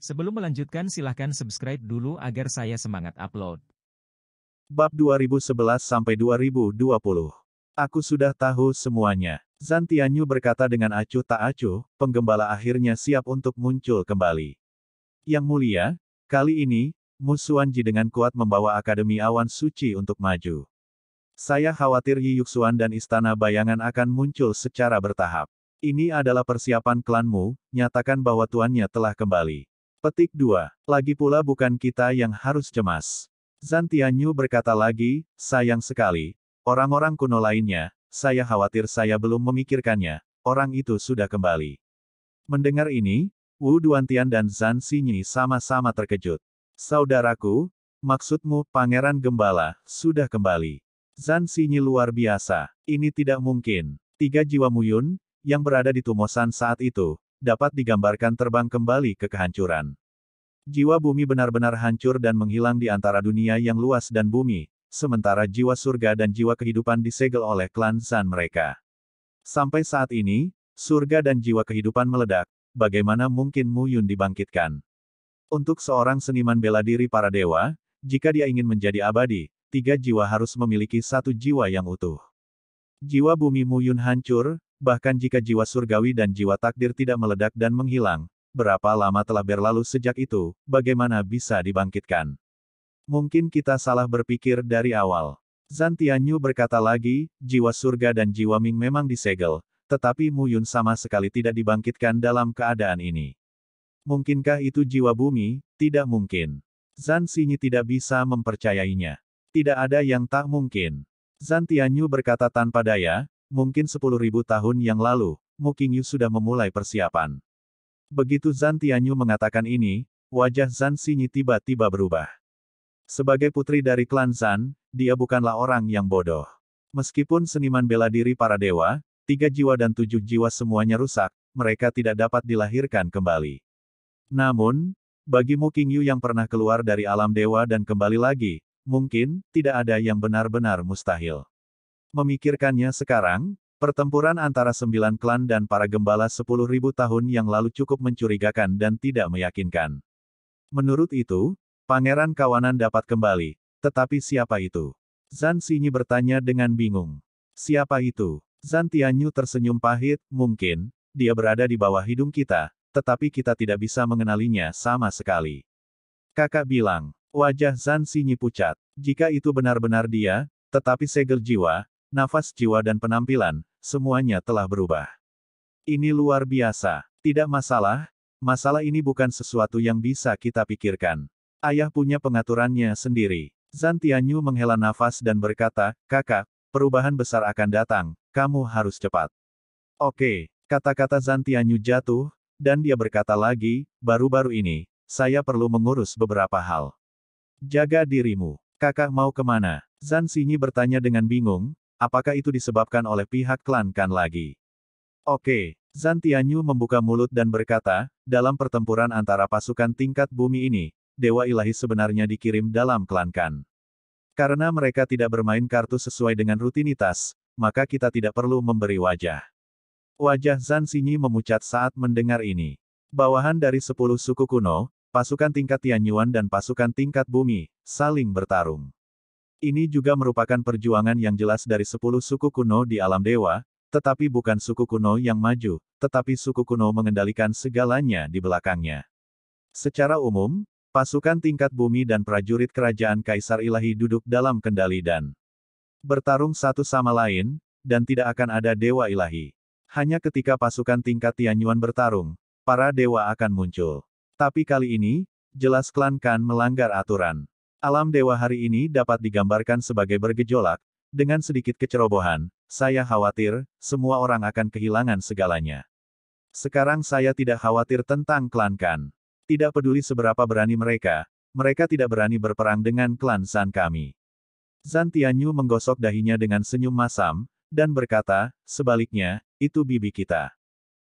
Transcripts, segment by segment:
Sebelum melanjutkan silahkan subscribe dulu agar saya semangat upload. Bab 2011 sampai 2020. Aku sudah tahu semuanya. Zantianyu berkata dengan acuh tak acuh, penggembala akhirnya siap untuk muncul kembali. Yang mulia, kali ini, Musuanji dengan kuat membawa Akademi Awan Suci untuk maju. Saya khawatir Yi Yuxuan dan Istana Bayangan akan muncul secara bertahap. Ini adalah persiapan klanmu, nyatakan bahwa tuannya telah kembali. Petik 2. Lagi pula bukan kita yang harus cemas. Zan Tianyu berkata lagi, sayang sekali. Orang-orang kuno lainnya, saya khawatir saya belum memikirkannya, orang itu sudah kembali. Mendengar ini, Wu Duantian dan Zan Xinyi sama-sama terkejut. Saudaraku, maksudmu, Pangeran Gembala, sudah kembali. Zan Xinyi luar biasa. Ini tidak mungkin. Tiga jiwa Muyun, yang berada di Tumosan saat itu, dapat digambarkan terbang kembali ke kehancuran. Jiwa bumi benar-benar hancur dan menghilang di antara dunia yang luas dan bumi, sementara jiwa surga dan jiwa kehidupan disegel oleh klan Zan mereka. Sampai saat ini, surga dan jiwa kehidupan meledak, bagaimana mungkin Muyun dibangkitkan? Untuk seorang seniman bela diri para dewa, jika dia ingin menjadi abadi, tiga jiwa harus memiliki satu jiwa yang utuh. Jiwa bumi Muyun hancur, bahkan jika jiwa surgawi dan jiwa takdir tidak meledak dan menghilang, berapa lama telah berlalu sejak itu, bagaimana bisa dibangkitkan? Mungkin kita salah berpikir dari awal. Zan Tianyu berkata lagi, jiwa surga dan jiwa Ming memang disegel, tetapi Muyun sama sekali tidak dibangkitkan dalam keadaan ini. Mungkinkah itu jiwa bumi? Tidak mungkin. Zan Xinyi tidak bisa mempercayainya. Tidak ada yang tak mungkin. Zan Tianyu berkata tanpa daya, mungkin sepuluh ribu tahun yang lalu, Mukingyu sudah memulai persiapan. Begitu Zan Tianyu mengatakan ini, wajah Zan Xinyi tiba-tiba berubah. Sebagai putri dari klan Zan, dia bukanlah orang yang bodoh. Meskipun seniman bela diri para dewa, tiga jiwa dan tujuh jiwa semuanya rusak, mereka tidak dapat dilahirkan kembali. Namun, bagi Mu Qingyu yang pernah keluar dari alam dewa dan kembali lagi, Mungkin, tidak ada yang benar-benar mustahil. Memikirkannya sekarang, pertempuran antara sembilan klan dan para gembala sepuluh ribu tahun yang lalu cukup mencurigakan dan tidak meyakinkan. Menurut itu, pangeran kawanan dapat kembali, tetapi siapa itu? Zan Xinyi bertanya dengan bingung. Siapa itu? Zan Tianyu tersenyum pahit, mungkin, dia berada di bawah hidung kita, tetapi kita tidak bisa mengenalinya sama sekali. Kakak bilang, Wajah Zan Xinyi pucat. Jika itu benar-benar dia, tetapi segel jiwa, nafas jiwa dan penampilan, semuanya telah berubah. Ini luar biasa. Tidak masalah, masalah ini bukan sesuatu yang bisa kita pikirkan. Ayah punya pengaturannya sendiri. Zan Tianyu menghela nafas dan berkata, kakak, perubahan besar akan datang, kamu harus cepat. Oke, kata-kata Zan Tianyu jatuh, dan dia berkata lagi, baru-baru ini, saya perlu mengurus beberapa hal. Jaga dirimu. Kakak mau kemana? Zan Xinyi bertanya dengan bingung, apakah itu disebabkan oleh pihak klan Kan lagi? Oke, Zan Tianyu membuka mulut dan berkata, dalam pertempuran antara pasukan tingkat bumi ini, Dewa Ilahi sebenarnya dikirim dalam klan Kan. Karena mereka tidak bermain kartu sesuai dengan rutinitas, maka kita tidak perlu memberi wajah. Wajah Zan Xinyi memucat saat mendengar ini. Bawahan dari sepuluh suku kuno, Pasukan tingkat Tianyuan dan pasukan tingkat bumi, saling bertarung. Ini juga merupakan perjuangan yang jelas dari sepuluh suku kuno di alam dewa, tetapi bukan suku kuno yang maju, tetapi suku kuno mengendalikan segalanya di belakangnya. Secara umum, pasukan tingkat bumi dan prajurit kerajaan Kaisar Ilahi duduk dalam kendali dan bertarung satu sama lain, dan tidak akan ada dewa ilahi. Hanya ketika pasukan tingkat Tianyuan bertarung, para dewa akan muncul. Tapi kali ini, jelas klan Kan melanggar aturan. Alam dewa hari ini dapat digambarkan sebagai bergejolak, dengan sedikit kecerobohan, saya khawatir, semua orang akan kehilangan segalanya. Sekarang saya tidak khawatir tentang klan Kan. Tidak peduli seberapa berani mereka, mereka tidak berani berperang dengan klan San kami. Zan Tianyu menggosok dahinya dengan senyum masam, dan berkata, sebaliknya, itu bibi kita.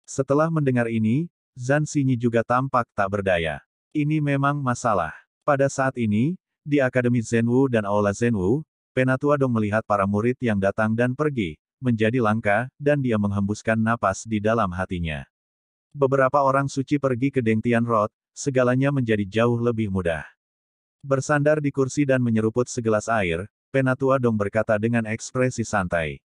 Setelah mendengar ini, Zan Xinyi juga tampak tak berdaya. Ini memang masalah. Pada saat ini, di Akademi Zenwu dan Aula Zenwu, Penatua Dong melihat para murid yang datang dan pergi, menjadi langka, dan dia menghembuskan napas di dalam hatinya. Beberapa orang suci pergi ke Dengtian Road, segalanya menjadi jauh lebih mudah. Bersandar di kursi dan menyeruput segelas air, Penatua Dong berkata dengan ekspresi santai.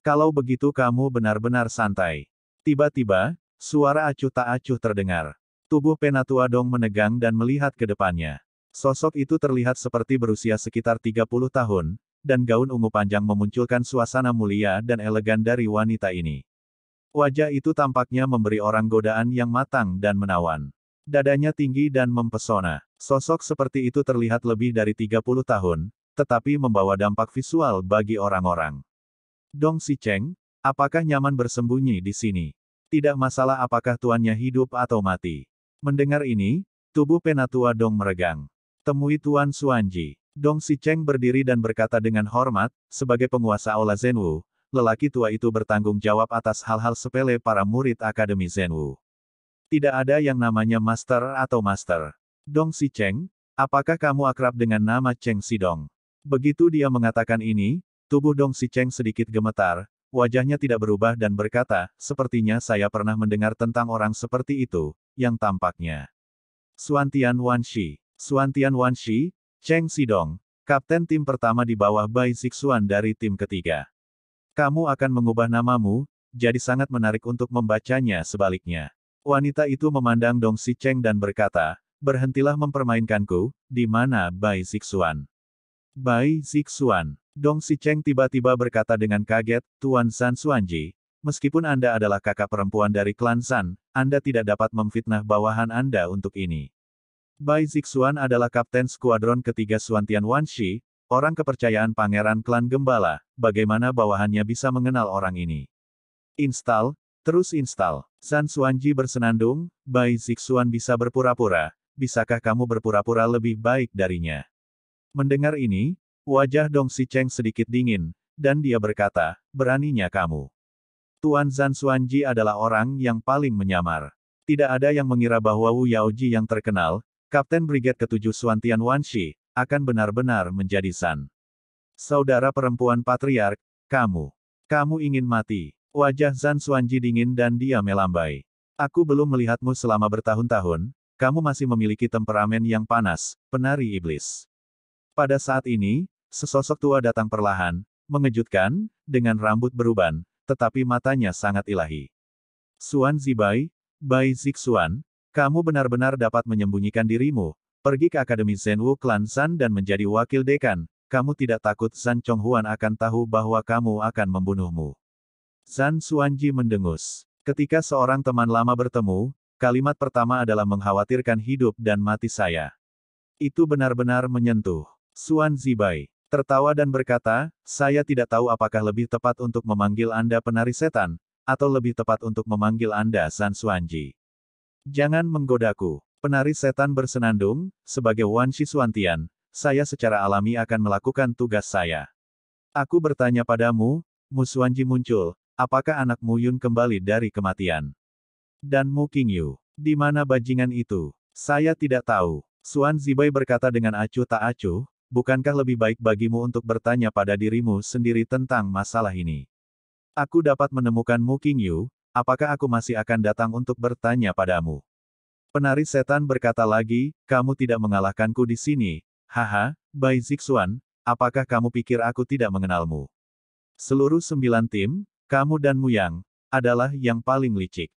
Kalau begitu kamu benar-benar santai. Tiba-tiba, Suara acuh tak acuh terdengar. Tubuh Penatua Dong menegang dan melihat ke depannya. Sosok itu terlihat seperti berusia sekitar 30 tahun, dan gaun ungu panjang memunculkan suasana mulia dan elegan dari wanita ini. Wajah itu tampaknya memberi orang godaan yang matang dan menawan. Dadanya tinggi dan mempesona. Sosok seperti itu terlihat lebih dari 30 tahun, tetapi membawa dampak visual bagi orang-orang. Dong Si Cheng, apakah nyaman bersembunyi di sini? Tidak masalah apakah tuannya hidup atau mati. Mendengar ini, tubuh penatua Dong meregang. Temui Tuan Suanji. Dong Si Cheng berdiri dan berkata dengan hormat, sebagai penguasa Aula Zenwu, lelaki tua itu bertanggung jawab atas hal-hal sepele para murid Akademi Zenwu. Tidak ada yang namanya master atau master. Dong Si Cheng, apakah kamu akrab dengan nama Cheng Sidong? Begitu dia mengatakan ini, tubuh Dong Si Cheng sedikit gemetar, Wajahnya tidak berubah dan berkata, sepertinya saya pernah mendengar tentang orang seperti itu, yang tampaknya. Suantian Wanshi. Suantian Wanshi, Cheng Sidong, kapten tim pertama di bawah Bai Zixuan dari tim ketiga. Kamu akan mengubah namamu, jadi sangat menarik untuk membacanya sebaliknya. Wanita itu memandang Dong Si Cheng dan berkata, berhentilah mempermainkanku, di mana Bai Zixuan? Bai Zixuan. Dong Si Cheng tiba-tiba berkata dengan kaget, Tuan San Suanji, meskipun Anda adalah kakak perempuan dari klan San, Anda tidak dapat memfitnah bawahan Anda untuk ini. Bai Zixuan adalah kapten skuadron ketiga Suan Tian Wanxi, orang kepercayaan pangeran klan Gembala, bagaimana bawahannya bisa mengenal orang ini. Install, terus install. San Suanji bersenandung, Bai Zixuan bisa berpura-pura, bisakah kamu berpura-pura lebih baik darinya? Mendengar ini, Wajah Dong Si Cheng sedikit dingin, dan dia berkata, beraninya kamu. Tuan Zan Suanji adalah orang yang paling menyamar. Tidak ada yang mengira bahwa Wu Yaoji yang terkenal, Kapten Brigade ketujuh Suantian Wan Shi, akan benar-benar menjadi San. Saudara perempuan patriark, kamu. Kamu ingin mati. Wajah Zan Suanji dingin dan dia melambai. Aku belum melihatmu selama bertahun-tahun, kamu masih memiliki temperamen yang panas, penari iblis. Pada saat ini, Sesosok tua datang perlahan, mengejutkan, dengan rambut beruban, tetapi matanya sangat ilahi. Suan Zibai, Bai Zixuan, kamu benar-benar dapat menyembunyikan dirimu, pergi ke Akademi Zenwu Klan San dan menjadi wakil dekan, kamu tidak takut San Chonghuan akan tahu bahwa kamu akan membunuhmu. San Suanji mendengus. Ketika seorang teman lama bertemu, kalimat pertama adalah mengkhawatirkan hidup dan mati saya. Itu benar-benar menyentuh. Suan Zibai, tertawa dan berkata, saya tidak tahu apakah lebih tepat untuk memanggil Anda penari setan, atau lebih tepat untuk memanggil Anda San Suanji. Jangan menggodaku. Penari setan bersenandung, sebagai Wan Shi Suantian, saya secara alami akan melakukan tugas saya. Aku bertanya padamu, Suanji muncul, apakah anak Yun kembali dari kematian? Dan Mu Qingyu, di mana bajingan itu? Saya tidak tahu. Suan Zibai berkata dengan acuh tak acuh, bukankah lebih baik bagimu untuk bertanya pada dirimu sendiri tentang masalah ini? Aku dapat menemukanmu King Yu, apakah aku masih akan datang untuk bertanya padamu? Penari setan berkata lagi, kamu tidak mengalahkanku di sini, haha, Bai Zixuan, apakah kamu pikir aku tidak mengenalmu? Seluruh sembilan tim, kamu dan Mu Yang, adalah yang paling licik.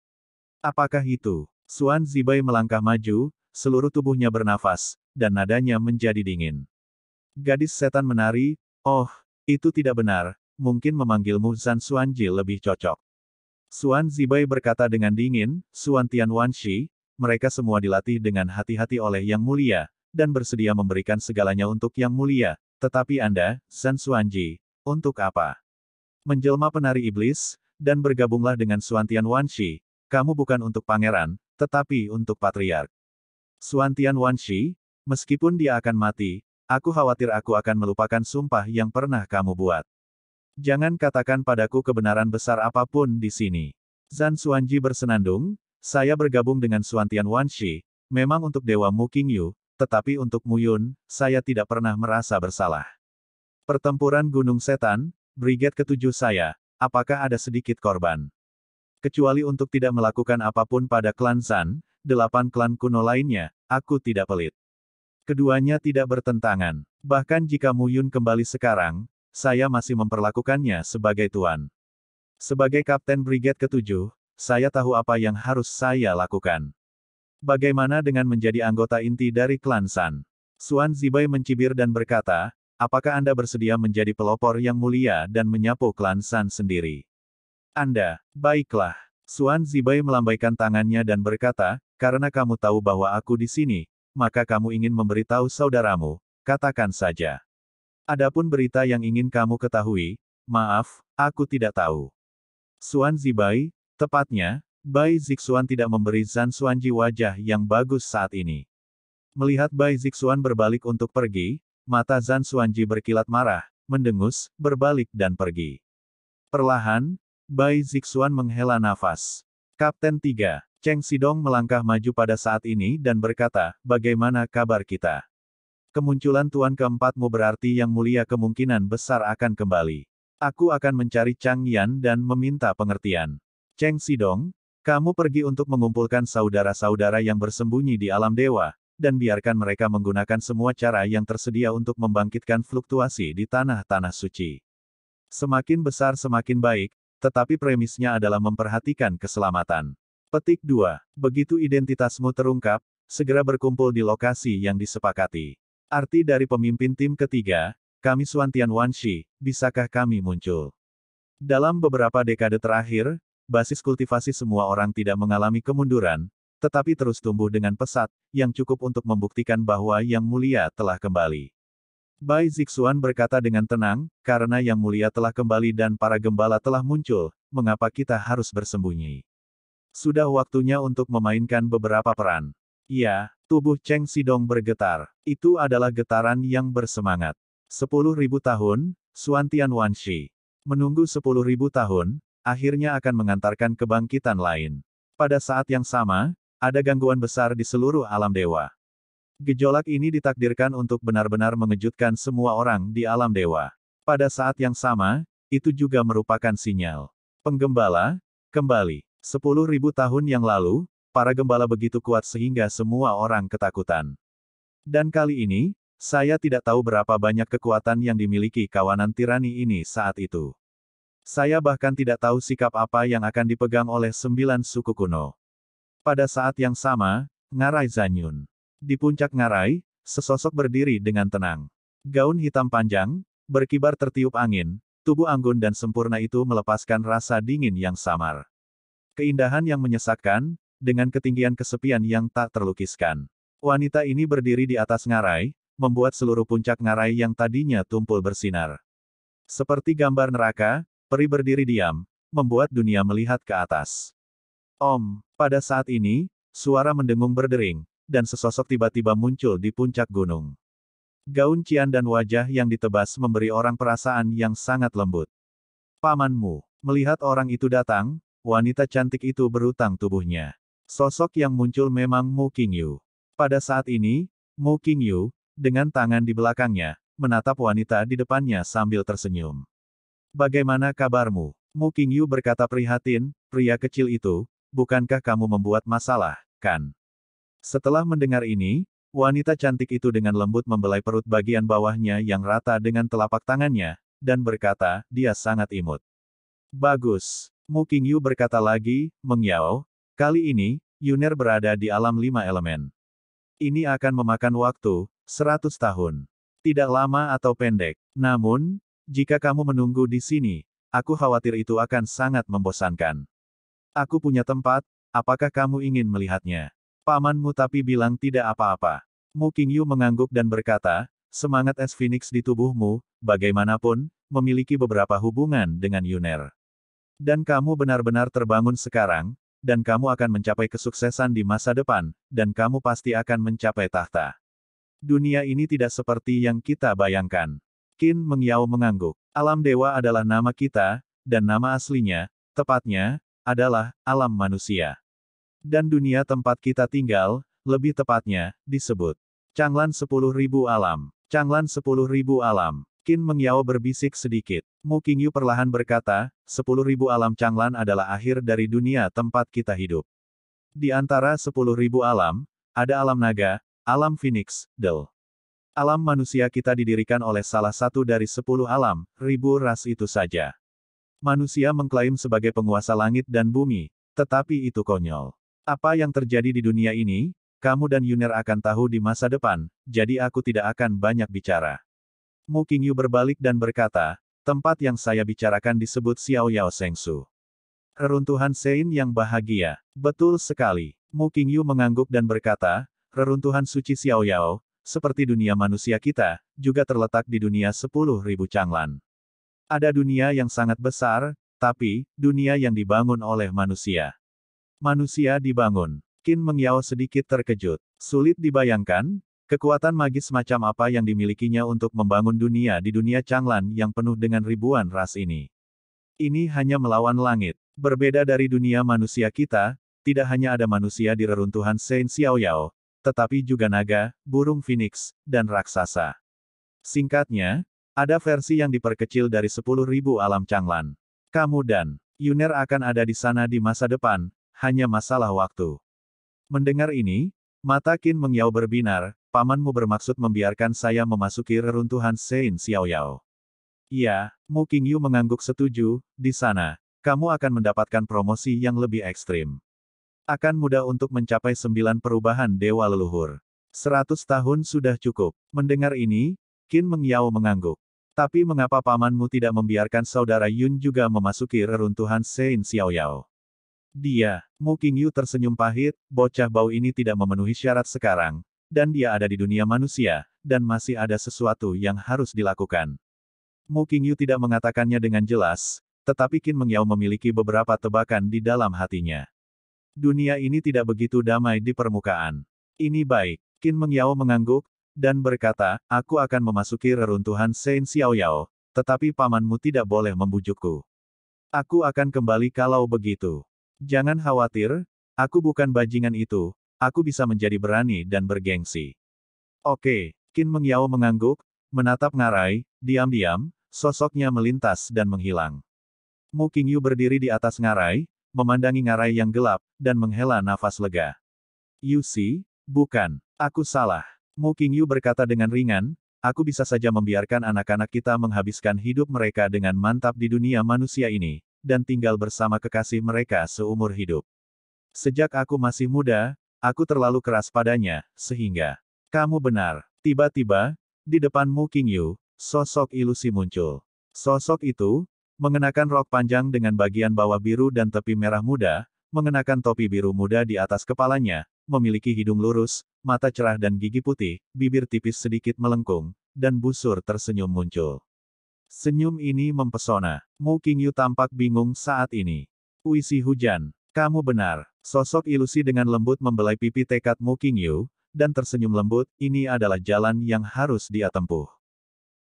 Apakah itu? Suan Zibai melangkah maju, seluruh tubuhnya bernafas, dan nadanya menjadi dingin. Gadis setan menari, oh, itu tidak benar, mungkin memanggilmu Zan Suanji lebih cocok. Suan Zibai berkata dengan dingin, Suan Tian Wanshi, mereka semua dilatih dengan hati-hati oleh Yang Mulia, dan bersedia memberikan segalanya untuk Yang Mulia, tetapi Anda, Zan Suanji, untuk apa? Menjelma penari iblis, dan bergabunglah dengan Suan Tian Wanshi, kamu bukan untuk pangeran, tetapi untuk patriark. Suan Tian Wanshi, meskipun dia akan mati, Aku khawatir aku akan melupakan sumpah yang pernah kamu buat. Jangan katakan padaku kebenaran besar apapun di sini. Zan Suanji bersenandung, saya bergabung dengan Suantian Wanshi, memang untuk Dewa Mu Qingyu, tetapi untuk Mu Yun, saya tidak pernah merasa bersalah. Pertempuran Gunung Setan, Brigade ketujuh saya, apakah ada sedikit korban? Kecuali untuk tidak melakukan apapun pada klan San, delapan klan kuno lainnya, aku tidak pelit. Keduanya tidak bertentangan. Bahkan jika Muyun kembali sekarang, saya masih memperlakukannya sebagai tuan. Sebagai kapten brigade ketujuh, saya tahu apa yang harus saya lakukan. Bagaimana dengan menjadi anggota inti dari klan San? Suan Zibai mencibir dan berkata, apakah Anda bersedia menjadi pelopor yang mulia dan menyapu klan San sendiri? Anda, baiklah. Suan Zibai melambaikan tangannya dan berkata, karena kamu tahu bahwa aku di sini, maka kamu ingin memberitahu saudaramu, katakan saja. Adapun berita yang ingin kamu ketahui, maaf, aku tidak tahu. Suan Zibai, tepatnya, Bai Zixuan tidak memberi Zan Suanji wajah yang bagus saat ini. Melihat Bai Zixuan berbalik untuk pergi, mata Zan Suanji berkilat marah, mendengus, berbalik dan pergi. Perlahan, Bai Zixuan menghela nafas. Kapten 3, Cheng Sidong melangkah maju pada saat ini dan berkata, bagaimana kabar kita? Kemunculan tuan keempatmu berarti yang mulia kemungkinan besar akan kembali. Aku akan mencari Chang Yan dan meminta pengertian. Cheng Sidong, kamu pergi untuk mengumpulkan saudara-saudara yang bersembunyi di alam dewa, dan biarkan mereka menggunakan semua cara yang tersedia untuk membangkitkan fluktuasi di tanah-tanah suci. Semakin besar semakin baik, tetapi premisnya adalah memperhatikan keselamatan. Petik 2. Begitu identitasmu terungkap, segera berkumpul di lokasi yang disepakati. Arti dari pemimpin tim ketiga, kami Suantian Wanshi, bisakah kami muncul? Dalam beberapa dekade terakhir, basis kultivasi semua orang tidak mengalami kemunduran, tetapi terus tumbuh dengan pesat, yang cukup untuk membuktikan bahwa Yang Mulia telah kembali. Bai Zixuan berkata dengan tenang, karena Yang Mulia telah kembali dan para gembala telah muncul, mengapa kita harus bersembunyi? Sudah waktunya untuk memainkan beberapa peran. Ya, tubuh Cheng Sidong bergetar. Itu adalah getaran yang bersemangat. Sepuluh ribu tahun, Xuan Tian Wanxi. Menunggu sepuluh ribu tahun, akhirnya akan mengantarkan kebangkitan lain. Pada saat yang sama, ada gangguan besar di seluruh alam dewa. Gejolak ini ditakdirkan untuk benar-benar mengejutkan semua orang di alam dewa. Pada saat yang sama, itu juga merupakan sinyal. Penggembala, kembali. Sepuluh ribu tahun yang lalu, para gembala begitu kuat sehingga semua orang ketakutan. Dan kali ini, saya tidak tahu berapa banyak kekuatan yang dimiliki kawanan tirani ini saat itu. Saya bahkan tidak tahu sikap apa yang akan dipegang oleh sembilan suku kuno. Pada saat yang sama, Ngarai Zanyun. Di puncak Ngarai, sesosok berdiri dengan tenang. Gaun hitam panjang, berkibar tertiup angin, tubuh anggun dan sempurna itu melepaskan rasa dingin yang samar. Keindahan yang menyesakkan, dengan ketinggian kesepian yang tak terlukiskan. Wanita ini berdiri di atas ngarai, membuat seluruh puncak ngarai yang tadinya tumpul bersinar. Seperti gambar neraka, peri berdiri diam, membuat dunia melihat ke atas. Om, pada saat ini, suara mendengung berdering, dan sesosok tiba-tiba muncul di puncak gunung. Gaun Cian dan wajah yang ditebas memberi orang perasaan yang sangat lembut. Pamanmu, melihat orang itu datang, wanita cantik itu berutang tubuhnya. Sosok yang muncul memang Mu Qingyu. Pada saat ini, Mu Qingyu, dengan tangan di belakangnya, menatap wanita di depannya sambil tersenyum. Bagaimana kabarmu? Mu Qingyu berkata prihatin, pria kecil itu, bukankah kamu membuat masalah, kan? Setelah mendengar ini, wanita cantik itu dengan lembut membelai perut bagian bawahnya yang rata dengan telapak tangannya, dan berkata, dia sangat imut. Bagus, Mu Qingyu berkata lagi, Mengyao, kali ini, Yuner berada di alam lima elemen. Ini akan memakan waktu, seratus tahun. Tidak lama atau pendek. Namun, jika kamu menunggu di sini, aku khawatir itu akan sangat membosankan. Aku punya tempat, apakah kamu ingin melihatnya? Pamanmu tapi bilang tidak apa-apa. Mu Qingyu mengangguk dan berkata, semangat es phoenix di tubuhmu, bagaimanapun, memiliki beberapa hubungan dengan Yuner. Dan kamu benar-benar terbangun sekarang, dan kamu akan mencapai kesuksesan di masa depan, dan kamu pasti akan mencapai tahta. Dunia ini tidak seperti yang kita bayangkan. Qin Mengyao mengangguk. Alam dewa adalah nama kita, dan nama aslinya, tepatnya, adalah alam manusia. Dan dunia tempat kita tinggal, lebih tepatnya, disebut Changlan 10.000 alam. Changlan 10.000 alam. Qin Mengyao berbisik sedikit. Mu Qingyu perlahan berkata, sepuluh ribu alam Changlan adalah akhir dari dunia tempat kita hidup. Di antara sepuluh ribu alam, ada alam naga, alam phoenix, del. Alam manusia kita didirikan oleh salah satu dari sepuluh alam, ribu ras itu saja. Manusia mengklaim sebagai penguasa langit dan bumi, tetapi itu konyol. Apa yang terjadi di dunia ini, kamu dan Yuner akan tahu di masa depan, jadi aku tidak akan banyak bicara. Mu Qingyu berbalik dan berkata, tempat yang saya bicarakan disebut Xiao Yao Sengsu. Reruntuhan Sein yang bahagia. Betul sekali. Mu Qingyu mengangguk dan berkata, reruntuhan suci Xiao Yao, seperti dunia manusia kita, juga terletak di dunia sepuluh ribu Changlan. Ada dunia yang sangat besar, tapi, dunia yang dibangun oleh manusia. Manusia dibangun. Qin Mengyao sedikit terkejut. Sulit dibayangkan, Kekuatan magis macam apa yang dimilikinya untuk membangun dunia di dunia Changlan yang penuh dengan ribuan ras ini? Ini hanya melawan langit. Berbeda dari dunia manusia kita, tidak hanya ada manusia di reruntuhan Saint Xiaoyao, tetapi juga naga, burung phoenix, dan raksasa. Singkatnya, ada versi yang diperkecil dari 10.000 alam Changlan. Kamu dan Yuner akan ada di sana di masa depan, hanya masalah waktu. Mendengar ini, mata Qin Mengyao berbinar, pamanmu bermaksud membiarkan saya memasuki reruntuhan Sein Xiaoyao. Ya, Mu Qingyu mengangguk setuju, di sana, kamu akan mendapatkan promosi yang lebih ekstrim. Akan mudah untuk mencapai sembilan perubahan Dewa Leluhur. Seratus tahun sudah cukup. Mendengar ini, Qin Mengyao mengangguk. Tapi mengapa pamanmu tidak membiarkan saudara Yun juga memasuki reruntuhan Sein Xiaoyao? Dia, Mu Qingyu tersenyum pahit, bocah bau ini tidak memenuhi syarat sekarang, dan dia ada di dunia manusia, dan masih ada sesuatu yang harus dilakukan. Mu Qingyu tidak mengatakannya dengan jelas, tetapi Qin Mengyao memiliki beberapa tebakan di dalam hatinya. Dunia ini tidak begitu damai di permukaan. Ini baik. Qin Mengyao mengangguk, dan berkata, aku akan memasuki reruntuhan Saint Xiaoyao, tetapi pamanmu tidak boleh membujukku. Aku akan kembali kalau begitu. Jangan khawatir, aku bukan bajingan itu, aku bisa menjadi berani dan bergengsi. Oke, Qin Mengyao mengangguk, menatap ngarai, diam-diam, sosoknya melintas dan menghilang. Mu Qingyu berdiri di atas ngarai, memandangi ngarai yang gelap, dan menghela nafas lega. Yusi, bukan, aku salah. Mu Qingyu berkata dengan ringan, aku bisa saja membiarkan anak-anak kita menghabiskan hidup mereka dengan mantap di dunia manusia ini, dan tinggal bersama kekasih mereka seumur hidup. Sejak aku masih muda, Aku terlalu keras padanya, sehingga... Kamu benar. Tiba-tiba, di depanmu King Yu, sosok ilusi muncul. Sosok itu, mengenakan rok panjang dengan bagian bawah biru dan tepi merah muda, mengenakan topi biru muda di atas kepalanya, memiliki hidung lurus, mata cerah dan gigi putih, bibir tipis sedikit melengkung, dan busur tersenyum muncul. Senyum ini mempesona. Mu Yu tampak bingung saat ini. Puisi hujan. Kamu benar. Sosok ilusi dengan lembut membelai pipi tekad Mu King Yu, dan tersenyum lembut, ini adalah jalan yang harus dia tempuh.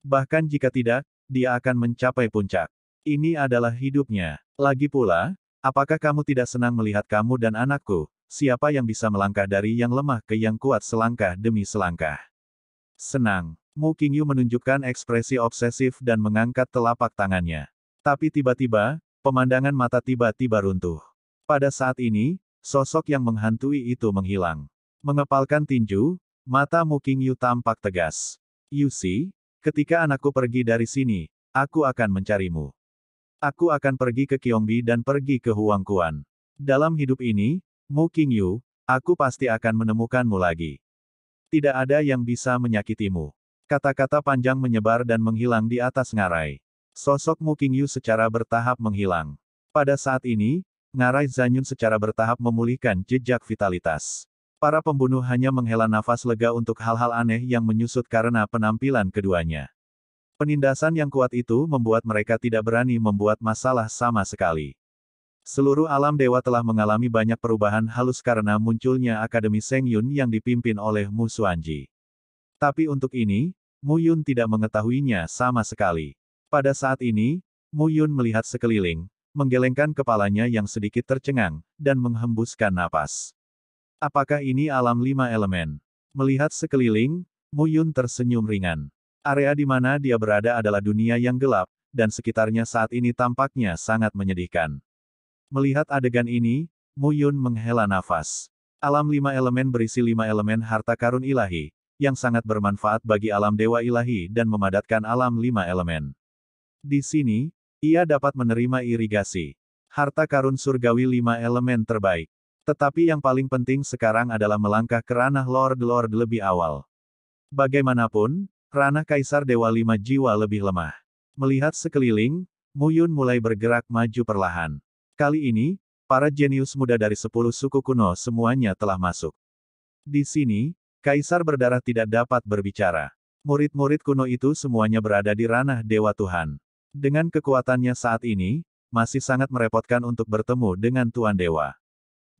Bahkan jika tidak, dia akan mencapai puncak. Ini adalah hidupnya. Lagi pula, apakah kamu tidak senang melihat kamu dan anakku, siapa yang bisa melangkah dari yang lemah ke yang kuat selangkah demi selangkah? Senang. Mu King Yu menunjukkan ekspresi obsesif dan mengangkat telapak tangannya. Tapi tiba-tiba, pemandangan mata tiba-tiba runtuh. Pada saat ini, sosok yang menghantui itu menghilang. Mengepalkan tinju, mata Muking Yu tampak tegas. You see, ketika anakku pergi dari sini, aku akan mencarimu. Aku akan pergi ke Kyongbi dan pergi ke Huangkuan. Dalam hidup ini, Muking Yu, aku pasti akan menemukanmu lagi. Tidak ada yang bisa menyakitimu. Kata-kata panjang menyebar dan menghilang di atas ngarai. Sosok Muking Yu secara bertahap menghilang. Pada saat ini, Ngarai Zanyun secara bertahap memulihkan jejak vitalitas. Para pembunuh hanya menghela nafas lega untuk hal-hal aneh yang menyusut karena penampilan keduanya. Penindasan yang kuat itu membuat mereka tidak berani membuat masalah sama sekali. Seluruh alam dewa telah mengalami banyak perubahan halus karena munculnya Akademi Seng Yun yang dipimpin oleh Mu Suanji. Tapi untuk ini, Mu Yun tidak mengetahuinya sama sekali. Pada saat ini, Mu Yun melihat sekeliling, menggelengkan kepalanya yang sedikit tercengang, dan menghembuskan napas. Apakah ini alam lima elemen? Melihat sekeliling, Muyun tersenyum ringan. Area di mana dia berada adalah dunia yang gelap, dan sekitarnya saat ini tampaknya sangat menyedihkan. Melihat adegan ini, Muyun menghela nafas. Alam lima elemen berisi lima elemen harta karun ilahi, yang sangat bermanfaat bagi alam dewa ilahi dan memadatkan alam lima elemen. Di sini, ia dapat menerima irigasi. Harta karun surgawi lima elemen terbaik. Tetapi yang paling penting sekarang adalah melangkah ke ranah Lord-Lord lebih awal. Bagaimanapun, ranah Kaisar Dewa Lima Jiwa lebih lemah. Melihat sekeliling, Muyun mulai bergerak maju perlahan. Kali ini, para jenius muda dari sepuluh suku kuno semuanya telah masuk. Di sini, Kaisar berdarah tidak dapat berbicara. Murid-murid kuno itu semuanya berada di ranah Dewa Tuhan. Dengan kekuatannya saat ini, masih sangat merepotkan untuk bertemu dengan Tuan Dewa.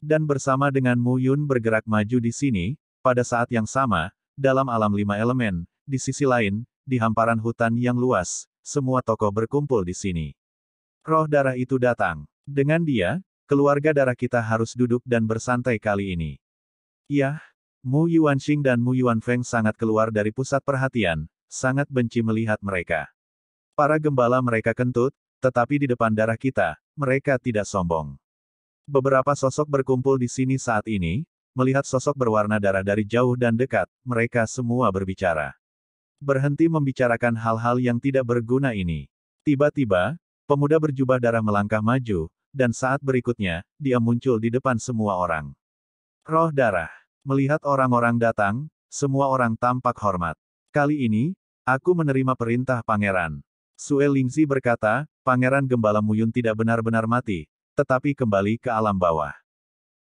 Dan bersama dengan Mu Yun bergerak maju di sini, pada saat yang sama, dalam alam lima elemen, di sisi lain, di hamparan hutan yang luas, semua tokoh berkumpul di sini. Roh darah itu datang. Dengan dia, keluarga darah kita harus duduk dan bersantai kali ini. Yah, Mu Yuanxing dan Mu Yuanfeng sangat keluar dari pusat perhatian, sangat benci melihat mereka. Para gembala mereka kentut, tetapi di depan darah kita, mereka tidak sombong. Beberapa sosok berkumpul di sini saat ini, melihat sosok berwarna darah dari jauh dan dekat, mereka semua berbicara. Berhenti membicarakan hal-hal yang tidak berguna ini. Tiba-tiba, pemuda berjubah darah melangkah maju, dan saat berikutnya, dia muncul di depan semua orang. Roh darah. Melihat orang-orang datang, semua orang tampak hormat. Kali ini, aku menerima perintah pangeran. Sue Lingzi berkata, Pangeran Gembala Muyun tidak benar-benar mati, tetapi kembali ke alam bawah.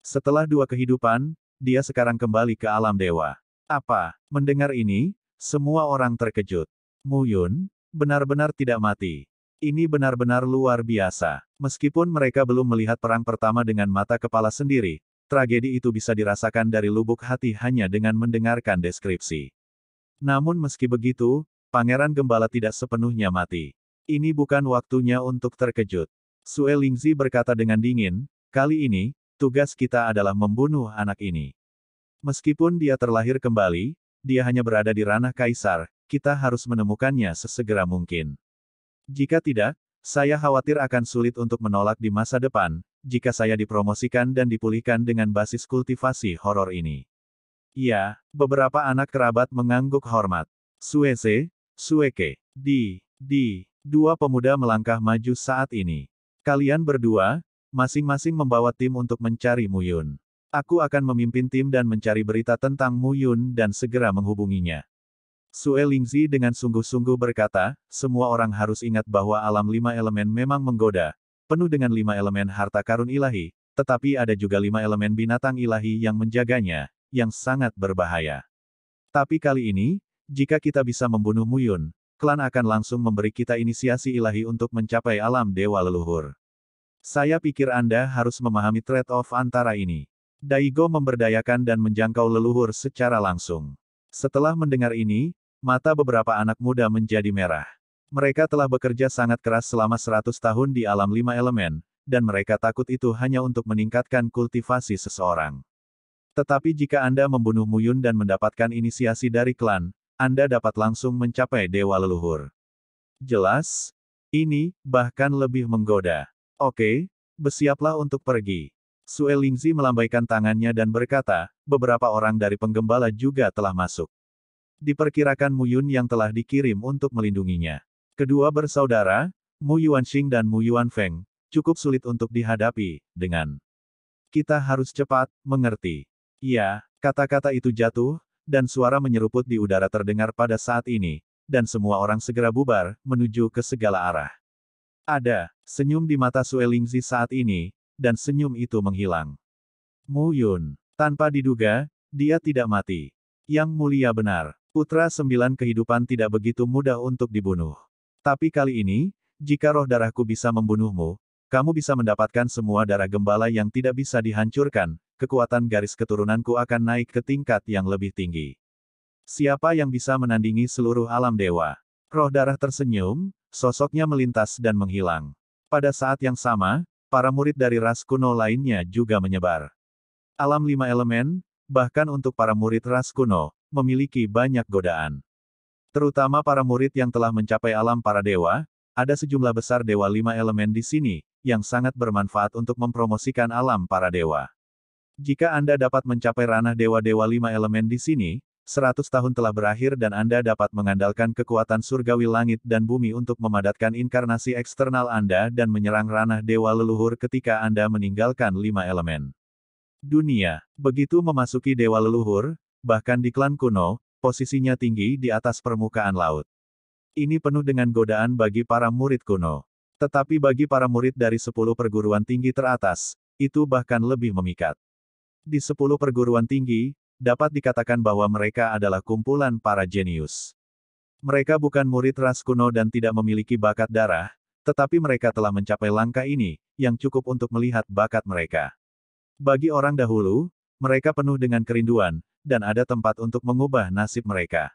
Setelah dua kehidupan, dia sekarang kembali ke alam dewa. Apa? Mendengar ini, semua orang terkejut. Muyun, benar-benar tidak mati. Ini benar-benar luar biasa. Meskipun mereka belum melihat perang pertama dengan mata kepala sendiri, tragedi itu bisa dirasakan dari lubuk hati hanya dengan mendengarkan deskripsi. Namun meski begitu, Pangeran Gembala tidak sepenuhnya mati. Ini bukan waktunya untuk terkejut. Sue Lingzi berkata dengan dingin, kali ini, tugas kita adalah membunuh anak ini. Meskipun dia terlahir kembali, dia hanya berada di ranah kaisar, kita harus menemukannya sesegera mungkin. Jika tidak, saya khawatir akan sulit untuk menolak di masa depan, jika saya dipromosikan dan dipulihkan dengan basis kultivasi horor ini. Ya, beberapa anak kerabat mengangguk hormat. Suese, Sueke. Di, di, dua pemuda melangkah maju saat ini. Kalian berdua, masing-masing membawa tim untuk mencari Muyun. Aku akan memimpin tim dan mencari berita tentang Muyun dan segera menghubunginya. Sue Lingzi dengan sungguh-sungguh berkata, semua orang harus ingat bahwa alam lima elemen memang menggoda, penuh dengan lima elemen harta karun ilahi, tetapi ada juga lima elemen binatang ilahi yang menjaganya, yang sangat berbahaya. Tapi kali ini, jika kita bisa membunuh Muyun, klan akan langsung memberi kita inisiasi ilahi untuk mencapai alam dewa leluhur. Saya pikir Anda harus memahami trade-off antara ini. Daigo memberdayakan dan menjangkau leluhur secara langsung. Setelah mendengar ini, mata beberapa anak muda menjadi merah. Mereka telah bekerja sangat keras selama 100 tahun di alam lima elemen, dan mereka takut itu hanya untuk meningkatkan kultivasi seseorang. Tetapi jika Anda membunuh Muyun dan mendapatkan inisiasi dari klan, anda dapat langsung mencapai dewa leluhur. Jelas? Ini, bahkan lebih menggoda. Oke, bersiaplah untuk pergi. Sue Lingzi melambaikan tangannya dan berkata, beberapa orang dari penggembala juga telah masuk. Diperkirakan Mu Yun yang telah dikirim untuk melindunginya. Kedua bersaudara, Mu Xing dan Mu Feng, cukup sulit untuk dihadapi, dengan kita harus cepat, mengerti. Ya, kata-kata itu jatuh, dan suara menyeruput di udara terdengar pada saat ini, dan semua orang segera bubar, menuju ke segala arah. Ada senyum di mata Sue Lingzi saat ini, dan senyum itu menghilang. Mu Yun, tanpa diduga, dia tidak mati. Yang mulia benar, putra sembilan kehidupan tidak begitu mudah untuk dibunuh. Tapi kali ini, jika roh darahku bisa membunuhmu, kamu bisa mendapatkan semua darah gembala yang tidak bisa dihancurkan, kekuatan garis keturunanku akan naik ke tingkat yang lebih tinggi. Siapa yang bisa menandingi seluruh alam dewa? Roh darah tersenyum, sosoknya melintas dan menghilang. Pada saat yang sama, para murid dari ras kuno lainnya juga menyebar. Alam lima elemen, bahkan untuk para murid ras kuno, memiliki banyak godaan. Terutama para murid yang telah mencapai alam para dewa, ada sejumlah besar dewa lima elemen di sini, yang sangat bermanfaat untuk mempromosikan alam para dewa. Jika Anda dapat mencapai ranah dewa-dewa lima elemen di sini, seratus tahun telah berakhir dan Anda dapat mengandalkan kekuatan surgawi langit dan bumi untuk memadatkan inkarnasi eksternal Anda dan menyerang ranah dewa leluhur ketika Anda meninggalkan lima elemen. Dunia, begitu memasuki dewa leluhur, bahkan di klan kuno, posisinya tinggi di atas permukaan laut. Ini penuh dengan godaan bagi para murid kuno. Tetapi bagi para murid dari sepuluh perguruan tinggi teratas, itu bahkan lebih memikat. Di sepuluh perguruan tinggi, dapat dikatakan bahwa mereka adalah kumpulan para jenius. Mereka bukan murid ras kuno dan tidak memiliki bakat darah, tetapi mereka telah mencapai langkah ini, yang cukup untuk melihat bakat mereka. Bagi orang dahulu, mereka penuh dengan kerinduan, dan ada tempat untuk mengubah nasib mereka.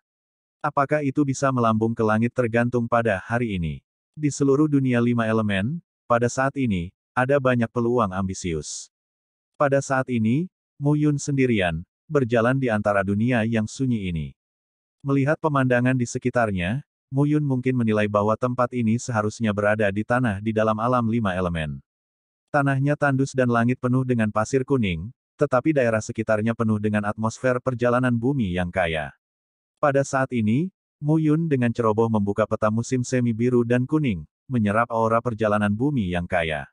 Apakah itu bisa melambung ke langit tergantung pada hari ini? Di seluruh dunia lima elemen, pada saat ini, ada banyak peluang ambisius. Pada saat ini, Mu Yun sendirian, berjalan di antara dunia yang sunyi ini. Melihat pemandangan di sekitarnya, Mu Yun mungkin menilai bahwa tempat ini seharusnya berada di tanah di dalam alam lima elemen. Tanahnya tandus dan langit penuh dengan pasir kuning, tetapi daerah sekitarnya penuh dengan atmosfer perjalanan bumi yang kaya. Pada saat ini, Mu Yun dengan ceroboh membuka peta musim semi biru dan kuning, menyerap aura perjalanan bumi yang kaya.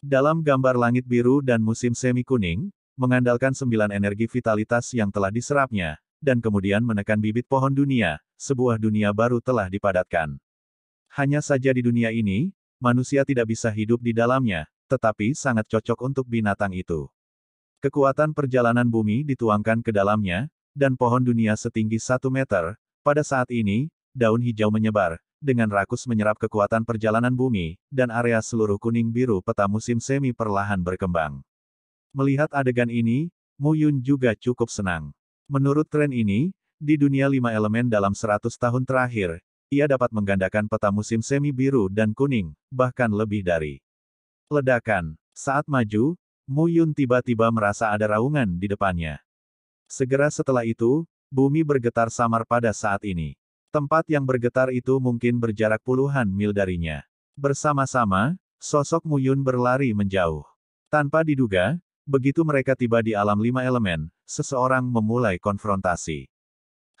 Dalam gambar langit biru dan musim semi kuning, mengandalkan sembilan energi vitalitas yang telah diserapnya, dan kemudian menekan bibit pohon dunia, sebuah dunia baru telah dipadatkan. Hanya saja di dunia ini, manusia tidak bisa hidup di dalamnya, tetapi sangat cocok untuk binatang itu. Kekuatan perjalanan bumi dituangkan ke dalamnya, dan pohon dunia setinggi satu meter, pada saat ini, daun hijau menyebar, dengan rakus menyerap kekuatan perjalanan bumi, dan area seluruh kuning biru peta musim semi perlahan berkembang. Melihat adegan ini, Mu Yun juga cukup senang. Menurut tren ini, di dunia lima elemen dalam 100 tahun terakhir, ia dapat menggandakan peta musim semi biru dan kuning, bahkan lebih dari. Ledakan, saat maju, Mu Yun tiba-tiba merasa ada raungan di depannya. Segera setelah itu, bumi bergetar samar pada saat ini. Tempat yang bergetar itu mungkin berjarak puluhan mil darinya. Bersama-sama, sosok Mu Yun berlari menjauh. Tanpa diduga, Begitu mereka tiba di alam lima elemen, seseorang memulai konfrontasi.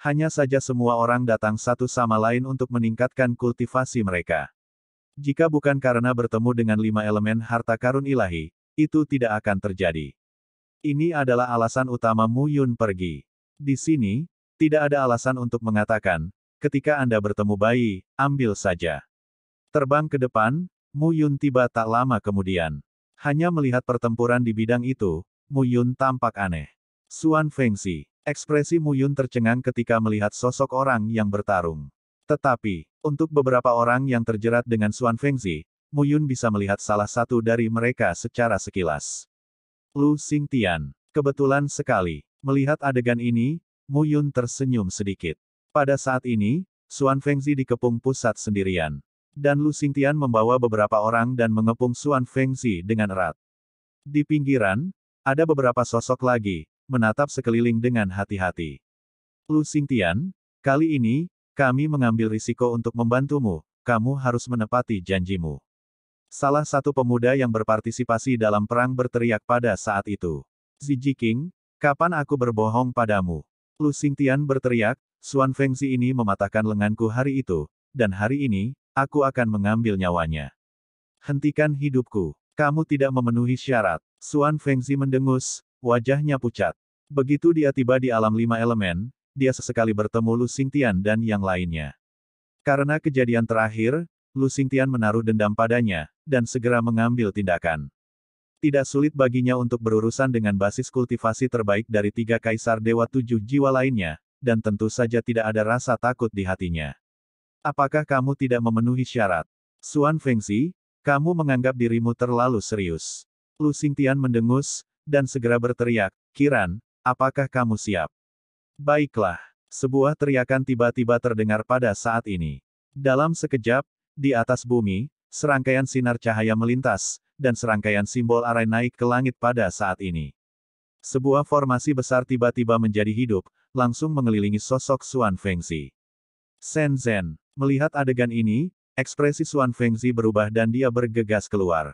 Hanya saja semua orang datang satu sama lain untuk meningkatkan kultivasi mereka. Jika bukan karena bertemu dengan lima elemen harta karun ilahi, itu tidak akan terjadi. Ini adalah alasan utama Mu Yun pergi. Di sini, tidak ada alasan untuk mengatakan, ketika Anda bertemu bayi, ambil saja. Terbang ke depan, Mu Yun tiba tak lama kemudian. Hanya melihat pertempuran di bidang itu, Mu Yun tampak aneh. Suan Fengxi, ekspresi Mu Yun tercengang ketika melihat sosok orang yang bertarung. Tetapi, untuk beberapa orang yang terjerat dengan Xuan Fengxi, Yun bisa melihat salah satu dari mereka secara sekilas. Lu Xingtian, kebetulan sekali, melihat adegan ini, Mu Yun tersenyum sedikit. Pada saat ini, Suan Fengzi dikepung pusat sendirian dan Lu Xingtian membawa beberapa orang dan mengepung Xuan Fengzi dengan erat. Di pinggiran, ada beberapa sosok lagi, menatap sekeliling dengan hati-hati. Lu Xingtian, kali ini, kami mengambil risiko untuk membantumu, kamu harus menepati janjimu. Salah satu pemuda yang berpartisipasi dalam perang berteriak pada saat itu. Xi Jiking, kapan aku berbohong padamu? Lu Xingtian berteriak, Xuan Fengzi ini mematahkan lenganku hari itu, dan hari ini, Aku akan mengambil nyawanya. Hentikan hidupku. Kamu tidak memenuhi syarat. Suan Fengzi mendengus, wajahnya pucat. Begitu dia tiba di alam lima elemen, dia sesekali bertemu Lu Xingtian dan yang lainnya. Karena kejadian terakhir, Lu Xingtian menaruh dendam padanya, dan segera mengambil tindakan. Tidak sulit baginya untuk berurusan dengan basis kultivasi terbaik dari tiga kaisar dewa tujuh jiwa lainnya, dan tentu saja tidak ada rasa takut di hatinya. Apakah kamu tidak memenuhi syarat? Suan Fengzi, kamu menganggap dirimu terlalu serius. Lu Xingtian mendengus, dan segera berteriak, Kiran, apakah kamu siap? Baiklah, sebuah teriakan tiba-tiba terdengar pada saat ini. Dalam sekejap, di atas bumi, serangkaian sinar cahaya melintas, dan serangkaian simbol arai naik ke langit pada saat ini. Sebuah formasi besar tiba-tiba menjadi hidup, langsung mengelilingi sosok Suan Fengzi. Zhen. Melihat adegan ini, ekspresi Xuan Fengzi berubah dan dia bergegas keluar.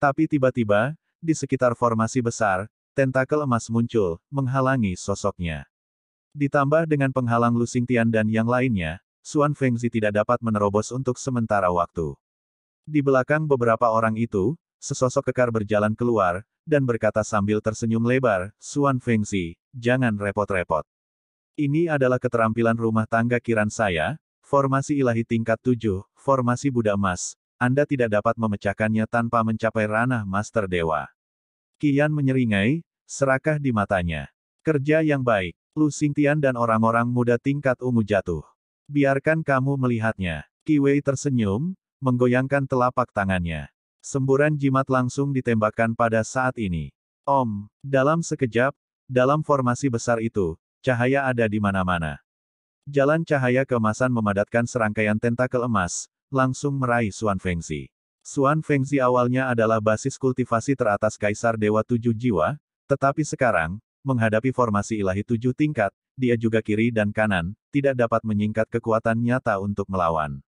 Tapi tiba-tiba, di sekitar formasi besar, tentakel emas muncul, menghalangi sosoknya. Ditambah dengan penghalang Lu Xingtian dan yang lainnya, Xuan Fengzi tidak dapat menerobos untuk sementara waktu. Di belakang beberapa orang itu, sesosok kekar berjalan keluar, dan berkata sambil tersenyum lebar, Xuan Fengzi, jangan repot-repot. Ini adalah keterampilan rumah tangga kiran saya, formasi ilahi tingkat 7, formasi Buddha emas. Anda tidak dapat memecahkannya tanpa mencapai ranah master dewa. Kian menyeringai, serakah di matanya. Kerja yang baik, Lu Singtian dan orang-orang muda tingkat ungu jatuh. Biarkan kamu melihatnya. Ki Wei tersenyum, menggoyangkan telapak tangannya. Semburan jimat langsung ditembakkan pada saat ini. Om, dalam sekejap, dalam formasi besar itu, Cahaya ada di mana-mana. Jalan cahaya kemasan memadatkan serangkaian tentakel emas, langsung meraih Suan Fengzi. Suan Fengzi awalnya adalah basis kultivasi teratas Kaisar Dewa Tujuh Jiwa, tetapi sekarang, menghadapi formasi ilahi tujuh tingkat, dia juga kiri dan kanan, tidak dapat menyingkat kekuatan nyata untuk melawan.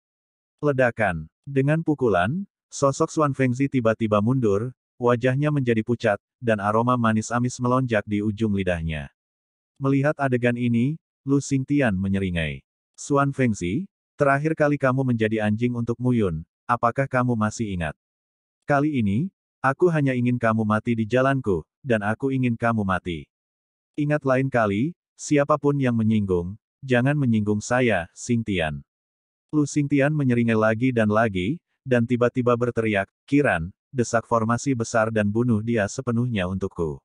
Ledakan. Dengan pukulan, sosok Suan Fengzi tiba-tiba mundur, wajahnya menjadi pucat, dan aroma manis amis melonjak di ujung lidahnya. Melihat adegan ini, Lu Xingtian menyeringai. Suan Fengzi, terakhir kali kamu menjadi anjing untuk Muyun, apakah kamu masih ingat? Kali ini, aku hanya ingin kamu mati di jalanku, dan aku ingin kamu mati. Ingat lain kali, siapapun yang menyinggung, jangan menyinggung saya, Xingtian. Lu Xingtian menyeringai lagi dan lagi, dan tiba-tiba berteriak, Kiran, desak formasi besar dan bunuh dia sepenuhnya untukku.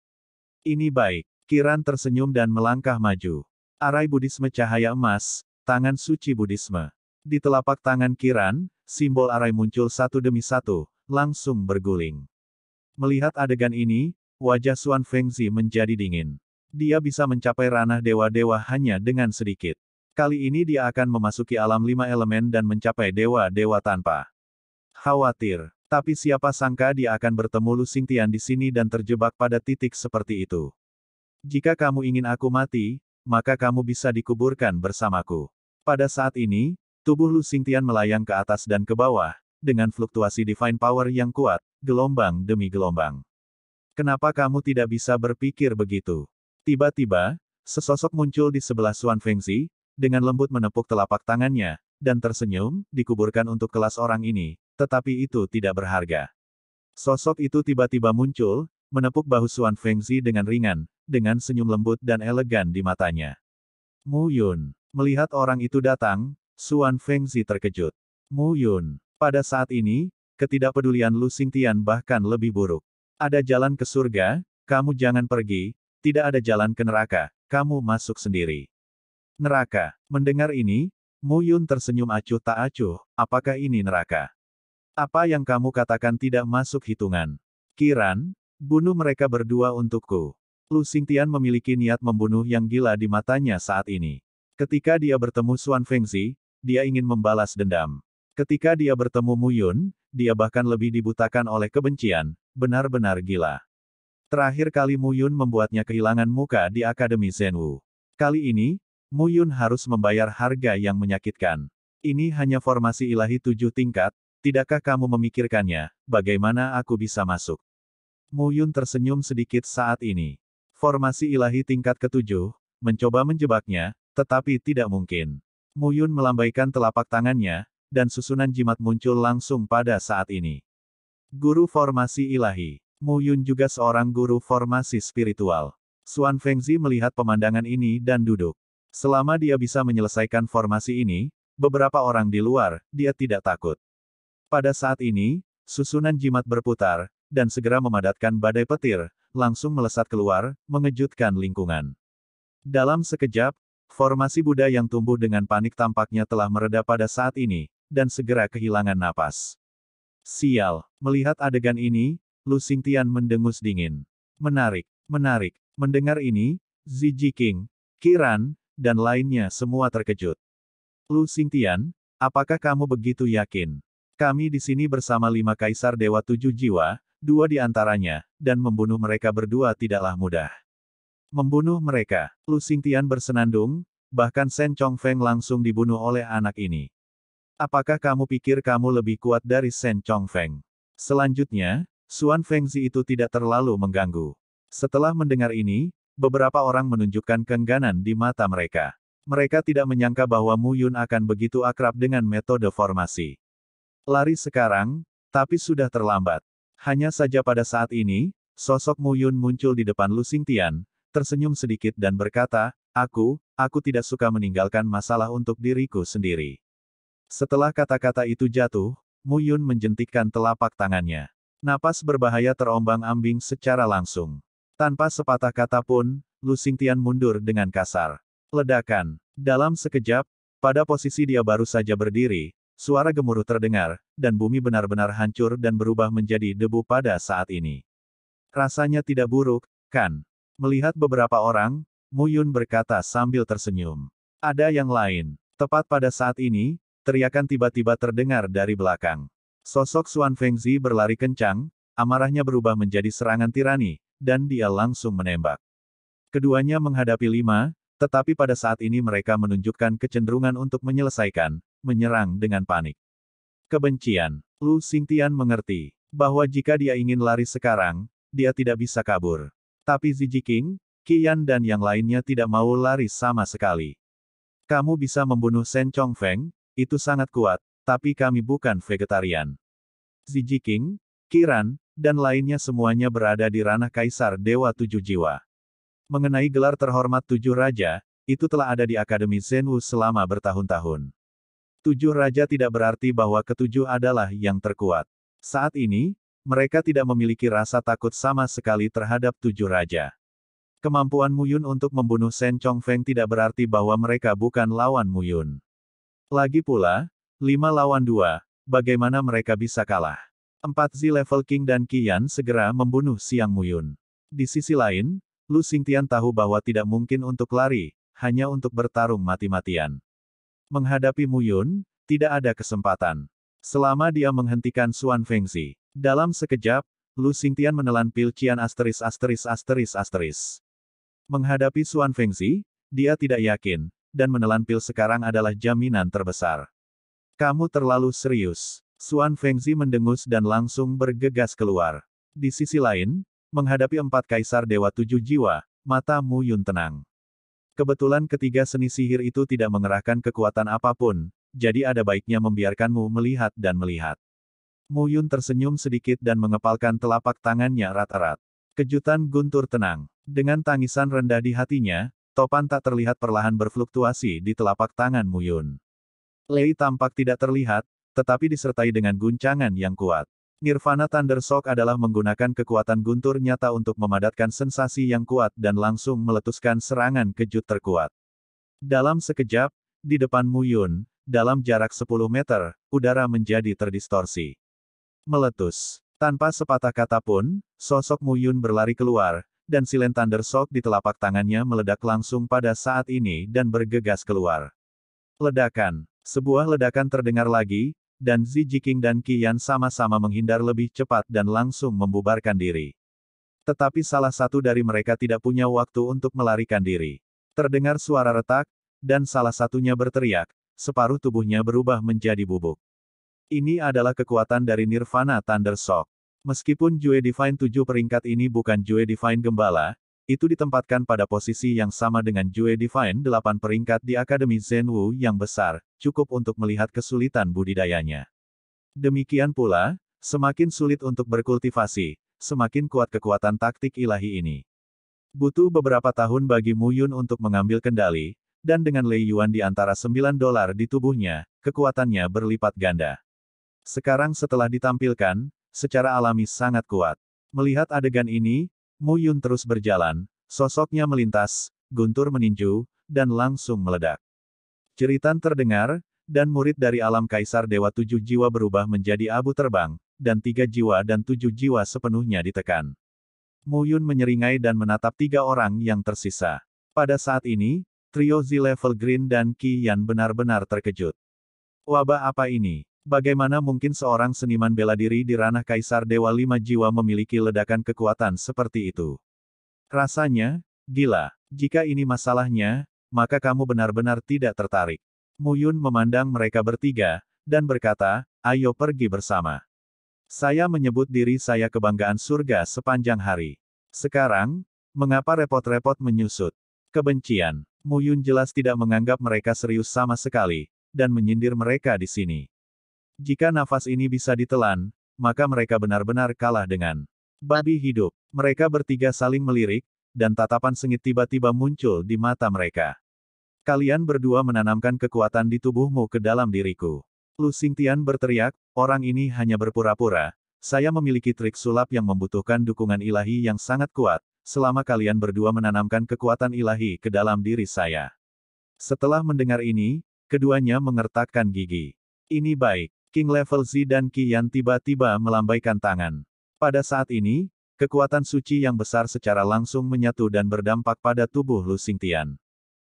Ini baik. Kiran tersenyum dan melangkah maju. Arai Budisme cahaya emas, tangan suci Budisme. Di telapak tangan Kiran, simbol arai muncul satu demi satu, langsung berguling. Melihat adegan ini, wajah Suan Fengzi menjadi dingin. Dia bisa mencapai ranah dewa-dewa hanya dengan sedikit. Kali ini dia akan memasuki alam lima elemen dan mencapai dewa-dewa tanpa khawatir. Tapi siapa sangka dia akan bertemu Lu Xingtian di sini dan terjebak pada titik seperti itu. Jika kamu ingin aku mati, maka kamu bisa dikuburkan bersamaku. Pada saat ini, tubuh Lu Xingtian melayang ke atas dan ke bawah, dengan fluktuasi divine power yang kuat, gelombang demi gelombang. Kenapa kamu tidak bisa berpikir begitu? Tiba-tiba, sesosok muncul di sebelah Suan Fengzi, dengan lembut menepuk telapak tangannya, dan tersenyum, dikuburkan untuk kelas orang ini, tetapi itu tidak berharga. Sosok itu tiba-tiba muncul, menepuk bahu Suan Fengzi dengan ringan, dengan senyum lembut dan elegan di matanya. Mu Yun. Melihat orang itu datang, Suan Fengzi terkejut. Mu Yun. Pada saat ini, ketidakpedulian Lu Xingtian bahkan lebih buruk. Ada jalan ke surga, kamu jangan pergi, tidak ada jalan ke neraka, kamu masuk sendiri. Neraka. Mendengar ini, Mu Yun tersenyum acuh tak acuh, apakah ini neraka? Apa yang kamu katakan tidak masuk hitungan. Kiran, bunuh mereka berdua untukku. Lu Xingtian memiliki niat membunuh yang gila di matanya saat ini. Ketika dia bertemu Xuan Fengzi, dia ingin membalas dendam. Ketika dia bertemu Mu Yun, dia bahkan lebih dibutakan oleh kebencian, benar-benar gila. Terakhir kali Mu Yun membuatnya kehilangan muka di Akademi Zenwu. Kali ini, Mu Yun harus membayar harga yang menyakitkan. Ini hanya formasi ilahi tujuh tingkat, tidakkah kamu memikirkannya, bagaimana aku bisa masuk? Mu Yun tersenyum sedikit saat ini. Formasi ilahi tingkat ketujuh, mencoba menjebaknya, tetapi tidak mungkin. Muyun melambaikan telapak tangannya, dan susunan jimat muncul langsung pada saat ini. Guru formasi ilahi. Muyun juga seorang guru formasi spiritual. Xuan Fengzi melihat pemandangan ini dan duduk. Selama dia bisa menyelesaikan formasi ini, beberapa orang di luar, dia tidak takut. Pada saat ini, susunan jimat berputar, dan segera memadatkan badai petir, langsung melesat keluar, mengejutkan lingkungan. Dalam sekejap, formasi Buddha yang tumbuh dengan panik tampaknya telah mereda pada saat ini, dan segera kehilangan napas. Sial, melihat adegan ini, Lu Xingtian mendengus dingin. Menarik, menarik, mendengar ini, Ziji King, Kiran, dan lainnya semua terkejut. Lu Xingtian, apakah kamu begitu yakin? Kami di sini bersama lima kaisar dewa tujuh jiwa, dua di antaranya, dan membunuh mereka berdua tidaklah mudah. Membunuh mereka, Lu Xingtian bersenandung, bahkan Shen Chongfeng langsung dibunuh oleh anak ini. Apakah kamu pikir kamu lebih kuat dari Shen Chongfeng? Selanjutnya, Xuan Fengzi itu tidak terlalu mengganggu. Setelah mendengar ini, beberapa orang menunjukkan kengganan di mata mereka. Mereka tidak menyangka bahwa Mu Yun akan begitu akrab dengan metode formasi. Lari sekarang, tapi sudah terlambat. Hanya saja pada saat ini, sosok Mu Yun muncul di depan Lu Tian, tersenyum sedikit dan berkata, Aku, aku tidak suka meninggalkan masalah untuk diriku sendiri. Setelah kata-kata itu jatuh, Mu Yun menjentikkan telapak tangannya. Napas berbahaya terombang-ambing secara langsung. Tanpa sepatah kata pun, Lu Tian mundur dengan kasar. Ledakan. Dalam sekejap, pada posisi dia baru saja berdiri, Suara gemuruh terdengar, dan bumi benar-benar hancur dan berubah menjadi debu pada saat ini. Rasanya tidak buruk, kan? Melihat beberapa orang, Muyun berkata sambil tersenyum. Ada yang lain. Tepat pada saat ini, teriakan tiba-tiba terdengar dari belakang. Sosok Xuan Fengzi berlari kencang, amarahnya berubah menjadi serangan tirani, dan dia langsung menembak. Keduanya menghadapi lima, tetapi pada saat ini mereka menunjukkan kecenderungan untuk menyelesaikan, menyerang dengan panik. Kebencian. Lu Xingtian mengerti bahwa jika dia ingin lari sekarang, dia tidak bisa kabur. Tapi Zijiking, Qian dan yang lainnya tidak mau lari sama sekali. Kamu bisa membunuh Shen Chongfeng, itu sangat kuat, tapi kami bukan vegetarian. Zijiking, Kiran, dan lainnya semuanya berada di ranah Kaisar Dewa Tujuh Jiwa. Mengenai gelar terhormat Tujuh Raja, itu telah ada di Akademi Zenwu selama bertahun-tahun. Tujuh raja tidak berarti bahwa ketujuh adalah yang terkuat. Saat ini, mereka tidak memiliki rasa takut sama sekali terhadap tujuh raja. Kemampuan Muyun untuk membunuh Shen Feng tidak berarti bahwa mereka bukan lawan Muyun. Lagi pula, lima lawan dua, bagaimana mereka bisa kalah? Empat Z level King dan Qian segera membunuh Siang Muyun. Di sisi lain, Lu Xingtian tahu bahwa tidak mungkin untuk lari, hanya untuk bertarung mati-matian. Menghadapi Muyun, tidak ada kesempatan. Selama dia menghentikan Suan Fengzi. Dalam sekejap, Lu Xingtian menelan pil Cian asteris asteris asteris asteris. Menghadapi Suan Fengzi, dia tidak yakin, dan menelan pil sekarang adalah jaminan terbesar. Kamu terlalu serius. Suan Fengzi mendengus dan langsung bergegas keluar. Di sisi lain, menghadapi empat kaisar dewa tujuh jiwa, mata Mu Yun tenang. Kebetulan ketiga seni sihir itu tidak mengerahkan kekuatan apapun, jadi ada baiknya membiarkanmu melihat dan melihat. Mu Yun tersenyum sedikit dan mengepalkan telapak tangannya erat-erat. Kejutan Guntur tenang. Dengan tangisan rendah di hatinya, topan tak terlihat perlahan berfluktuasi di telapak tangan Mu Yun. Lei tampak tidak terlihat, tetapi disertai dengan guncangan yang kuat. Nirvana Thunder Shock adalah menggunakan kekuatan guntur nyata untuk memadatkan sensasi yang kuat dan langsung meletuskan serangan kejut terkuat. Dalam sekejap, di depan Muyun, dalam jarak 10 meter, udara menjadi terdistorsi. Meletus. Tanpa sepatah kata pun, sosok Muyun berlari keluar, dan silen Thunder Shock di telapak tangannya meledak langsung pada saat ini dan bergegas keluar. Ledakan. Sebuah ledakan terdengar lagi, dan Xi Jiking dan Qian sama-sama menghindar lebih cepat dan langsung membubarkan diri. Tetapi salah satu dari mereka tidak punya waktu untuk melarikan diri. Terdengar suara retak, dan salah satunya berteriak, separuh tubuhnya berubah menjadi bubuk. Ini adalah kekuatan dari Nirvana Thunder Shock. Meskipun Jue Divine 7 peringkat ini bukan Jue Divine Gembala, itu ditempatkan pada posisi yang sama dengan Jue Divine delapan peringkat di Akademi Zen yang besar, cukup untuk melihat kesulitan budidayanya. Demikian pula, semakin sulit untuk berkultivasi, semakin kuat kekuatan taktik ilahi ini. Butuh beberapa tahun bagi Mu Yun untuk mengambil kendali, dan dengan Lei Yuan di antara 9 dolar di tubuhnya, kekuatannya berlipat ganda. Sekarang setelah ditampilkan, secara alami sangat kuat. Melihat adegan ini, Mu Yun terus berjalan, sosoknya melintas, guntur meninju, dan langsung meledak. Ceritan terdengar, dan murid dari alam kaisar dewa tujuh jiwa berubah menjadi abu terbang, dan tiga jiwa dan tujuh jiwa sepenuhnya ditekan. Mu Yun menyeringai dan menatap tiga orang yang tersisa. Pada saat ini, trio Z-level Green dan Qi Yan benar-benar terkejut. Wabah apa ini? Bagaimana mungkin seorang seniman bela diri di ranah Kaisar Dewa Lima Jiwa memiliki ledakan kekuatan seperti itu? Rasanya, gila. Jika ini masalahnya, maka kamu benar-benar tidak tertarik. Muyun memandang mereka bertiga, dan berkata, ayo pergi bersama. Saya menyebut diri saya kebanggaan surga sepanjang hari. Sekarang, mengapa repot-repot menyusut? Kebencian. Muyun jelas tidak menganggap mereka serius sama sekali, dan menyindir mereka di sini. Jika nafas ini bisa ditelan, maka mereka benar-benar kalah dengan babi hidup. Mereka bertiga saling melirik, dan tatapan sengit tiba-tiba muncul di mata mereka. Kalian berdua menanamkan kekuatan di tubuhmu ke dalam diriku. Lu Xingtian berteriak, orang ini hanya berpura-pura, saya memiliki trik sulap yang membutuhkan dukungan ilahi yang sangat kuat, selama kalian berdua menanamkan kekuatan ilahi ke dalam diri saya. Setelah mendengar ini, keduanya mengertakkan gigi. Ini baik. King level Z dan Qian tiba-tiba melambaikan tangan. Pada saat ini, kekuatan suci yang besar secara langsung menyatu dan berdampak pada tubuh Lu Xingtian.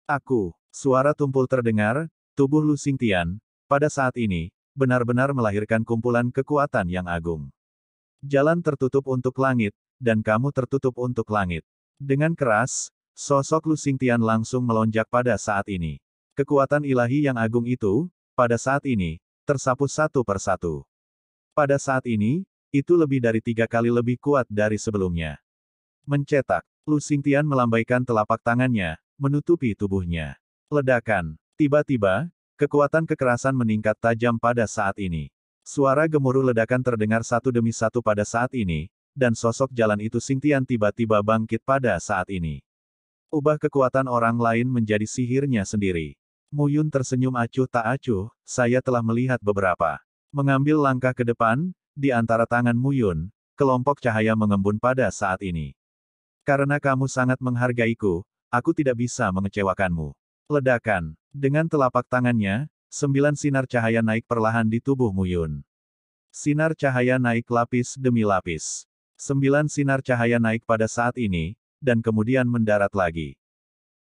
Aku, suara tumpul terdengar, tubuh Lu Xingtian, pada saat ini, benar-benar melahirkan kumpulan kekuatan yang agung. Jalan tertutup untuk langit, dan kamu tertutup untuk langit. Dengan keras, sosok Lu Xingtian langsung melonjak pada saat ini. Kekuatan ilahi yang agung itu, pada saat ini, tersapu satu persatu. Pada saat ini, itu lebih dari tiga kali lebih kuat dari sebelumnya. Mencetak, Lu Xingtian melambaikan telapak tangannya, menutupi tubuhnya. Ledakan, tiba-tiba, kekuatan kekerasan meningkat tajam pada saat ini. Suara gemuruh ledakan terdengar satu demi satu pada saat ini, dan sosok jalan itu Xingtian tiba-tiba bangkit pada saat ini. Ubah kekuatan orang lain menjadi sihirnya sendiri. Muyun tersenyum acuh tak acuh, saya telah melihat beberapa. Mengambil langkah ke depan, di antara tangan Muyun, kelompok cahaya mengembun pada saat ini. Karena kamu sangat menghargaiku, aku tidak bisa mengecewakanmu. Ledakan. Dengan telapak tangannya, sembilan sinar cahaya naik perlahan di tubuh Muyun. Sinar cahaya naik lapis demi lapis. Sembilan sinar cahaya naik pada saat ini, dan kemudian mendarat lagi.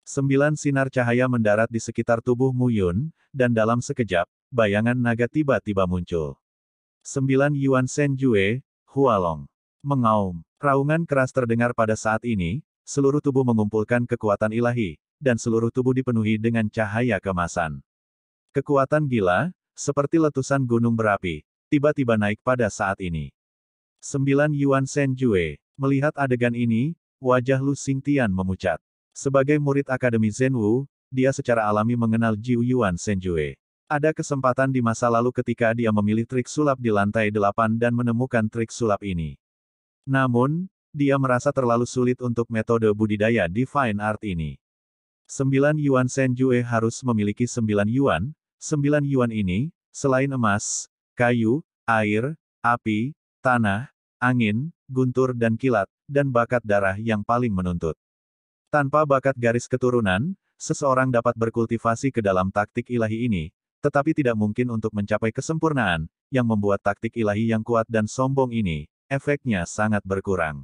Sembilan sinar cahaya mendarat di sekitar tubuh Mu Yun, dan dalam sekejap, bayangan naga tiba-tiba muncul. Sembilan Yuan Shen Jue, Hualong. Mengaum. Raungan keras terdengar pada saat ini, seluruh tubuh mengumpulkan kekuatan ilahi, dan seluruh tubuh dipenuhi dengan cahaya kemasan. Kekuatan gila, seperti letusan gunung berapi, tiba-tiba naik pada saat ini. Sembilan Yuan Shen Jue. Melihat adegan ini, wajah Lu Xingtian memucat. Sebagai murid Akademi Zenwu, dia secara alami mengenal Jiu Yuan Senjue. Ada kesempatan di masa lalu ketika dia memilih trik sulap di lantai delapan dan menemukan trik sulap ini. Namun, dia merasa terlalu sulit untuk metode budidaya di fine art ini. Sembilan Yuan Senjue harus memiliki sembilan Yuan, sembilan Yuan ini, selain emas, kayu, air, api, tanah, angin, guntur dan kilat, dan bakat darah yang paling menuntut. Tanpa bakat garis keturunan, seseorang dapat berkultivasi ke dalam taktik ilahi ini, tetapi tidak mungkin untuk mencapai kesempurnaan, yang membuat taktik ilahi yang kuat dan sombong ini, efeknya sangat berkurang.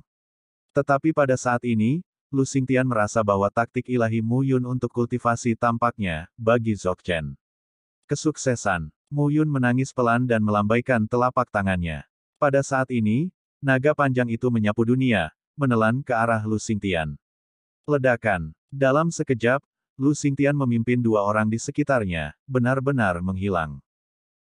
Tetapi pada saat ini, Lu Xingtian merasa bahwa taktik ilahi Mu Yun untuk kultivasi tampaknya, bagi Chen Kesuksesan, Mu Yun menangis pelan dan melambaikan telapak tangannya. Pada saat ini, naga panjang itu menyapu dunia, menelan ke arah Lu Xingtian. Ledakan. Dalam sekejap, Lu Xingtian memimpin dua orang di sekitarnya, benar-benar menghilang.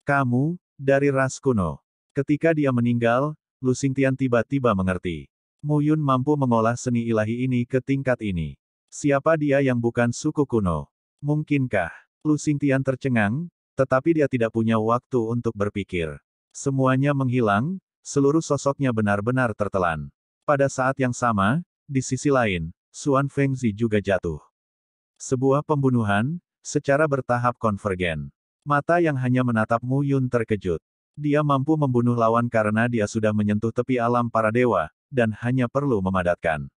Kamu, dari ras kuno. Ketika dia meninggal, Lu Xingtian tiba-tiba mengerti. Mu Yun mampu mengolah seni ilahi ini ke tingkat ini. Siapa dia yang bukan suku kuno? Mungkinkah? Lu Xingtian tercengang, tetapi dia tidak punya waktu untuk berpikir. Semuanya menghilang, seluruh sosoknya benar-benar tertelan. Pada saat yang sama, di sisi lain, Suan Fengzi juga jatuh. Sebuah pembunuhan, secara bertahap konvergen. Mata yang hanya menatap Mu Yun terkejut. Dia mampu membunuh lawan karena dia sudah menyentuh tepi alam para dewa, dan hanya perlu memadatkan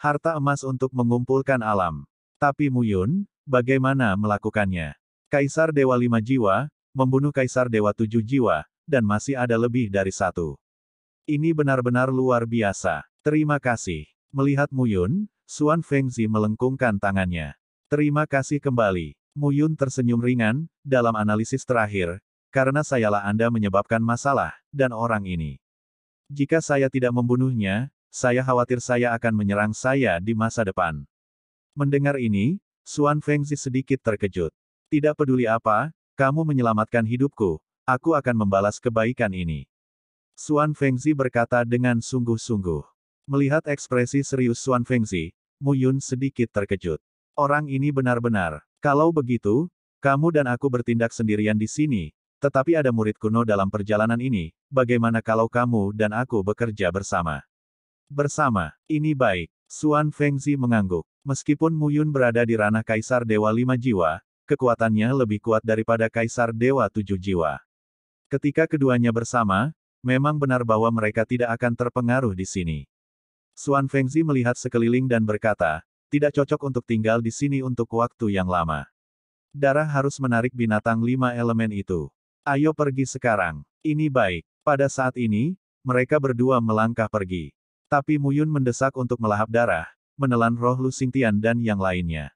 harta emas untuk mengumpulkan alam. Tapi Mu Yun, bagaimana melakukannya? Kaisar Dewa Lima Jiwa, membunuh Kaisar Dewa Tujuh Jiwa, dan masih ada lebih dari satu. Ini benar-benar luar biasa. Terima kasih. Melihat Mu Yun, Suan Fengzi melengkungkan tangannya. Terima kasih kembali. Mu Yun tersenyum ringan, dalam analisis terakhir, karena sayalah Anda menyebabkan masalah, dan orang ini. Jika saya tidak membunuhnya, saya khawatir saya akan menyerang saya di masa depan. Mendengar ini, Suan Fengzi sedikit terkejut. Tidak peduli apa, kamu menyelamatkan hidupku, aku akan membalas kebaikan ini. Suan Fengzi berkata dengan sungguh-sungguh. Melihat ekspresi serius Suan Fengzi, Muyun sedikit terkejut. Orang ini benar-benar. Kalau begitu, kamu dan aku bertindak sendirian di sini, tetapi ada murid kuno dalam perjalanan ini, bagaimana kalau kamu dan aku bekerja bersama? Bersama, ini baik. Suan Fengzi mengangguk. Meskipun Muyun berada di ranah Kaisar Dewa Lima Jiwa, kekuatannya lebih kuat daripada Kaisar Dewa Tujuh Jiwa. Ketika keduanya bersama, memang benar bahwa mereka tidak akan terpengaruh di sini. Suan Fengzi melihat sekeliling dan berkata, tidak cocok untuk tinggal di sini untuk waktu yang lama. Darah harus menarik binatang lima elemen itu. Ayo pergi sekarang. Ini baik. Pada saat ini, mereka berdua melangkah pergi. Tapi Muyun mendesak untuk melahap darah, menelan roh Lu Xingtian dan yang lainnya.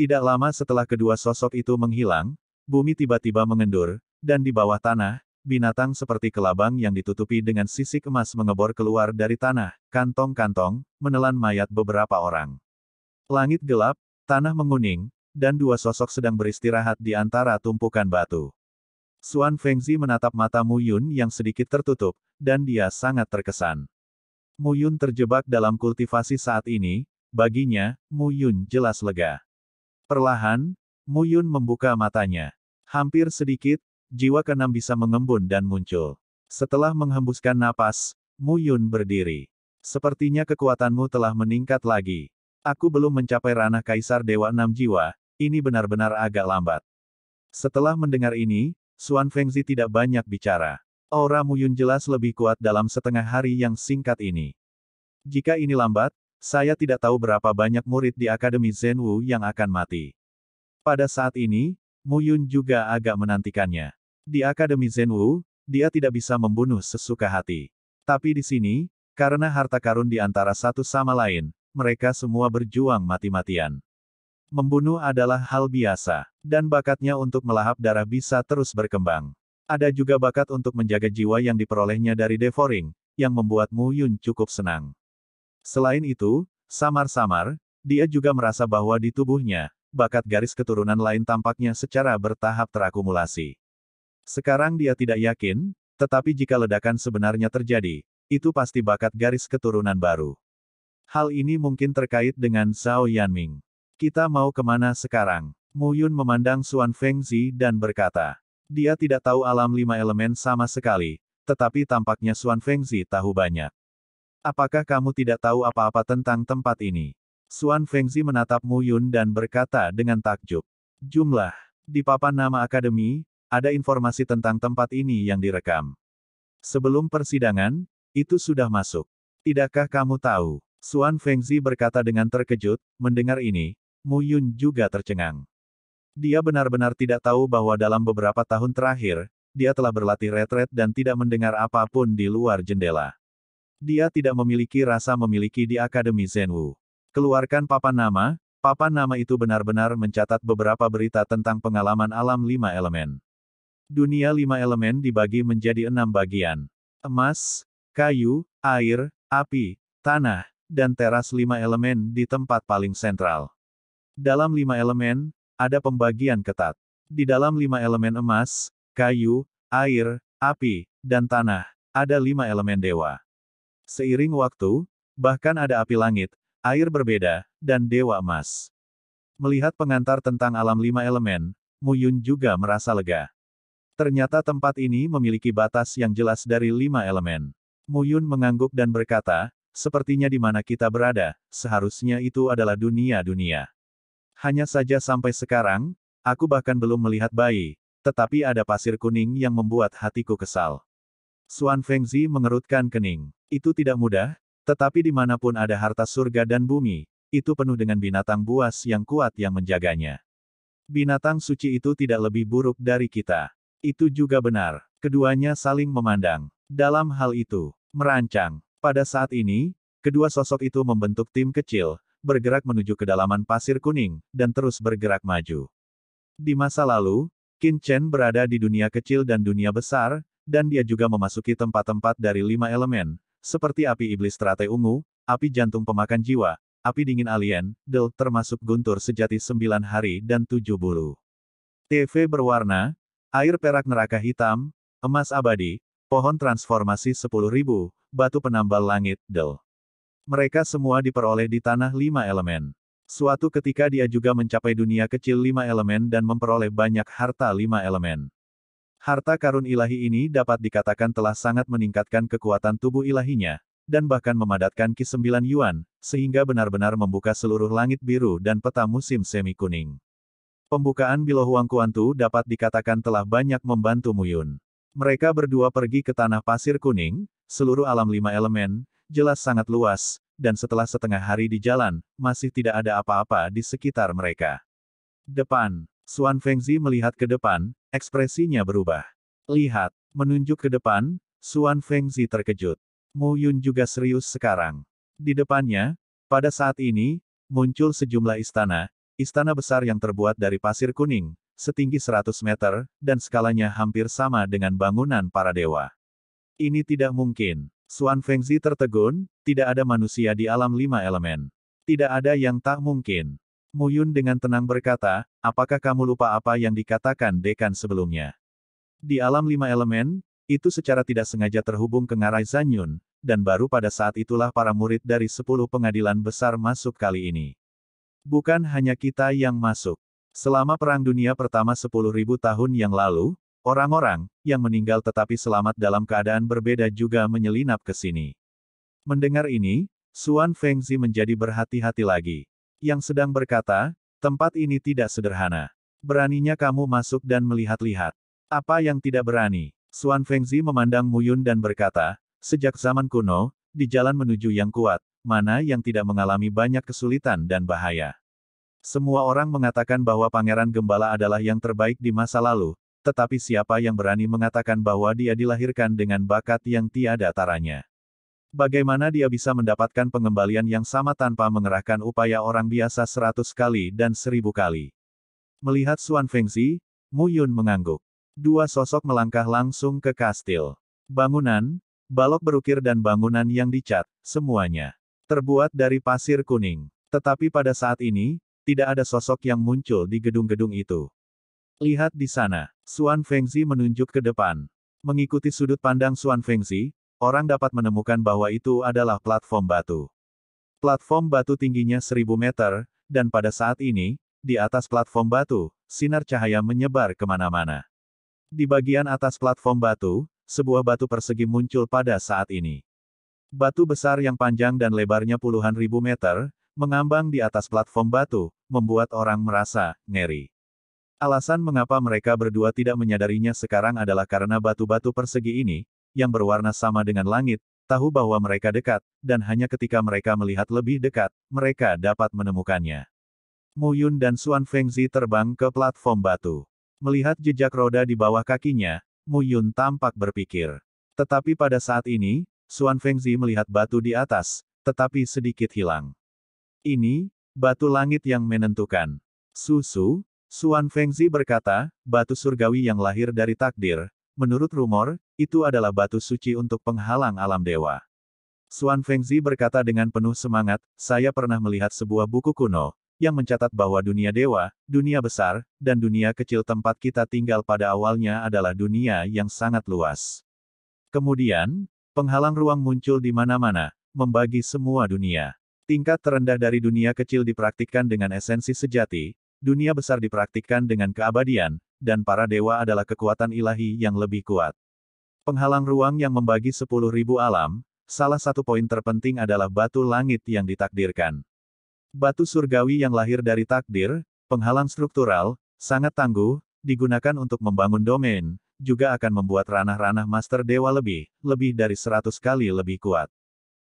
Tidak lama setelah kedua sosok itu menghilang, bumi tiba-tiba mengendur, dan di bawah tanah, binatang seperti kelabang yang ditutupi dengan sisik emas mengebor keluar dari tanah, kantong-kantong, menelan mayat beberapa orang. Langit gelap, tanah menguning, dan dua sosok sedang beristirahat di antara tumpukan batu. Suan Fengzi menatap mata Mu Yun yang sedikit tertutup, dan dia sangat terkesan. Mu Yun terjebak dalam kultivasi saat ini, baginya, Mu Yun jelas lega. Perlahan, Mu Yun membuka matanya. Hampir sedikit, jiwa keenam bisa mengembun dan muncul. Setelah menghembuskan napas, Mu Yun berdiri. Sepertinya kekuatanmu telah meningkat lagi. Aku belum mencapai ranah Kaisar Dewa Enam Jiwa, ini benar-benar agak lambat. Setelah mendengar ini, Xuan Fengzi tidak banyak bicara. Aura Mu Yun jelas lebih kuat dalam setengah hari yang singkat ini. Jika ini lambat, saya tidak tahu berapa banyak murid di Akademi Zen Wu yang akan mati. Pada saat ini, Mu Yun juga agak menantikannya. Di Akademi Zenwu, dia tidak bisa membunuh sesuka hati. Tapi di sini, karena harta karun di antara satu sama lain, mereka semua berjuang mati-matian. Membunuh adalah hal biasa, dan bakatnya untuk melahap darah bisa terus berkembang. Ada juga bakat untuk menjaga jiwa yang diperolehnya dari devouring, yang membuat Mu Yun cukup senang. Selain itu, samar-samar, dia juga merasa bahwa di tubuhnya, bakat garis keturunan lain tampaknya secara bertahap terakumulasi. Sekarang dia tidak yakin, tetapi jika ledakan sebenarnya terjadi, itu pasti bakat garis keturunan baru. Hal ini mungkin terkait dengan Zhao Yanming. Kita mau kemana sekarang? Mu Yun memandang Xuan Fengzi dan berkata. Dia tidak tahu alam lima elemen sama sekali, tetapi tampaknya Xuan Fengzi tahu banyak. Apakah kamu tidak tahu apa-apa tentang tempat ini? Xuan Fengzi menatap Mu Yun dan berkata dengan takjub. Jumlah. Di papan nama akademi, ada informasi tentang tempat ini yang direkam. Sebelum persidangan, itu sudah masuk. Tidakkah kamu tahu? Suan Fengzi berkata dengan terkejut, mendengar ini, Mu Yun juga tercengang. Dia benar-benar tidak tahu bahwa dalam beberapa tahun terakhir, dia telah berlatih retret dan tidak mendengar apapun di luar jendela. Dia tidak memiliki rasa memiliki di Akademi Zenwu. Keluarkan papan nama, papan nama itu benar-benar mencatat beberapa berita tentang pengalaman alam lima elemen. Dunia lima elemen dibagi menjadi enam bagian. Emas, kayu, air, api, tanah, dan teras lima elemen di tempat paling sentral. Dalam lima elemen, ada pembagian ketat. Di dalam lima elemen emas, kayu, air, api, dan tanah, ada lima elemen dewa. Seiring waktu, bahkan ada api langit, air berbeda, dan dewa emas. Melihat pengantar tentang alam lima elemen, Muyun juga merasa lega. Ternyata tempat ini memiliki batas yang jelas dari lima elemen. Muyun mengangguk dan berkata, sepertinya di mana kita berada, seharusnya itu adalah dunia-dunia. Hanya saja sampai sekarang, aku bahkan belum melihat bayi, tetapi ada pasir kuning yang membuat hatiku kesal. Suan Fengzi mengerutkan kening. Itu tidak mudah, tetapi dimanapun ada harta surga dan bumi, itu penuh dengan binatang buas yang kuat yang menjaganya. Binatang suci itu tidak lebih buruk dari kita. Itu juga benar. Keduanya saling memandang. Dalam hal itu, merancang. Pada saat ini, kedua sosok itu membentuk tim kecil, bergerak menuju kedalaman pasir kuning, dan terus bergerak maju. Di masa lalu, Qin Chen berada di dunia kecil dan dunia besar, dan dia juga memasuki tempat-tempat dari lima elemen, seperti api iblis teratai ungu, api jantung pemakan jiwa, api dingin alien, del, termasuk guntur sejati sembilan hari dan tujuh bulu. TV berwarna, Air perak neraka hitam, emas abadi, pohon transformasi 10.000, batu penambal langit, del. Mereka semua diperoleh di tanah lima elemen. Suatu ketika dia juga mencapai dunia kecil lima elemen dan memperoleh banyak harta lima elemen. Harta karun ilahi ini dapat dikatakan telah sangat meningkatkan kekuatan tubuh ilahinya, dan bahkan memadatkan Ki Sembilan Yuan, sehingga benar-benar membuka seluruh langit biru dan peta musim semi kuning. Pembukaan Bilohuang Kuantu dapat dikatakan telah banyak membantu Muyun. Mereka berdua pergi ke tanah pasir kuning, seluruh alam lima elemen, jelas sangat luas, dan setelah setengah hari di jalan, masih tidak ada apa-apa di sekitar mereka. Depan, Suan Fengzi melihat ke depan, ekspresinya berubah. Lihat, menunjuk ke depan, Suan Fengzi terkejut. Mu Yun juga serius sekarang. Di depannya, pada saat ini, muncul sejumlah istana, Istana besar yang terbuat dari pasir kuning, setinggi 100 meter, dan skalanya hampir sama dengan bangunan para dewa. Ini tidak mungkin. Xuan Fengzi tertegun, tidak ada manusia di alam lima elemen. Tidak ada yang tak mungkin. Mu Yun dengan tenang berkata, apakah kamu lupa apa yang dikatakan dekan sebelumnya? Di alam lima elemen, itu secara tidak sengaja terhubung ke ngarai Zanyun, dan baru pada saat itulah para murid dari sepuluh pengadilan besar masuk kali ini. Bukan hanya kita yang masuk. Selama Perang Dunia Pertama 10.000 tahun yang lalu, orang-orang yang meninggal tetapi selamat dalam keadaan berbeda juga menyelinap ke sini. Mendengar ini, Suan Fengzi menjadi berhati-hati lagi. Yang sedang berkata, tempat ini tidak sederhana. Beraninya kamu masuk dan melihat-lihat. Apa yang tidak berani? Suan Fengzi memandang Muyun dan berkata, sejak zaman kuno, di jalan menuju yang kuat, mana yang tidak mengalami banyak kesulitan dan bahaya. Semua orang mengatakan bahwa Pangeran Gembala adalah yang terbaik di masa lalu, tetapi siapa yang berani mengatakan bahwa dia dilahirkan dengan bakat yang tiada taranya? Bagaimana dia bisa mendapatkan pengembalian yang sama tanpa mengerahkan upaya orang biasa seratus kali dan seribu kali? Melihat Suan Fengzi, Mu Yun mengangguk. Dua sosok melangkah langsung ke kastil. Bangunan, balok berukir dan bangunan yang dicat, semuanya. Terbuat dari pasir kuning. Tetapi pada saat ini, tidak ada sosok yang muncul di gedung-gedung itu. Lihat di sana. Xuan Fengzi menunjuk ke depan. Mengikuti sudut pandang Xuan Fengzi, orang dapat menemukan bahwa itu adalah platform batu. Platform batu tingginya 1000 meter, dan pada saat ini, di atas platform batu, sinar cahaya menyebar kemana-mana. Di bagian atas platform batu, sebuah batu persegi muncul pada saat ini. Batu besar yang panjang dan lebarnya puluhan ribu meter, mengambang di atas platform batu, membuat orang merasa ngeri. Alasan mengapa mereka berdua tidak menyadarinya sekarang adalah karena batu-batu persegi ini, yang berwarna sama dengan langit, tahu bahwa mereka dekat, dan hanya ketika mereka melihat lebih dekat, mereka dapat menemukannya. Mu Yun dan Xuan Fengzi terbang ke platform batu. Melihat jejak roda di bawah kakinya, Mu Yun tampak berpikir. Tetapi pada saat ini, Suan Fengzi melihat batu di atas, tetapi sedikit hilang. Ini, batu langit yang menentukan. Susu, Suan Fengzi berkata, batu surgawi yang lahir dari takdir, menurut rumor, itu adalah batu suci untuk penghalang alam dewa. Suan Fengzi berkata dengan penuh semangat, saya pernah melihat sebuah buku kuno, yang mencatat bahwa dunia dewa, dunia besar, dan dunia kecil tempat kita tinggal pada awalnya adalah dunia yang sangat luas. Kemudian, Penghalang ruang muncul di mana-mana, membagi semua dunia. Tingkat terendah dari dunia kecil dipraktikkan dengan esensi sejati, dunia besar dipraktikkan dengan keabadian, dan para dewa adalah kekuatan ilahi yang lebih kuat. Penghalang ruang yang membagi 10.000 alam, salah satu poin terpenting adalah batu langit yang ditakdirkan. Batu surgawi yang lahir dari takdir, penghalang struktural, sangat tangguh, digunakan untuk membangun domain, juga akan membuat ranah-ranah Master Dewa lebih, lebih dari seratus kali lebih kuat.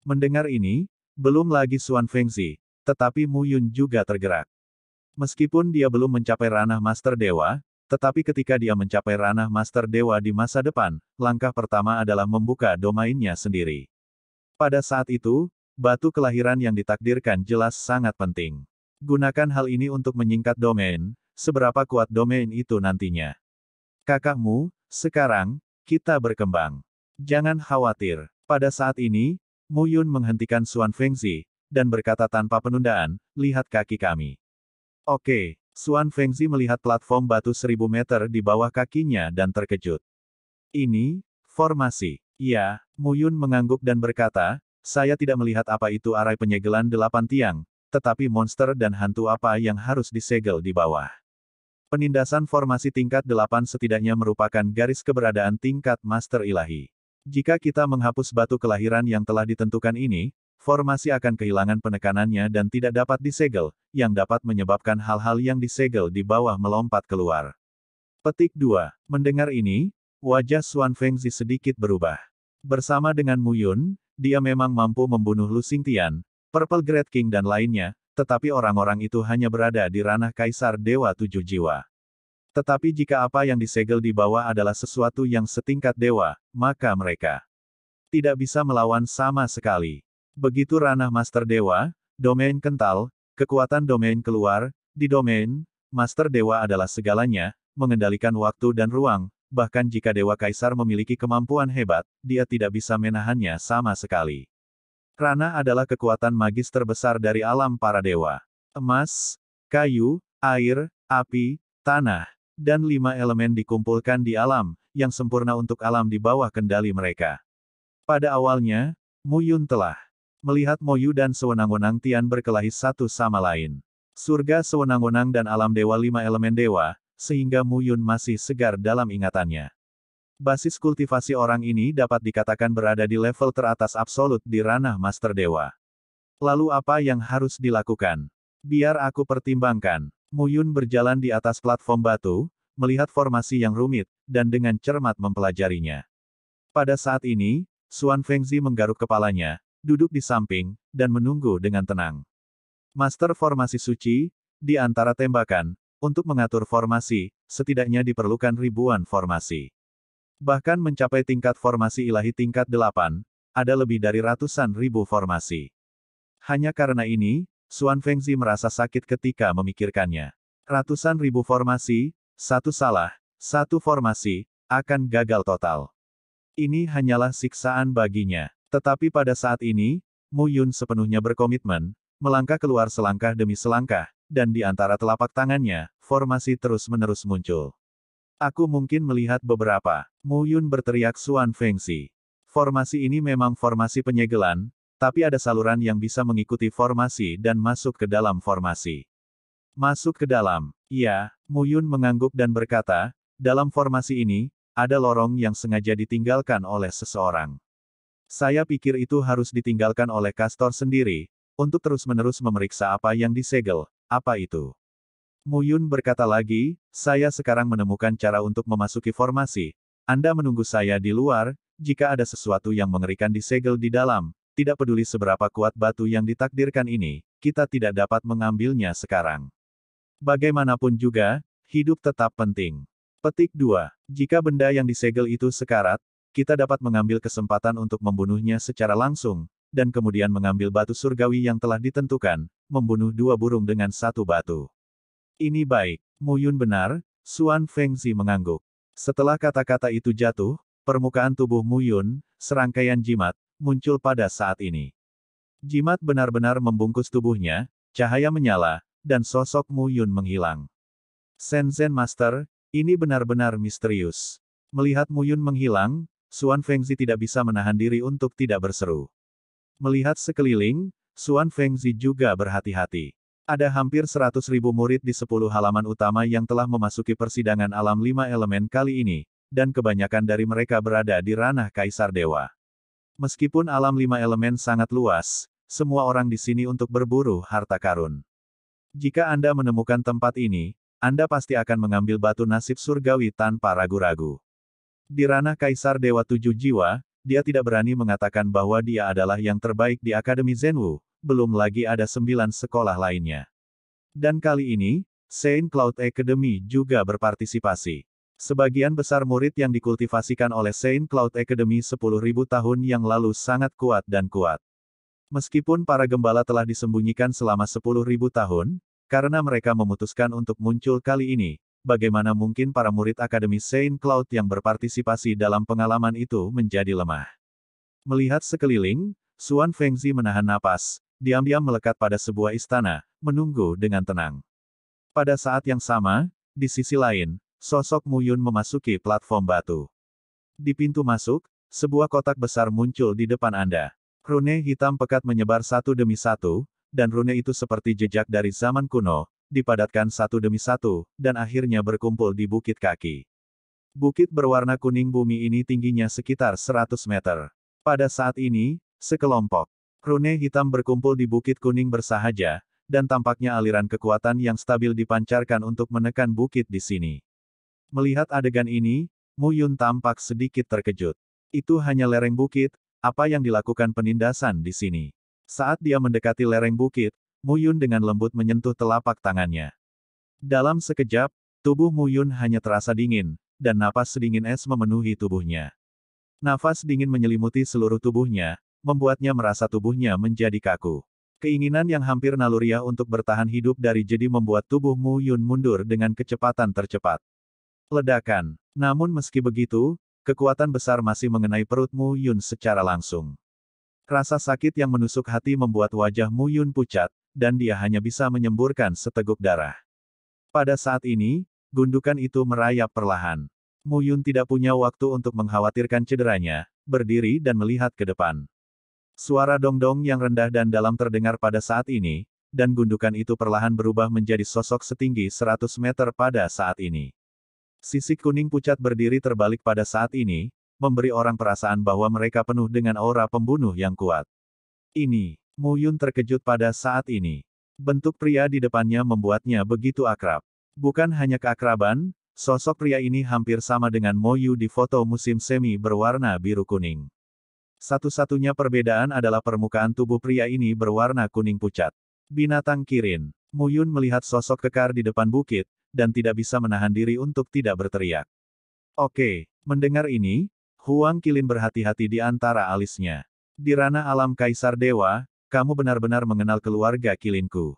Mendengar ini, belum lagi Suan Fengzi, tetapi Mu Yun juga tergerak. Meskipun dia belum mencapai ranah Master Dewa, tetapi ketika dia mencapai ranah Master Dewa di masa depan, langkah pertama adalah membuka domainnya sendiri. Pada saat itu, batu kelahiran yang ditakdirkan jelas sangat penting. Gunakan hal ini untuk menyingkat domain, seberapa kuat domain itu nantinya. Kakakmu, sekarang, kita berkembang. Jangan khawatir. Pada saat ini, Mu Yun menghentikan Xuan Fengzi, dan berkata tanpa penundaan, lihat kaki kami. Oke, Xuan Fengzi melihat platform batu seribu meter di bawah kakinya dan terkejut. Ini, formasi. Ya, Mu Yun mengangguk dan berkata, saya tidak melihat apa itu arai penyegelan delapan tiang, tetapi monster dan hantu apa yang harus disegel di bawah. Penindasan formasi tingkat 8 setidaknya merupakan garis keberadaan tingkat Master Ilahi. Jika kita menghapus batu kelahiran yang telah ditentukan ini, formasi akan kehilangan penekanannya dan tidak dapat disegel, yang dapat menyebabkan hal-hal yang disegel di bawah melompat keluar. Petik 2. Mendengar ini, wajah Xuan Fengzi sedikit berubah. Bersama dengan Muyun, dia memang mampu membunuh Lu Xingtian, Purple Great King dan lainnya, tetapi orang-orang itu hanya berada di ranah Kaisar Dewa Tujuh Jiwa. Tetapi jika apa yang disegel di bawah adalah sesuatu yang setingkat dewa, maka mereka tidak bisa melawan sama sekali. Begitu ranah Master Dewa, domain kental, kekuatan domain keluar, di domain, Master Dewa adalah segalanya, mengendalikan waktu dan ruang, bahkan jika Dewa Kaisar memiliki kemampuan hebat, dia tidak bisa menahannya sama sekali. Rana adalah kekuatan magis terbesar dari alam para dewa. Emas, kayu, air, api, tanah, dan lima elemen dikumpulkan di alam, yang sempurna untuk alam di bawah kendali mereka. Pada awalnya, Muyun telah melihat Moyu dan sewenang-wenang Tian berkelahi satu sama lain. Surga sewenang-wenang dan alam dewa lima elemen dewa, sehingga Muyun masih segar dalam ingatannya. Basis kultivasi orang ini dapat dikatakan berada di level teratas absolut di ranah Master Dewa. Lalu apa yang harus dilakukan? Biar aku pertimbangkan. Muyun berjalan di atas platform batu, melihat formasi yang rumit, dan dengan cermat mempelajarinya. Pada saat ini, Suan Fengzi menggaruk kepalanya, duduk di samping, dan menunggu dengan tenang. Master formasi suci, di antara tembakan, untuk mengatur formasi, setidaknya diperlukan ribuan formasi. Bahkan mencapai tingkat formasi ilahi tingkat delapan, ada lebih dari ratusan ribu formasi. Hanya karena ini, Xuan Fengzi merasa sakit ketika memikirkannya. Ratusan ribu formasi, satu salah, satu formasi, akan gagal total. Ini hanyalah siksaan baginya. Tetapi pada saat ini, Mu Yun sepenuhnya berkomitmen, melangkah keluar selangkah demi selangkah, dan di antara telapak tangannya, formasi terus-menerus muncul. Aku mungkin melihat beberapa. Mu Yun berteriak Suan Fengxi. Formasi ini memang formasi penyegelan, tapi ada saluran yang bisa mengikuti formasi dan masuk ke dalam formasi. Masuk ke dalam. Iya, Mu Yun mengangguk dan berkata, dalam formasi ini, ada lorong yang sengaja ditinggalkan oleh seseorang. Saya pikir itu harus ditinggalkan oleh Kastor sendiri, untuk terus-menerus memeriksa apa yang disegel, apa itu. Muyun berkata lagi, saya sekarang menemukan cara untuk memasuki formasi. Anda menunggu saya di luar, jika ada sesuatu yang mengerikan disegel di dalam, tidak peduli seberapa kuat batu yang ditakdirkan ini, kita tidak dapat mengambilnya sekarang. Bagaimanapun juga, hidup tetap penting. Petik 2. Jika benda yang disegel itu sekarat, kita dapat mengambil kesempatan untuk membunuhnya secara langsung, dan kemudian mengambil batu surgawi yang telah ditentukan, membunuh dua burung dengan satu batu. Ini baik. Muyun benar, Suan Fengzi mengangguk. Setelah kata-kata itu jatuh, permukaan tubuh Muyun, serangkaian jimat, muncul pada saat ini. Jimat benar-benar membungkus tubuhnya, cahaya menyala, dan sosok Muyun menghilang. Zen Master, ini benar-benar misterius. Melihat Muyun menghilang, Suan Fengzi tidak bisa menahan diri untuk tidak berseru. Melihat sekeliling, Suan Fengzi juga berhati-hati. Ada hampir 100 ribu murid di 10 halaman utama yang telah memasuki persidangan alam lima elemen kali ini, dan kebanyakan dari mereka berada di ranah Kaisar Dewa. Meskipun alam lima elemen sangat luas, semua orang di sini untuk berburu harta karun. Jika Anda menemukan tempat ini, Anda pasti akan mengambil batu nasib surgawi tanpa ragu-ragu. Di ranah Kaisar Dewa Tujuh Jiwa, dia tidak berani mengatakan bahwa dia adalah yang terbaik di Akademi Zenwu, belum lagi ada sembilan sekolah lainnya. Dan kali ini, Saint Cloud Academy juga berpartisipasi. Sebagian besar murid yang dikultivasikan oleh Saint Cloud Academy 10.000 tahun yang lalu sangat kuat dan kuat. Meskipun para gembala telah disembunyikan selama 10.000 tahun, karena mereka memutuskan untuk muncul kali ini, bagaimana mungkin para murid Akademi Saint Cloud yang berpartisipasi dalam pengalaman itu menjadi lemah. Melihat sekeliling, Suan Fengzi menahan napas, diam-diam melekat pada sebuah istana, menunggu dengan tenang. Pada saat yang sama, di sisi lain, sosok Muyun memasuki platform batu. Di pintu masuk, sebuah kotak besar muncul di depan Anda. Rune hitam pekat menyebar satu demi satu, dan rune itu seperti jejak dari zaman kuno, dipadatkan satu demi satu, dan akhirnya berkumpul di bukit kaki. Bukit berwarna kuning bumi ini tingginya sekitar 100 meter. Pada saat ini, sekelompok Rune hitam berkumpul di Bukit Kuning bersahaja, dan tampaknya aliran kekuatan yang stabil dipancarkan untuk menekan bukit di sini. Melihat adegan ini, Mu Yun tampak sedikit terkejut. Itu hanya lereng bukit, apa yang dilakukan penindasan di sini. Saat dia mendekati lereng bukit, Mu Yun dengan lembut menyentuh telapak tangannya. Dalam sekejap, tubuh Mu Yun hanya terasa dingin, dan napas sedingin es memenuhi tubuhnya. Nafas dingin menyelimuti seluruh tubuhnya, membuatnya merasa tubuhnya menjadi kaku. Keinginan yang hampir naluriah untuk bertahan hidup dari jadi membuat tubuh Mu Yun mundur dengan kecepatan tercepat. Ledakan. Namun meski begitu, kekuatan besar masih mengenai perut Mu Yun secara langsung. Rasa sakit yang menusuk hati membuat wajah Mu Yun pucat, dan dia hanya bisa menyemburkan seteguk darah. Pada saat ini, gundukan itu merayap perlahan. Mu Yun tidak punya waktu untuk mengkhawatirkan cederanya, berdiri dan melihat ke depan. Suara dong-dong yang rendah dan dalam terdengar pada saat ini, dan gundukan itu perlahan berubah menjadi sosok setinggi 100 meter pada saat ini. Sisik kuning pucat berdiri terbalik pada saat ini, memberi orang perasaan bahwa mereka penuh dengan aura pembunuh yang kuat. Ini, Muyun terkejut pada saat ini. Bentuk pria di depannya membuatnya begitu akrab. Bukan hanya keakraban, sosok pria ini hampir sama dengan Moyu di foto musim semi berwarna biru kuning. Satu-satunya perbedaan adalah permukaan tubuh pria ini berwarna kuning pucat. Binatang Kirin. Muyun melihat sosok kekar di depan bukit, dan tidak bisa menahan diri untuk tidak berteriak. Oke, mendengar ini, Huang Kilin berhati-hati di antara alisnya. Di ranah alam Kaisar Dewa, kamu benar-benar mengenal keluarga Kilinku.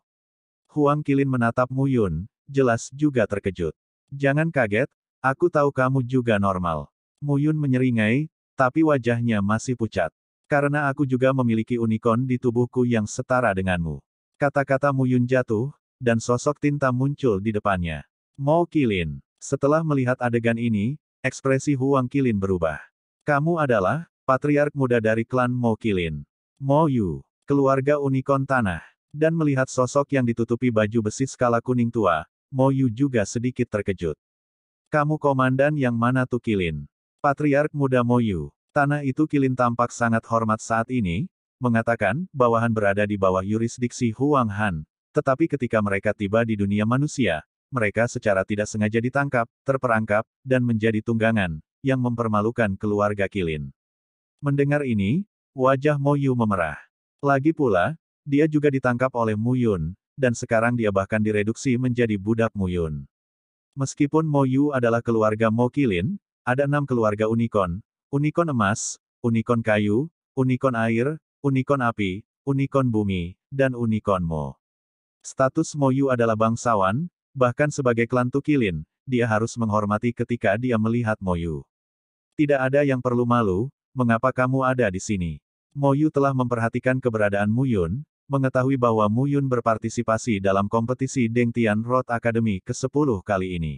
Huang Kilin menatap Muyun, jelas juga terkejut. Jangan kaget, aku tahu kamu juga normal. Muyun menyeringai, tapi wajahnya masih pucat. Karena aku juga memiliki unicorn di tubuhku yang setara denganmu. Kata-kata Muyun jatuh, dan sosok tinta muncul di depannya. Mau Kilin. Setelah melihat adegan ini, ekspresi Huang Kilin berubah. Kamu adalah, patriark muda dari klan Mo Kilin. Mo Yu, keluarga unicorn tanah. Dan melihat sosok yang ditutupi baju besi skala kuning tua, Mo Yu juga sedikit terkejut. Kamu komandan yang mana tuh Kilin? Patriark muda Moyu, tanah itu Kilin tampak sangat hormat saat ini, mengatakan, bawahan berada di bawah yurisdiksi Huang Han. Tetapi ketika mereka tiba di dunia manusia, mereka secara tidak sengaja ditangkap, terperangkap, dan menjadi tunggangan, yang mempermalukan keluarga Kilin. Mendengar ini, wajah Moyu memerah. Lagi pula, dia juga ditangkap oleh Muyun, dan sekarang dia bahkan direduksi menjadi budak Muyun. Meskipun Moyu adalah keluarga Mo Kilin, ada enam keluarga unicorn, unicorn emas, unicorn kayu, unicorn air, unicorn api, unicorn bumi, dan unicorn mo. Status Moyu adalah bangsawan, bahkan sebagai klan Tukilin, dia harus menghormati ketika dia melihat Moyu. Tidak ada yang perlu malu, mengapa kamu ada di sini? Moyu telah memperhatikan keberadaan Muyun, mengetahui bahwa Muyun berpartisipasi dalam kompetisi Deng Tian Road Academy ke-10 kali ini.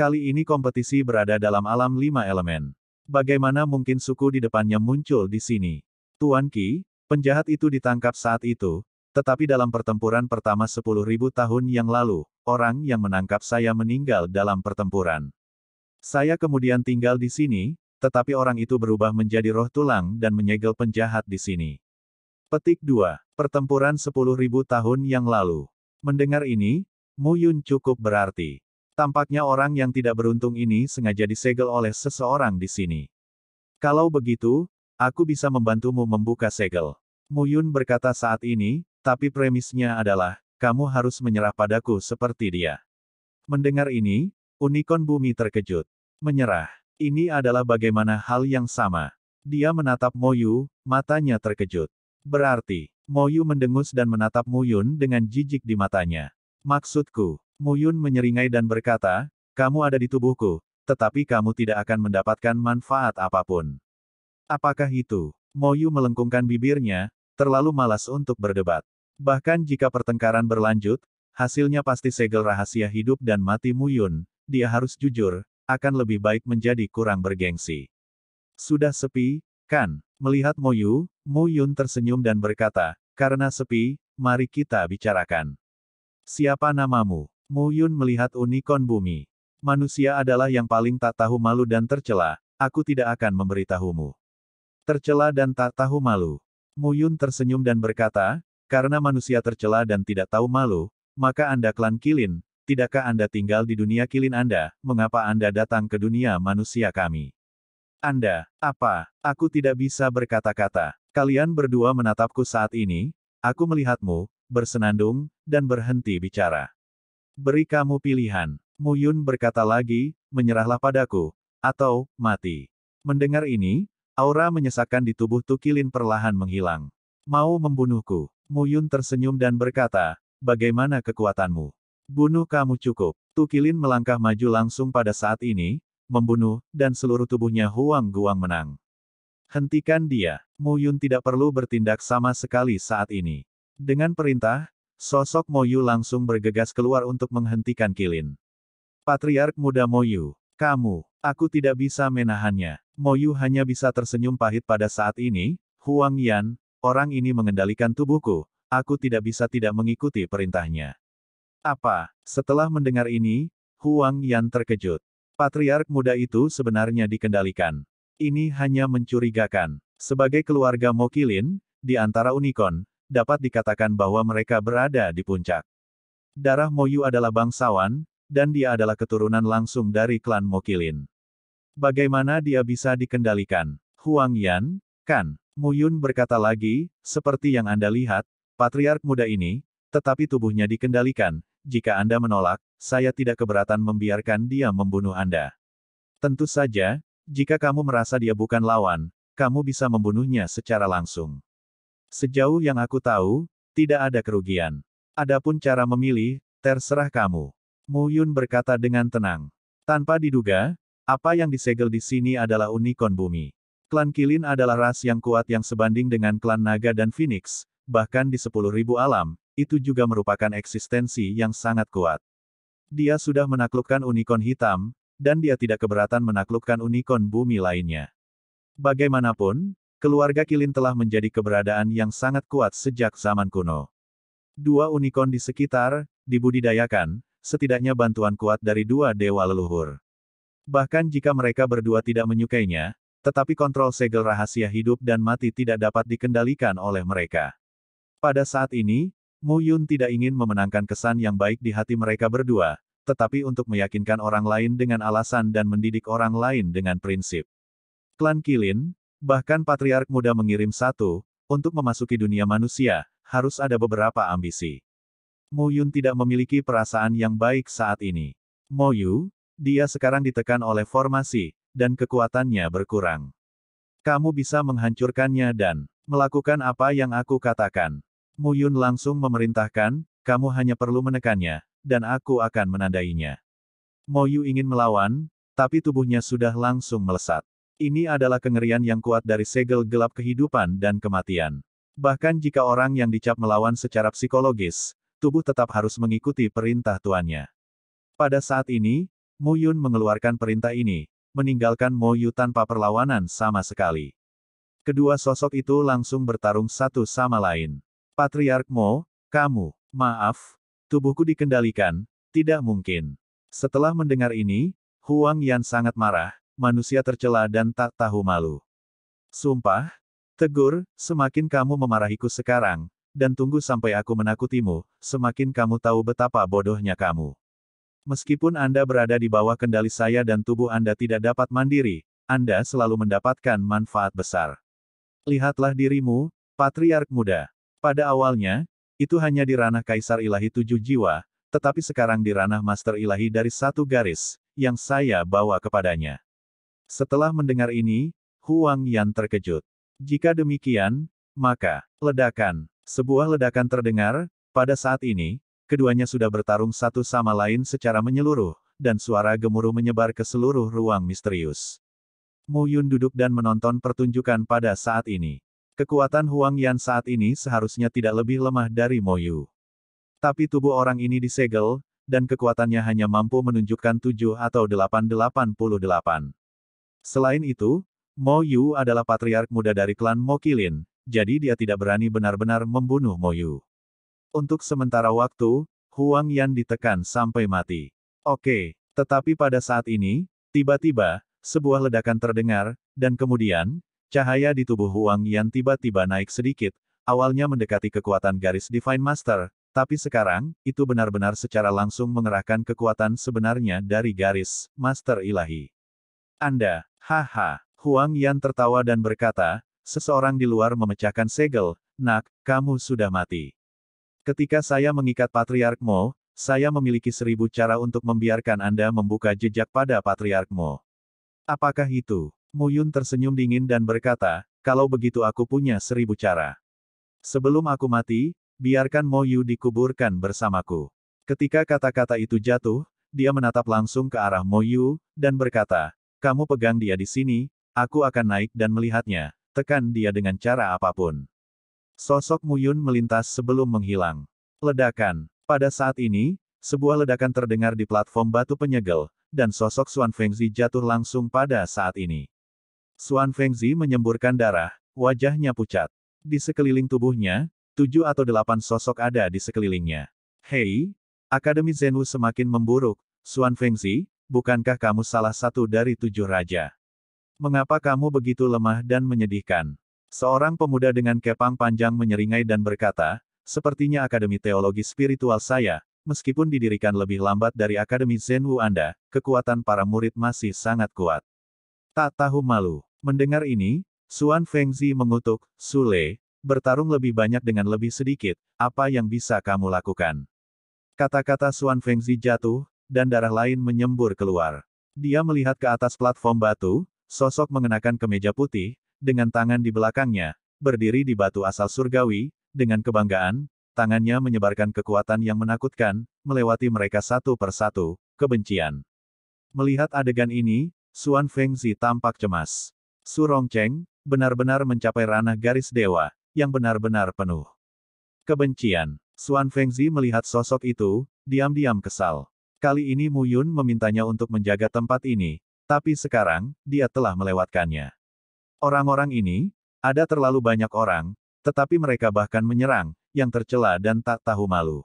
Kali ini kompetisi berada dalam alam lima elemen. Bagaimana mungkin suku di depannya muncul di sini? Tuan Ki, penjahat itu ditangkap saat itu, tetapi dalam pertempuran pertama 10.000 tahun yang lalu, orang yang menangkap saya meninggal dalam pertempuran. Saya kemudian tinggal di sini, tetapi orang itu berubah menjadi roh tulang dan menyegel penjahat di sini. Petik 2. Pertempuran 10.000 tahun yang lalu. Mendengar ini, Mu Yun cukup berarti. Tampaknya orang yang tidak beruntung ini sengaja disegel oleh seseorang di sini. Kalau begitu, aku bisa membantumu membuka segel. Muyun berkata saat ini, tapi premisnya adalah, kamu harus menyerah padaku seperti dia. Mendengar ini, Unikon bumi terkejut. Menyerah. Ini adalah bagaimana hal yang sama. Dia menatap Moyu, matanya terkejut. Berarti, Moyu mendengus dan menatap Muyun dengan jijik di matanya. Maksudku, Muyun menyeringai dan berkata, kamu ada di tubuhku, tetapi kamu tidak akan mendapatkan manfaat apapun. Apakah itu? Moyu melengkungkan bibirnya, terlalu malas untuk berdebat. Bahkan jika pertengkaran berlanjut, hasilnya pasti segel rahasia hidup dan mati Muyun, dia harus jujur, akan lebih baik menjadi kurang bergengsi. Sudah sepi, kan? Melihat Moyu, Muyun tersenyum dan berkata, karena sepi, mari kita bicarakan. Siapa namamu? Mu Yun melihat unicorn bumi. Manusia adalah yang paling tak tahu malu dan tercela, aku tidak akan memberitahumu. Tercela dan tak tahu malu. Mu Yun tersenyum dan berkata, karena manusia tercela dan tidak tahu malu, maka Anda klan Kilin, tidakkah Anda tinggal di dunia Kilin Anda, mengapa Anda datang ke dunia manusia kami? Anda, apa, aku tidak bisa berkata-kata. Kalian berdua menatapku saat ini, aku melihatmu, bersenandung, dan berhenti bicara. Beri kamu pilihan. Muyun berkata lagi, menyerahlah padaku, atau, mati. Mendengar ini, aura menyesakkan di tubuh Tukilin perlahan menghilang. Mau membunuhku. Muyun tersenyum dan berkata, bagaimana kekuatanmu? Bunuh kamu cukup. Tukilin melangkah maju langsung pada saat ini, membunuh, dan seluruh tubuhnya Huang Guang menang. Hentikan dia. Muyun tidak perlu bertindak sama sekali saat ini. Dengan perintah, Sosok Moyu langsung bergegas keluar untuk menghentikan Kilin. Patriark muda Moyu, kamu, aku tidak bisa menahannya. Moyu hanya bisa tersenyum pahit pada saat ini, Huang Yan, orang ini mengendalikan tubuhku, aku tidak bisa tidak mengikuti perintahnya. Apa? Setelah mendengar ini, Huang Yan terkejut. Patriark muda itu sebenarnya dikendalikan. Ini hanya mencurigakan. Sebagai keluarga Mokilin, di antara unicorn, dapat dikatakan bahwa mereka berada di puncak. Darah Moyu adalah bangsawan, dan dia adalah keturunan langsung dari klan Mokilin. Bagaimana dia bisa dikendalikan? Huang Yan, kan? Muyun berkata lagi, seperti yang Anda lihat, patriark muda ini, tetapi tubuhnya dikendalikan, jika Anda menolak, saya tidak keberatan membiarkan dia membunuh Anda. Tentu saja, jika kamu merasa dia bukan lawan, kamu bisa membunuhnya secara langsung. Sejauh yang aku tahu, tidak ada kerugian. Adapun cara memilih, terserah kamu. Mu Yun berkata dengan tenang. Tanpa diduga, apa yang disegel di sini adalah unikon bumi. Klan Kilin adalah ras yang kuat yang sebanding dengan klan Naga dan Phoenix, bahkan di sepuluh ribu alam, itu juga merupakan eksistensi yang sangat kuat. Dia sudah menaklukkan unikon hitam, dan dia tidak keberatan menaklukkan unikon bumi lainnya. Bagaimanapun, keluarga Kilin telah menjadi keberadaan yang sangat kuat sejak zaman kuno. Dua unicorn di sekitar, dibudidayakan, setidaknya bantuan kuat dari dua dewa leluhur. Bahkan jika mereka berdua tidak menyukainya, tetapi kontrol segel rahasia hidup dan mati tidak dapat dikendalikan oleh mereka. Pada saat ini, Mu Yun tidak ingin memenangkan kesan yang baik di hati mereka berdua, tetapi untuk meyakinkan orang lain dengan alasan dan mendidik orang lain dengan prinsip. Klan Kilin, Bahkan patriark muda mengirim satu, untuk memasuki dunia manusia, harus ada beberapa ambisi. Mo Yun tidak memiliki perasaan yang baik saat ini. Mo Yu, dia sekarang ditekan oleh formasi, dan kekuatannya berkurang. Kamu bisa menghancurkannya dan melakukan apa yang aku katakan. Mu Yun langsung memerintahkan, kamu hanya perlu menekannya, dan aku akan menandainya. Mo Yu ingin melawan, tapi tubuhnya sudah langsung melesat. Ini adalah kengerian yang kuat dari segel gelap kehidupan dan kematian. Bahkan jika orang yang dicap melawan secara psikologis, tubuh tetap harus mengikuti perintah tuannya. Pada saat ini, Mu Yun mengeluarkan perintah ini, meninggalkan Mo Yu tanpa perlawanan sama sekali. Kedua sosok itu langsung bertarung satu sama lain. Patriark Mo, kamu, maaf, tubuhku dikendalikan, tidak mungkin. Setelah mendengar ini, Huang Yan sangat marah, manusia tercela dan tak tahu malu. Sumpah, tegur, semakin kamu memarahiku sekarang, dan tunggu sampai aku menakutimu, semakin kamu tahu betapa bodohnya kamu. Meskipun Anda berada di bawah kendali saya dan tubuh Anda tidak dapat mandiri, Anda selalu mendapatkan manfaat besar. Lihatlah dirimu, patriark muda. Pada awalnya, itu hanya di ranah Kaisar Ilahi tujuh jiwa, tetapi sekarang di ranah Master Ilahi dari satu garis, yang saya bawa kepadanya. Setelah mendengar ini, Huang Yan terkejut. Jika demikian, maka, ledakan. Sebuah ledakan terdengar, pada saat ini, keduanya sudah bertarung satu sama lain secara menyeluruh, dan suara gemuruh menyebar ke seluruh ruang misterius. Mu Yun duduk dan menonton pertunjukan pada saat ini. Kekuatan Huang Yan saat ini seharusnya tidak lebih lemah dari Mo Yu. Tapi tubuh orang ini disegel, dan kekuatannya hanya mampu menunjukkan tujuh atau delapan puluh delapan. Selain itu, Mo Yu adalah patriark muda dari klan Mo Kilin, jadi dia tidak berani benar-benar membunuh Mo Yu. Untuk sementara waktu, Huang Yan ditekan sampai mati. Oke, tetapi pada saat ini, tiba-tiba, sebuah ledakan terdengar, dan kemudian, cahaya di tubuh Huang Yan tiba-tiba naik sedikit, awalnya mendekati kekuatan garis Divine Master, tapi sekarang, itu benar-benar secara langsung mengerahkan kekuatan sebenarnya dari garis Master Ilahi. Anda, Haha, Huang Yan tertawa dan berkata, seseorang di luar memecahkan segel, nak, kamu sudah mati. Ketika saya mengikat Patriark Mo, saya memiliki seribu cara untuk membiarkan Anda membuka jejak pada Patriark Mo. Apakah itu? Mu Yun tersenyum dingin dan berkata, kalau begitu aku punya seribu cara. Sebelum aku mati, biarkan Mo Yu dikuburkan bersamaku. Ketika kata-kata itu jatuh, dia menatap langsung ke arah Mo Yu, dan berkata, kamu pegang dia di sini, aku akan naik dan melihatnya. Tekan dia dengan cara apapun. Sosok Muyun melintas sebelum menghilang. Ledakan. Pada saat ini, sebuah ledakan terdengar di platform batu penyegel, dan sosok Xuan Fengzi jatuh langsung pada saat ini. Xuan Fengzi menyemburkan darah, wajahnya pucat. Di sekeliling tubuhnya, tujuh atau delapan sosok ada di sekelilingnya. Hei! Akademi Zenwu semakin memburuk, Xuan Fengzi, bukankah kamu salah satu dari tujuh raja? Mengapa kamu begitu lemah dan menyedihkan? Seorang pemuda dengan kepang panjang menyeringai dan berkata, sepertinya Akademi Teologi Spiritual saya, meskipun didirikan lebih lambat dari Akademi Zen Wu Anda, kekuatan para murid masih sangat kuat. Tak tahu malu. Mendengar ini, Suan Fengzi mengutuk, Sule, bertarung lebih banyak dengan lebih sedikit, apa yang bisa kamu lakukan? Kata-kata Suan Fengzi jatuh, dan darah lain menyembur keluar. Dia melihat ke atas platform batu, sosok mengenakan kemeja putih, dengan tangan di belakangnya, berdiri di batu asal surgawi, dengan kebanggaan, tangannya menyebarkan kekuatan yang menakutkan, melewati mereka satu persatu, kebencian. Melihat adegan ini, Xuan Fengzi tampak cemas. Su Rongcheng, benar-benar mencapai ranah garis dewa, yang benar-benar penuh. Kebencian, Xuan Fengzi melihat sosok itu, diam-diam kesal. Kali ini Mu Yun memintanya untuk menjaga tempat ini, tapi sekarang, dia telah melewatkannya. Orang-orang ini, ada terlalu banyak orang, tetapi mereka bahkan menyerang, yang tercela dan tak tahu malu.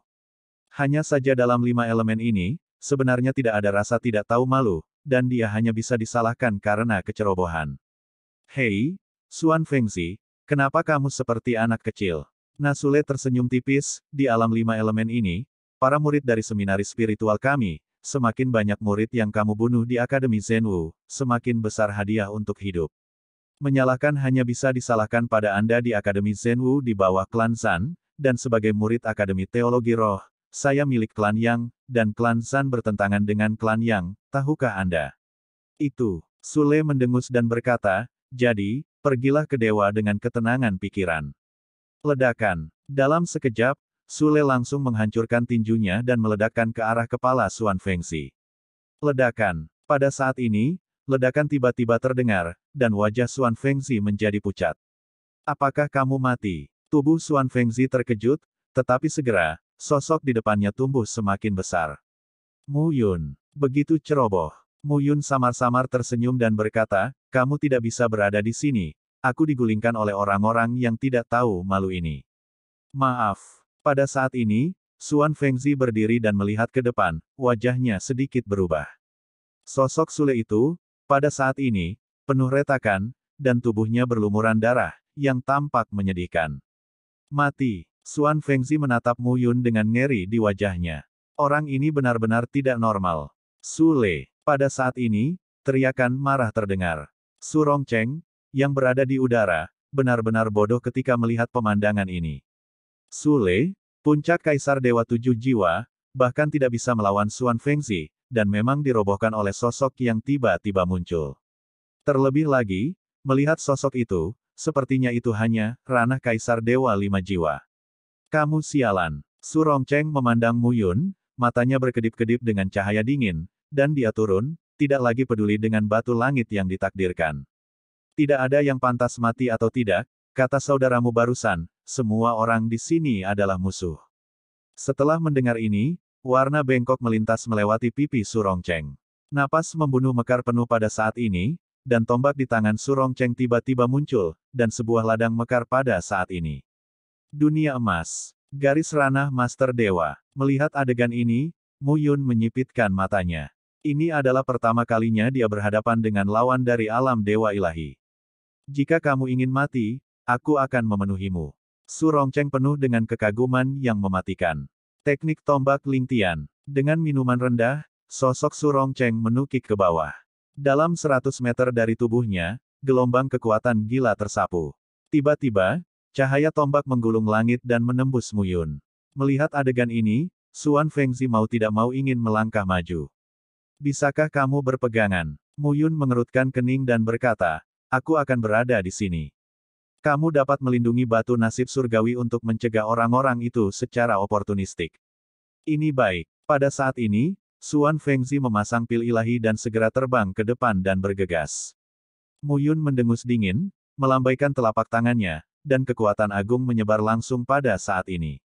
Hanya saja dalam lima elemen ini, sebenarnya tidak ada rasa tidak tahu malu, dan dia hanya bisa disalahkan karena kecerobohan. Hei, Suan Fengzi, kenapa kamu seperti anak kecil? Nasule tersenyum tipis, di alam lima elemen ini, para murid dari seminari spiritual kami, semakin banyak murid yang kamu bunuh di Akademi Zenwu, semakin besar hadiah untuk hidup. Menyalahkan hanya bisa disalahkan pada Anda di Akademi Zenwu di bawah klan San, dan sebagai murid Akademi Teologi Roh, saya milik klan Yang, dan klan San bertentangan dengan klan Yang, tahukah Anda? Itu, Sule mendengus dan berkata, jadi, pergilah ke dewa dengan ketenangan pikiran. Ledakan. Dalam sekejap, Sule langsung menghancurkan tinjunya dan meledakkan ke arah kepala Suan Fengsi. Ledakan. Pada saat ini, ledakan tiba-tiba terdengar, dan wajah Suan Fengsi menjadi pucat. Apakah kamu mati? Tubuh Suan Fengzi terkejut, tetapi segera, sosok di depannya tumbuh semakin besar. Mu Yun. Begitu ceroboh. Mu Yun samar-samar tersenyum dan berkata, kamu tidak bisa berada di sini, aku digulingkan oleh orang-orang yang tidak tahu malu ini. Maaf, pada saat ini, Suan Fengzi berdiri dan melihat ke depan, wajahnya sedikit berubah. Sosok Sule itu, pada saat ini, penuh retakan, dan tubuhnya berlumuran darah, yang tampak menyedihkan. Mati, Suan Fengzi menatap Mu Yun dengan ngeri di wajahnya. Orang ini benar-benar tidak normal. Sule, pada saat ini, teriakan marah terdengar. Surong Cheng, yang berada di udara, benar-benar bodoh ketika melihat pemandangan ini. Sule, puncak Kaisar Dewa Tujuh Jiwa, bahkan tidak bisa melawan Xuan Fengzi, dan memang dirobohkan oleh sosok yang tiba-tiba muncul. Terlebih lagi, melihat sosok itu, sepertinya itu hanya ranah Kaisar Dewa Lima Jiwa. Kamu sialan. Su Rongcheng memandang Mu Yun, matanya berkedip-kedip dengan cahaya dingin, dan dia turun, tidak lagi peduli dengan batu langit yang ditakdirkan. Tidak ada yang pantas mati atau tidak, Kata saudaramu barusan, semua orang di sini adalah musuh. Setelah mendengar ini, warna bengkok melintas melewati pipi Surongceng. Napas membunuh mekar penuh pada saat ini, dan tombak di tangan Surongceng tiba-tiba muncul, dan sebuah ladang mekar pada saat ini. Dunia emas. Garis ranah Master Dewa. Melihat adegan ini, Mu Yun menyipitkan matanya. Ini adalah pertama kalinya dia berhadapan dengan lawan dari alam Dewa Ilahi. Jika kamu ingin mati, Aku akan memenuhimu. Rongcheng penuh dengan kekaguman yang mematikan. Teknik tombak Lingtian. Dengan minuman rendah, sosok Rongcheng menukik ke bawah. Dalam 100 meter dari tubuhnya, gelombang kekuatan gila tersapu. Tiba-tiba, cahaya tombak menggulung langit dan menembus Muyun. Melihat adegan ini, Suan Fengzi mau tidak mau ingin melangkah maju. Bisakah kamu berpegangan? Muyun mengerutkan kening dan berkata, aku akan berada di sini. Kamu dapat melindungi batu nasib surgawi untuk mencegah orang-orang itu secara oportunistik. Ini baik. Pada saat ini, Suan Fengzi memasang pil ilahi dan segera terbang ke depan dan bergegas. Muyun mendengus dingin, melambaikan telapak tangannya, dan kekuatan agung menyebar langsung pada saat ini.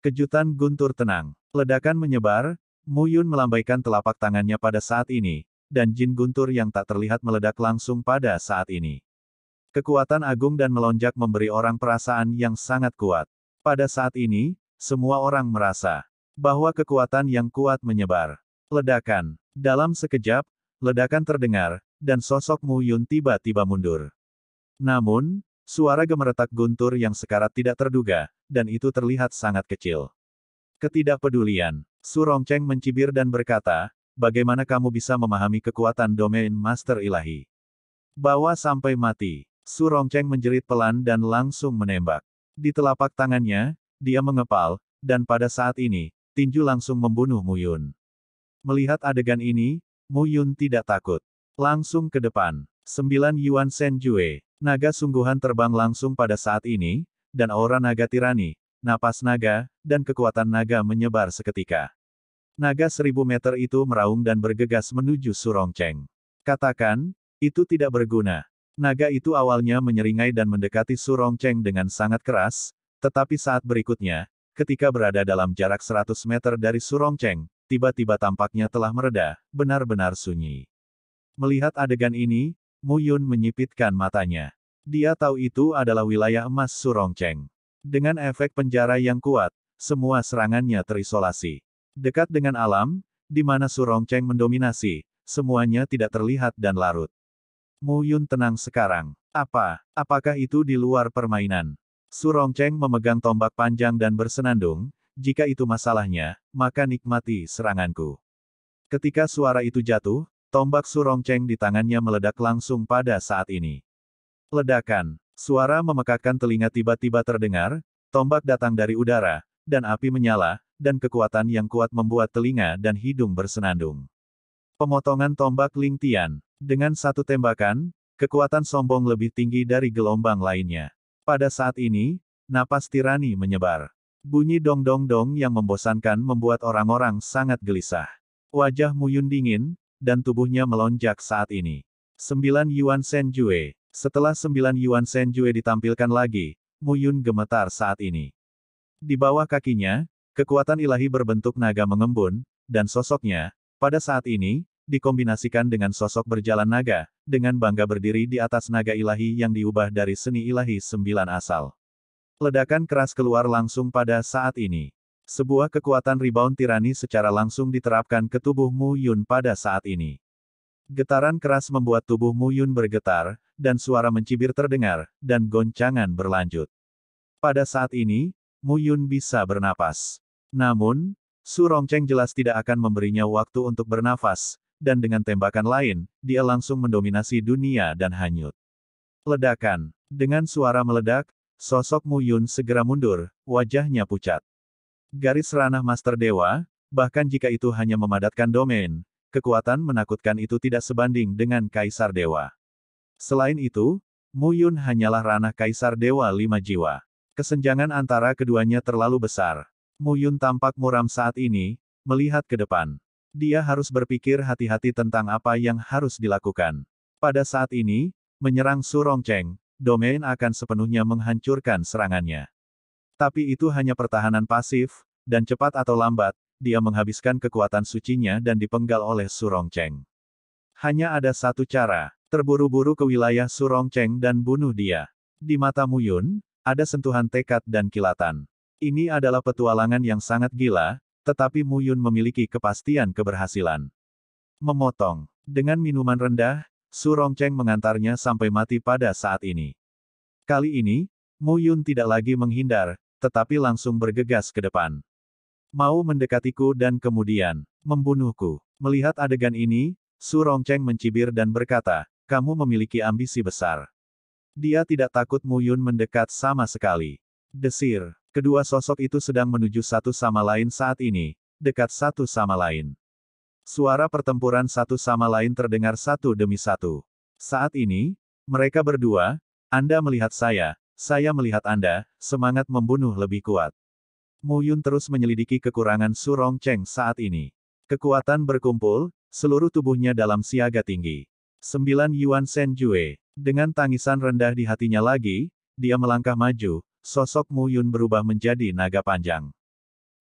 Kejutan guntur tenang. Ledakan menyebar, Muyun melambaikan telapak tangannya pada saat ini, dan jin guntur yang tak terlihat meledak langsung pada saat ini. Kekuatan agung dan melonjak memberi orang perasaan yang sangat kuat. Pada saat ini, semua orang merasa bahwa kekuatan yang kuat menyebar. Ledakan. Dalam sekejap, ledakan terdengar, dan sosok Mu Yun tiba-tiba mundur. Namun, suara gemeretak guntur yang sekarat tidak terduga, dan itu terlihat sangat kecil. Ketidakpedulian. Su Rongcheng mencibir dan berkata, bagaimana kamu bisa memahami kekuatan domain Master Ilahi? Bawa sampai mati. Surongcheng menjerit pelan dan langsung menembak. Di telapak tangannya, dia mengepal, dan pada saat ini, tinju langsung membunuh Mu Yun. Melihat adegan ini, Mu Yun tidak takut. Langsung ke depan, sembilan Yuan Sen Jue, naga sungguhan terbang langsung pada saat ini, dan aura naga tirani, napas naga, dan kekuatan naga menyebar seketika. Naga seribu meter itu meraung dan bergegas menuju Surongcheng. Katakan, itu tidak berguna. Naga itu awalnya menyeringai dan mendekati Su Cheng dengan sangat keras, tetapi saat berikutnya, ketika berada dalam jarak 100 meter dari Su Cheng, tiba-tiba tampaknya telah mereda, benar-benar sunyi. Melihat adegan ini, Mu Yun menyipitkan matanya. Dia tahu itu adalah wilayah emas Su Cheng. Dengan efek penjara yang kuat, semua serangannya terisolasi. Dekat dengan alam, di mana Su Cheng mendominasi, semuanya tidak terlihat dan larut. Mu Yun tenang sekarang. Apa? Apakah itu di luar permainan? Surong Cheng memegang tombak panjang dan bersenandung, jika itu masalahnya, maka nikmati seranganku. Ketika suara itu jatuh, tombak Surong Cheng di tangannya meledak langsung pada saat ini. Ledakan, suara memekakkan telinga tiba-tiba terdengar, tombak datang dari udara, dan api menyala, dan kekuatan yang kuat membuat telinga dan hidung bersenandung. Pemotongan tombak Ling Tian. Dengan satu tembakan, kekuatan sombong lebih tinggi dari gelombang lainnya. Pada saat ini, napas tirani menyebar. Bunyi dong-dong-dong yang membosankan membuat orang-orang sangat gelisah. Wajah Muyun dingin, dan tubuhnya melonjak saat ini. 9 Yuan Sen Jue. Setelah 9 Yuan Sen Jue ditampilkan lagi, Muyun gemetar saat ini. Di bawah kakinya, kekuatan ilahi berbentuk naga mengembun, dan sosoknya, pada saat ini, dikombinasikan dengan sosok berjalan naga, dengan bangga berdiri di atas naga ilahi yang diubah dari seni ilahi sembilan asal. Ledakan keras keluar langsung pada saat ini. Sebuah kekuatan rebound tirani secara langsung diterapkan ke tubuh Mu Yun pada saat ini. Getaran keras membuat tubuh Mu Yun bergetar, dan suara mencibir terdengar, dan goncangan berlanjut. Pada saat ini, Mu Yun bisa bernapas. Namun, Su Rongcheng jelas tidak akan memberinya waktu untuk bernafas, dan dengan tembakan lain, dia langsung mendominasi dunia dan hanyut. Ledakan. Dengan suara meledak, sosok Mu Yun segera mundur, wajahnya pucat. Garis ranah Master Dewa, bahkan jika itu hanya memadatkan domain, kekuatan menakutkan itu tidak sebanding dengan Kaisar Dewa. Selain itu, Mu Yun hanyalah ranah Kaisar Dewa Lima Jiwa. Kesenjangan antara keduanya terlalu besar. Mu Yun tampak muram saat ini, melihat ke depan dia harus berpikir hati-hati tentang apa yang harus dilakukan. Pada saat ini, menyerang Su Surongcheng, domain akan sepenuhnya menghancurkan serangannya. Tapi itu hanya pertahanan pasif, dan cepat atau lambat, dia menghabiskan kekuatan sucinya dan dipenggal oleh Su Surongcheng. Hanya ada satu cara, terburu-buru ke wilayah Su Surongcheng dan bunuh dia. Di mata Muyun, ada sentuhan tekad dan kilatan. Ini adalah petualangan yang sangat gila, tetapi Mu Yun memiliki kepastian keberhasilan. Memotong. Dengan minuman rendah, Su Rongcheng mengantarnya sampai mati pada saat ini. Kali ini, Mu Yun tidak lagi menghindar, tetapi langsung bergegas ke depan. Mau mendekatiku dan kemudian membunuhku. Melihat adegan ini, Su Rongcheng mencibir dan berkata, kamu memiliki ambisi besar. Dia tidak takut Mu Yun mendekat sama sekali. Desir, Kedua sosok itu sedang menuju satu sama lain saat ini, dekat satu sama lain. Suara pertempuran satu sama lain terdengar satu demi satu. Saat ini, mereka berdua, Anda melihat saya, saya melihat Anda, semangat membunuh lebih kuat. Mu Yun terus menyelidiki kekurangan Su Rong Cheng saat ini. Kekuatan berkumpul, seluruh tubuhnya dalam siaga tinggi. Sembilan Yuan Sen Jue. Dengan tangisan rendah di hatinya lagi, dia melangkah maju, sosok Mu Yun berubah menjadi naga panjang.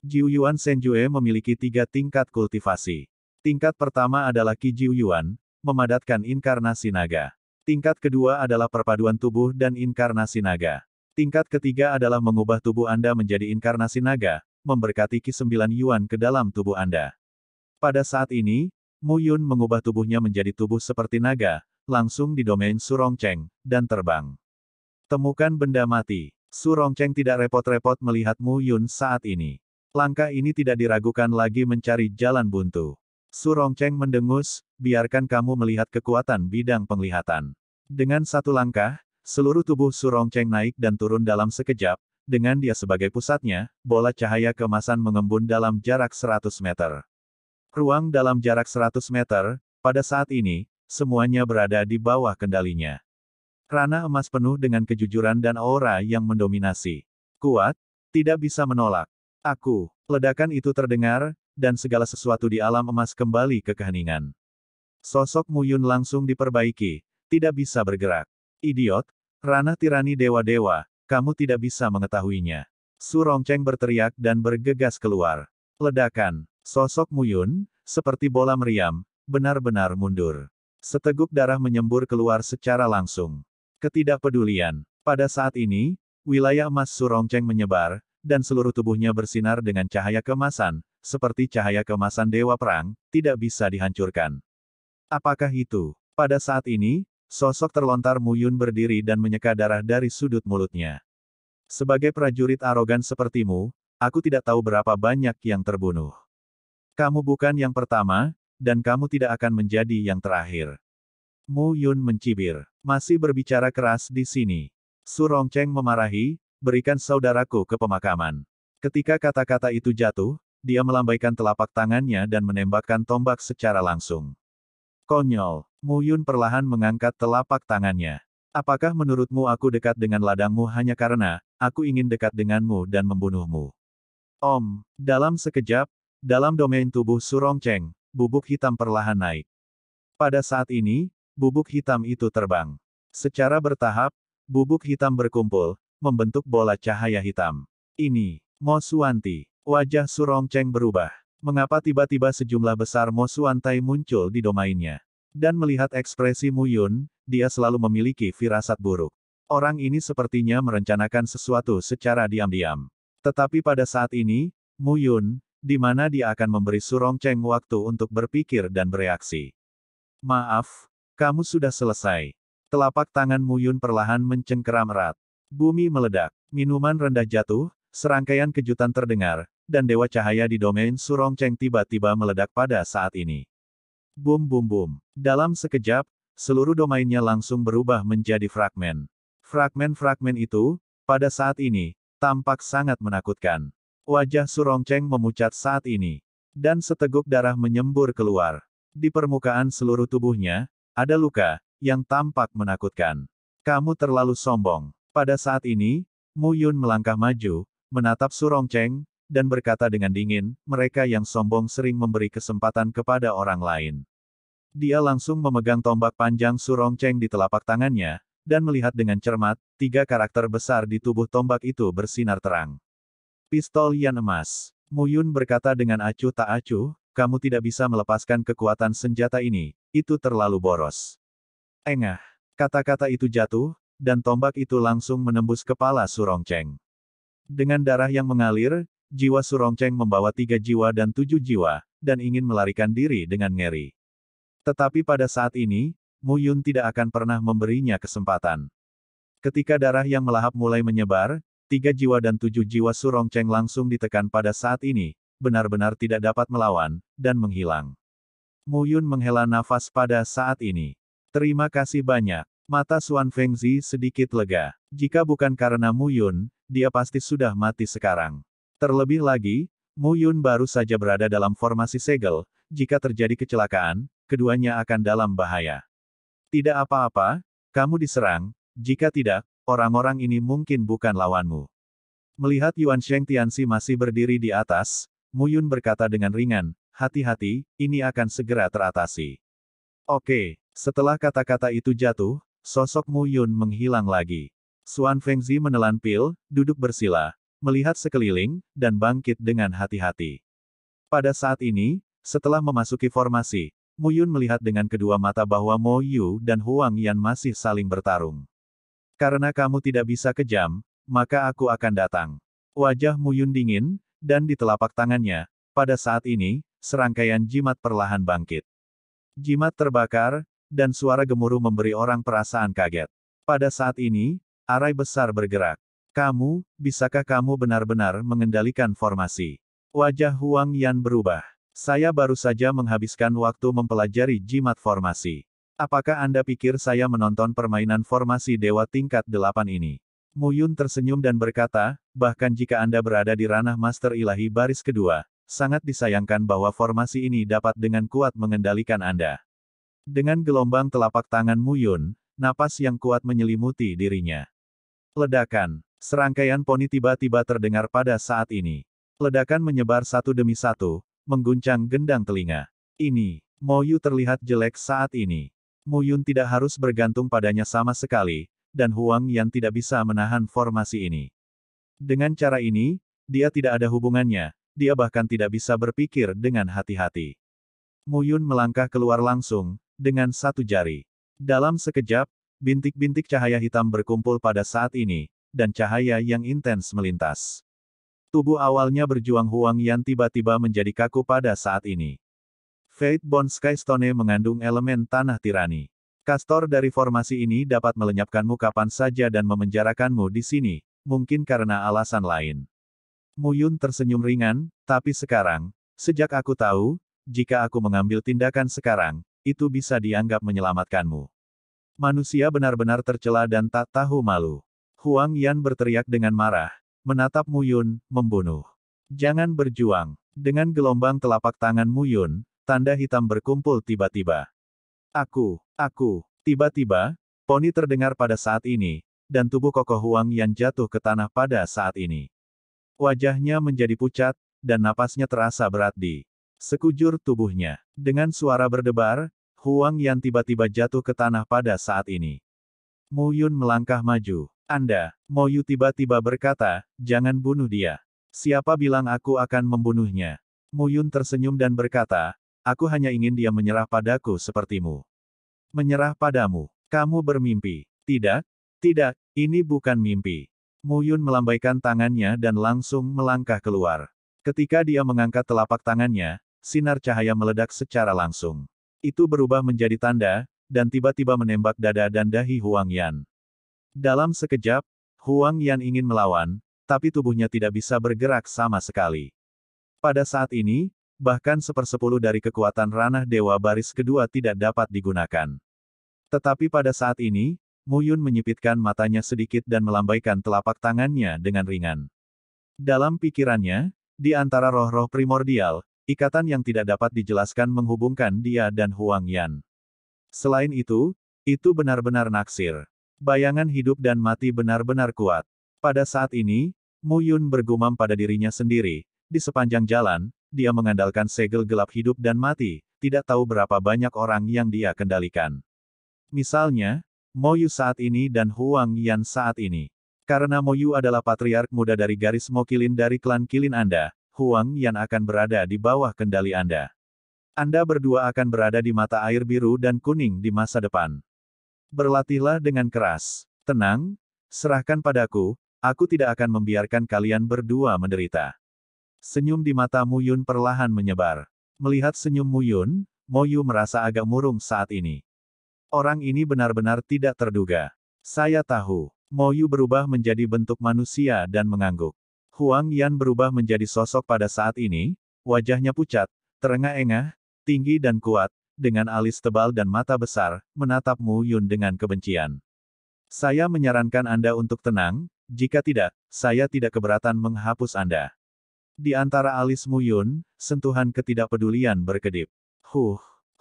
Jiu Yuan Senjue memiliki tiga tingkat kultivasi. Tingkat pertama adalah Ki Jiu Yuan, memadatkan inkarnasi naga. Tingkat kedua adalah perpaduan tubuh dan inkarnasi naga. Tingkat ketiga adalah mengubah tubuh Anda menjadi inkarnasi naga, memberkati Ki Sembilan Yuan ke dalam tubuh Anda. Pada saat ini, Mu Yun mengubah tubuhnya menjadi tubuh seperti naga, langsung di domain Surong Cheng, dan terbang. Temukan benda mati. Su Rongcheng tidak repot-repot melihat Mu Yun saat ini. Langkah ini tidak diragukan lagi mencari jalan buntu. Su Rongcheng mendengus, biarkan kamu melihat kekuatan bidang penglihatan. Dengan satu langkah, seluruh tubuh Su Rongcheng naik dan turun dalam sekejap, dengan dia sebagai pusatnya, bola cahaya kemasan mengembun dalam jarak 100 meter. Ruang dalam jarak 100 meter, pada saat ini, semuanya berada di bawah kendalinya. Rana emas penuh dengan kejujuran dan aura yang mendominasi. Kuat, tidak bisa menolak. Aku, ledakan itu terdengar, dan segala sesuatu di alam emas kembali ke keheningan. Sosok Muyun langsung diperbaiki, tidak bisa bergerak. Idiot, Rana tirani dewa-dewa, kamu tidak bisa mengetahuinya. Su Rongcheng berteriak dan bergegas keluar. Ledakan, sosok Muyun, seperti bola meriam, benar-benar mundur. Seteguk darah menyembur keluar secara langsung. Ketidakpedulian. Pada saat ini, wilayah emas Surongceng menyebar, dan seluruh tubuhnya bersinar dengan cahaya kemasan, seperti cahaya kemasan Dewa Perang, tidak bisa dihancurkan. Apakah itu? Pada saat ini, sosok terlontar Muyun berdiri dan menyeka darah dari sudut mulutnya. Sebagai prajurit arogan sepertimu, aku tidak tahu berapa banyak yang terbunuh. Kamu bukan yang pertama, dan kamu tidak akan menjadi yang terakhir. Mu Yun mencibir. Masih berbicara keras di sini. Su Rongcheng memarahi, berikan saudaraku ke pemakaman. Ketika kata-kata itu jatuh, dia melambaikan telapak tangannya dan menembakkan tombak secara langsung. Konyol, Mu Yun perlahan mengangkat telapak tangannya. Apakah menurutmu aku dekat dengan ladangmu hanya karena, aku ingin dekat denganmu dan membunuhmu? Om, dalam sekejap, dalam domain tubuh Surong Cheng, bubuk hitam perlahan naik. Pada saat ini, bubuk hitam itu terbang. Secara bertahap, bubuk hitam berkumpul, membentuk bola cahaya hitam. Ini, Mo Suanti, Wajah Cheng berubah. Mengapa tiba-tiba sejumlah besar Mo Suantai muncul di domainnya? Dan melihat ekspresi Mu Yun, dia selalu memiliki firasat buruk. Orang ini sepertinya merencanakan sesuatu secara diam-diam. Tetapi pada saat ini, Mu Yun, di mana dia akan memberi Cheng waktu untuk berpikir dan bereaksi. Maaf, kamu sudah selesai. Telapak tangan Muyun perlahan mencengkeram erat. Bumi meledak, minuman rendah jatuh, serangkaian kejutan terdengar, dan dewa cahaya di domain Surong Cheng tiba-tiba meledak pada saat ini. Bum bum bum. Dalam sekejap, seluruh domainnya langsung berubah menjadi fragmen. Fragmen-fragmen itu, pada saat ini, tampak sangat menakutkan. Wajah Surong Cheng memucat saat ini. Dan seteguk darah menyembur keluar. Di permukaan seluruh tubuhnya, ada luka, yang tampak menakutkan. Kamu terlalu sombong. Pada saat ini, Mu Yun melangkah maju, menatap Surong Cheng, dan berkata dengan dingin, mereka yang sombong sering memberi kesempatan kepada orang lain. Dia langsung memegang tombak panjang Surong Cheng di telapak tangannya, dan melihat dengan cermat, tiga karakter besar di tubuh tombak itu bersinar terang. Pistol Yan Emas. Muyun berkata dengan acuh tak acuh, kamu tidak bisa melepaskan kekuatan senjata ini, itu terlalu boros. Engah. Kata-kata itu jatuh, dan tombak itu langsung menembus kepala Surongceng. Dengan darah yang mengalir, jiwa Surongceng membawa tiga jiwa dan tujuh jiwa, dan ingin melarikan diri dengan ngeri. Tetapi pada saat ini, Mu Yun tidak akan pernah memberinya kesempatan. Ketika darah yang melahap mulai menyebar, tiga jiwa dan tujuh jiwa Surongceng langsung ditekan pada saat ini, benar-benar tidak dapat melawan, dan menghilang. Mu Yun menghela nafas pada saat ini. Terima kasih banyak. Mata Suan Fengzi sedikit lega. Jika bukan karena Mu Yun, dia pasti sudah mati sekarang. Terlebih lagi, Mu Yun baru saja berada dalam formasi segel, jika terjadi kecelakaan, keduanya akan dalam bahaya. Tidak apa-apa, kamu diserang, jika tidak, orang-orang ini mungkin bukan lawanmu. Melihat Yuan Sheng Tianxi masih berdiri di atas, Muyun berkata dengan ringan, hati-hati, ini akan segera teratasi. Oke, setelah kata-kata itu jatuh, sosok Muyun menghilang lagi. Suan Fengzi menelan pil, duduk bersila, melihat sekeliling, dan bangkit dengan hati-hati. Pada saat ini, setelah memasuki formasi, Muyun melihat dengan kedua mata bahwa Mo Yu dan Huang Yan masih saling bertarung. Karena kamu tidak bisa kejam, maka aku akan datang. Wajah Muyun dingin, dan di telapak tangannya, pada saat ini, serangkaian jimat perlahan bangkit. Jimat terbakar, dan suara gemuruh memberi orang perasaan kaget. Pada saat ini, arai besar bergerak. Kamu, bisakah kamu benar-benar mengendalikan formasi? Wajah Huang Yan berubah. Saya baru saja menghabiskan waktu mempelajari jimat formasi. Apakah Anda pikir saya menonton permainan formasi dewa tingkat 8 ini? Muyun tersenyum dan berkata, bahkan jika Anda berada di ranah Master Ilahi baris kedua, sangat disayangkan bahwa formasi ini dapat dengan kuat mengendalikan Anda. Dengan gelombang telapak tangan Muyun, napas yang kuat menyelimuti dirinya. Ledakan, serangkaian poni tiba-tiba terdengar pada saat ini. Ledakan menyebar satu demi satu, mengguncang gendang telinga. Ini, Moyu terlihat jelek saat ini. Muyun tidak harus bergantung padanya sama sekali, dan Huang yang tidak bisa menahan formasi ini. Dengan cara ini, dia tidak ada hubungannya, dia bahkan tidak bisa berpikir dengan hati-hati. Muyun melangkah keluar langsung, dengan satu jari. Dalam sekejap, bintik-bintik cahaya hitam berkumpul pada saat ini, dan cahaya yang intens melintas. Tubuh awalnya berjuang Huang yang tiba-tiba menjadi kaku pada saat ini. Fate Bond Sky Stone mengandung elemen tanah tirani. Kastor dari formasi ini dapat melenyapkanmu kapan saja dan memenjarakanmu di sini, mungkin karena alasan lain. Muyun tersenyum ringan, tapi sekarang, sejak aku tahu, jika aku mengambil tindakan sekarang, itu bisa dianggap menyelamatkanmu. Manusia benar-benar tercela dan tak tahu malu. Huang Yan berteriak dengan marah, menatap Muyun, membunuh. Jangan berjuang. Dengan gelombang telapak tangan Muyun, tanda hitam berkumpul tiba-tiba. Aku, Aku, tiba-tiba, poni terdengar pada saat ini, dan tubuh kokoh Huang yang jatuh ke tanah pada saat ini. Wajahnya menjadi pucat, dan napasnya terasa berat di sekujur tubuhnya. Dengan suara berdebar, Huang yang tiba-tiba jatuh ke tanah pada saat ini. Mu Yun melangkah maju. Anda, Mo Yu tiba-tiba berkata, jangan bunuh dia. Siapa bilang aku akan membunuhnya? Mu Yun tersenyum dan berkata, aku hanya ingin dia menyerah padaku sepertimu menyerah padamu. Kamu bermimpi. Tidak, tidak, ini bukan mimpi. Muyun melambaikan tangannya dan langsung melangkah keluar. Ketika dia mengangkat telapak tangannya, sinar cahaya meledak secara langsung. Itu berubah menjadi tanda, dan tiba-tiba menembak dada dan dahi Huang Yan. Dalam sekejap, Huang Yan ingin melawan, tapi tubuhnya tidak bisa bergerak sama sekali. Pada saat ini, bahkan sepersepuluh dari kekuatan ranah Dewa Baris kedua tidak dapat digunakan. Tetapi pada saat ini, Muyun menyipitkan matanya sedikit dan melambaikan telapak tangannya dengan ringan. Dalam pikirannya, di antara roh-roh primordial, ikatan yang tidak dapat dijelaskan menghubungkan dia dan Huang Yan. Selain itu, itu benar-benar naksir. Bayangan hidup dan mati benar-benar kuat. Pada saat ini, Muyun bergumam pada dirinya sendiri. Di sepanjang jalan, dia mengandalkan segel gelap hidup dan mati, tidak tahu berapa banyak orang yang dia kendalikan. Misalnya, Moyu saat ini dan Huang Yan saat ini. Karena Moyu adalah patriark muda dari garis Mokilin dari klan Kilin Anda, Huang Yan akan berada di bawah kendali Anda. Anda berdua akan berada di mata air biru dan kuning di masa depan. Berlatihlah dengan keras. Tenang, serahkan padaku, aku tidak akan membiarkan kalian berdua menderita. Senyum di mata Mu Yun perlahan menyebar. Melihat senyum Mu Yun, Moyu merasa agak murung saat ini. Orang ini benar-benar tidak terduga. Saya tahu. Moyu berubah menjadi bentuk manusia dan mengangguk. Huang Yan berubah menjadi sosok pada saat ini, wajahnya pucat, terengah-engah, tinggi dan kuat, dengan alis tebal dan mata besar, menatap Mu Yun dengan kebencian. Saya menyarankan Anda untuk tenang, jika tidak, saya tidak keberatan menghapus Anda. Di antara alis Mu Yun, sentuhan ketidakpedulian berkedip. Huh.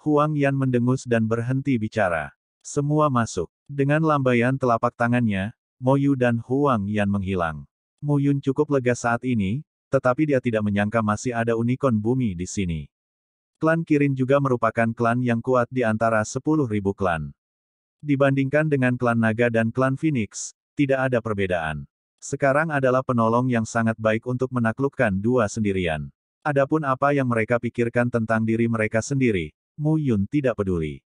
Huang Yan mendengus dan berhenti bicara. Semua masuk. Dengan lambaian telapak tangannya, Moyu dan Huang Yan menghilang. Muyun cukup lega saat ini, tetapi dia tidak menyangka masih ada unicorn bumi di sini. Klan Kirin juga merupakan klan yang kuat di antara 10.000 klan. Dibandingkan dengan klan Naga dan klan Phoenix, tidak ada perbedaan. Sekarang adalah penolong yang sangat baik untuk menaklukkan dua sendirian. Adapun apa yang mereka pikirkan tentang diri mereka sendiri, Mu Yun tidak peduli.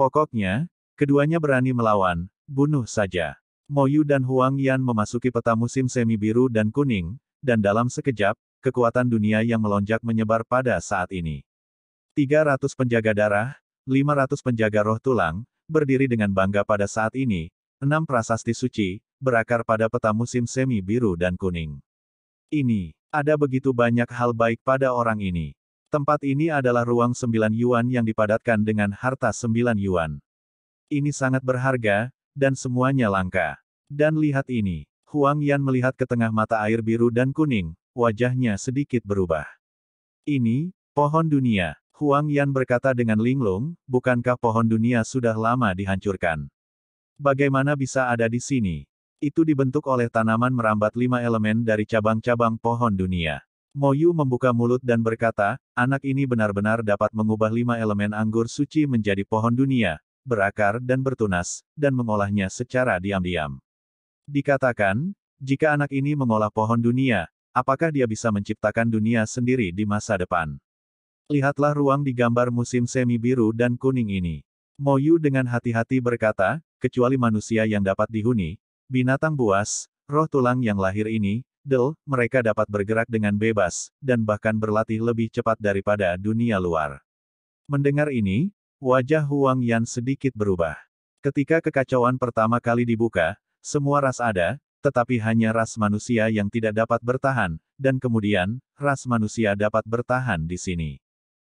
Pokoknya, keduanya berani melawan, bunuh saja. Moyu dan Huang Yan memasuki peta musim semi biru dan kuning, dan dalam sekejap, kekuatan dunia yang melonjak menyebar pada saat ini. 300 penjaga darah, 500 penjaga roh tulang, berdiri dengan bangga pada saat ini, enam prasasti suci, berakar pada peta musim semi biru dan kuning. Ini, ada begitu banyak hal baik pada orang ini. Tempat ini adalah ruang sembilan yuan yang dipadatkan dengan harta sembilan yuan. Ini sangat berharga, dan semuanya langka. Dan lihat ini. Huang Yan melihat ke tengah mata air biru dan kuning, wajahnya sedikit berubah. Ini, pohon dunia. Huang Yan berkata dengan linglung, bukankah pohon dunia sudah lama dihancurkan? Bagaimana bisa ada di sini? Itu dibentuk oleh tanaman merambat lima elemen dari cabang-cabang pohon dunia. Moyu membuka mulut dan berkata, anak ini benar-benar dapat mengubah lima elemen anggur suci menjadi pohon dunia, berakar dan bertunas, dan mengolahnya secara diam-diam. Dikatakan, jika anak ini mengolah pohon dunia, apakah dia bisa menciptakan dunia sendiri di masa depan? Lihatlah ruang di gambar musim semi biru dan kuning ini. Moyu dengan hati-hati berkata, kecuali manusia yang dapat dihuni, binatang buas, roh tulang yang lahir ini, Del, mereka dapat bergerak dengan bebas, dan bahkan berlatih lebih cepat daripada dunia luar. Mendengar ini, wajah Huang Yan sedikit berubah. Ketika kekacauan pertama kali dibuka, semua ras ada, tetapi hanya ras manusia yang tidak dapat bertahan, dan kemudian, ras manusia dapat bertahan di sini.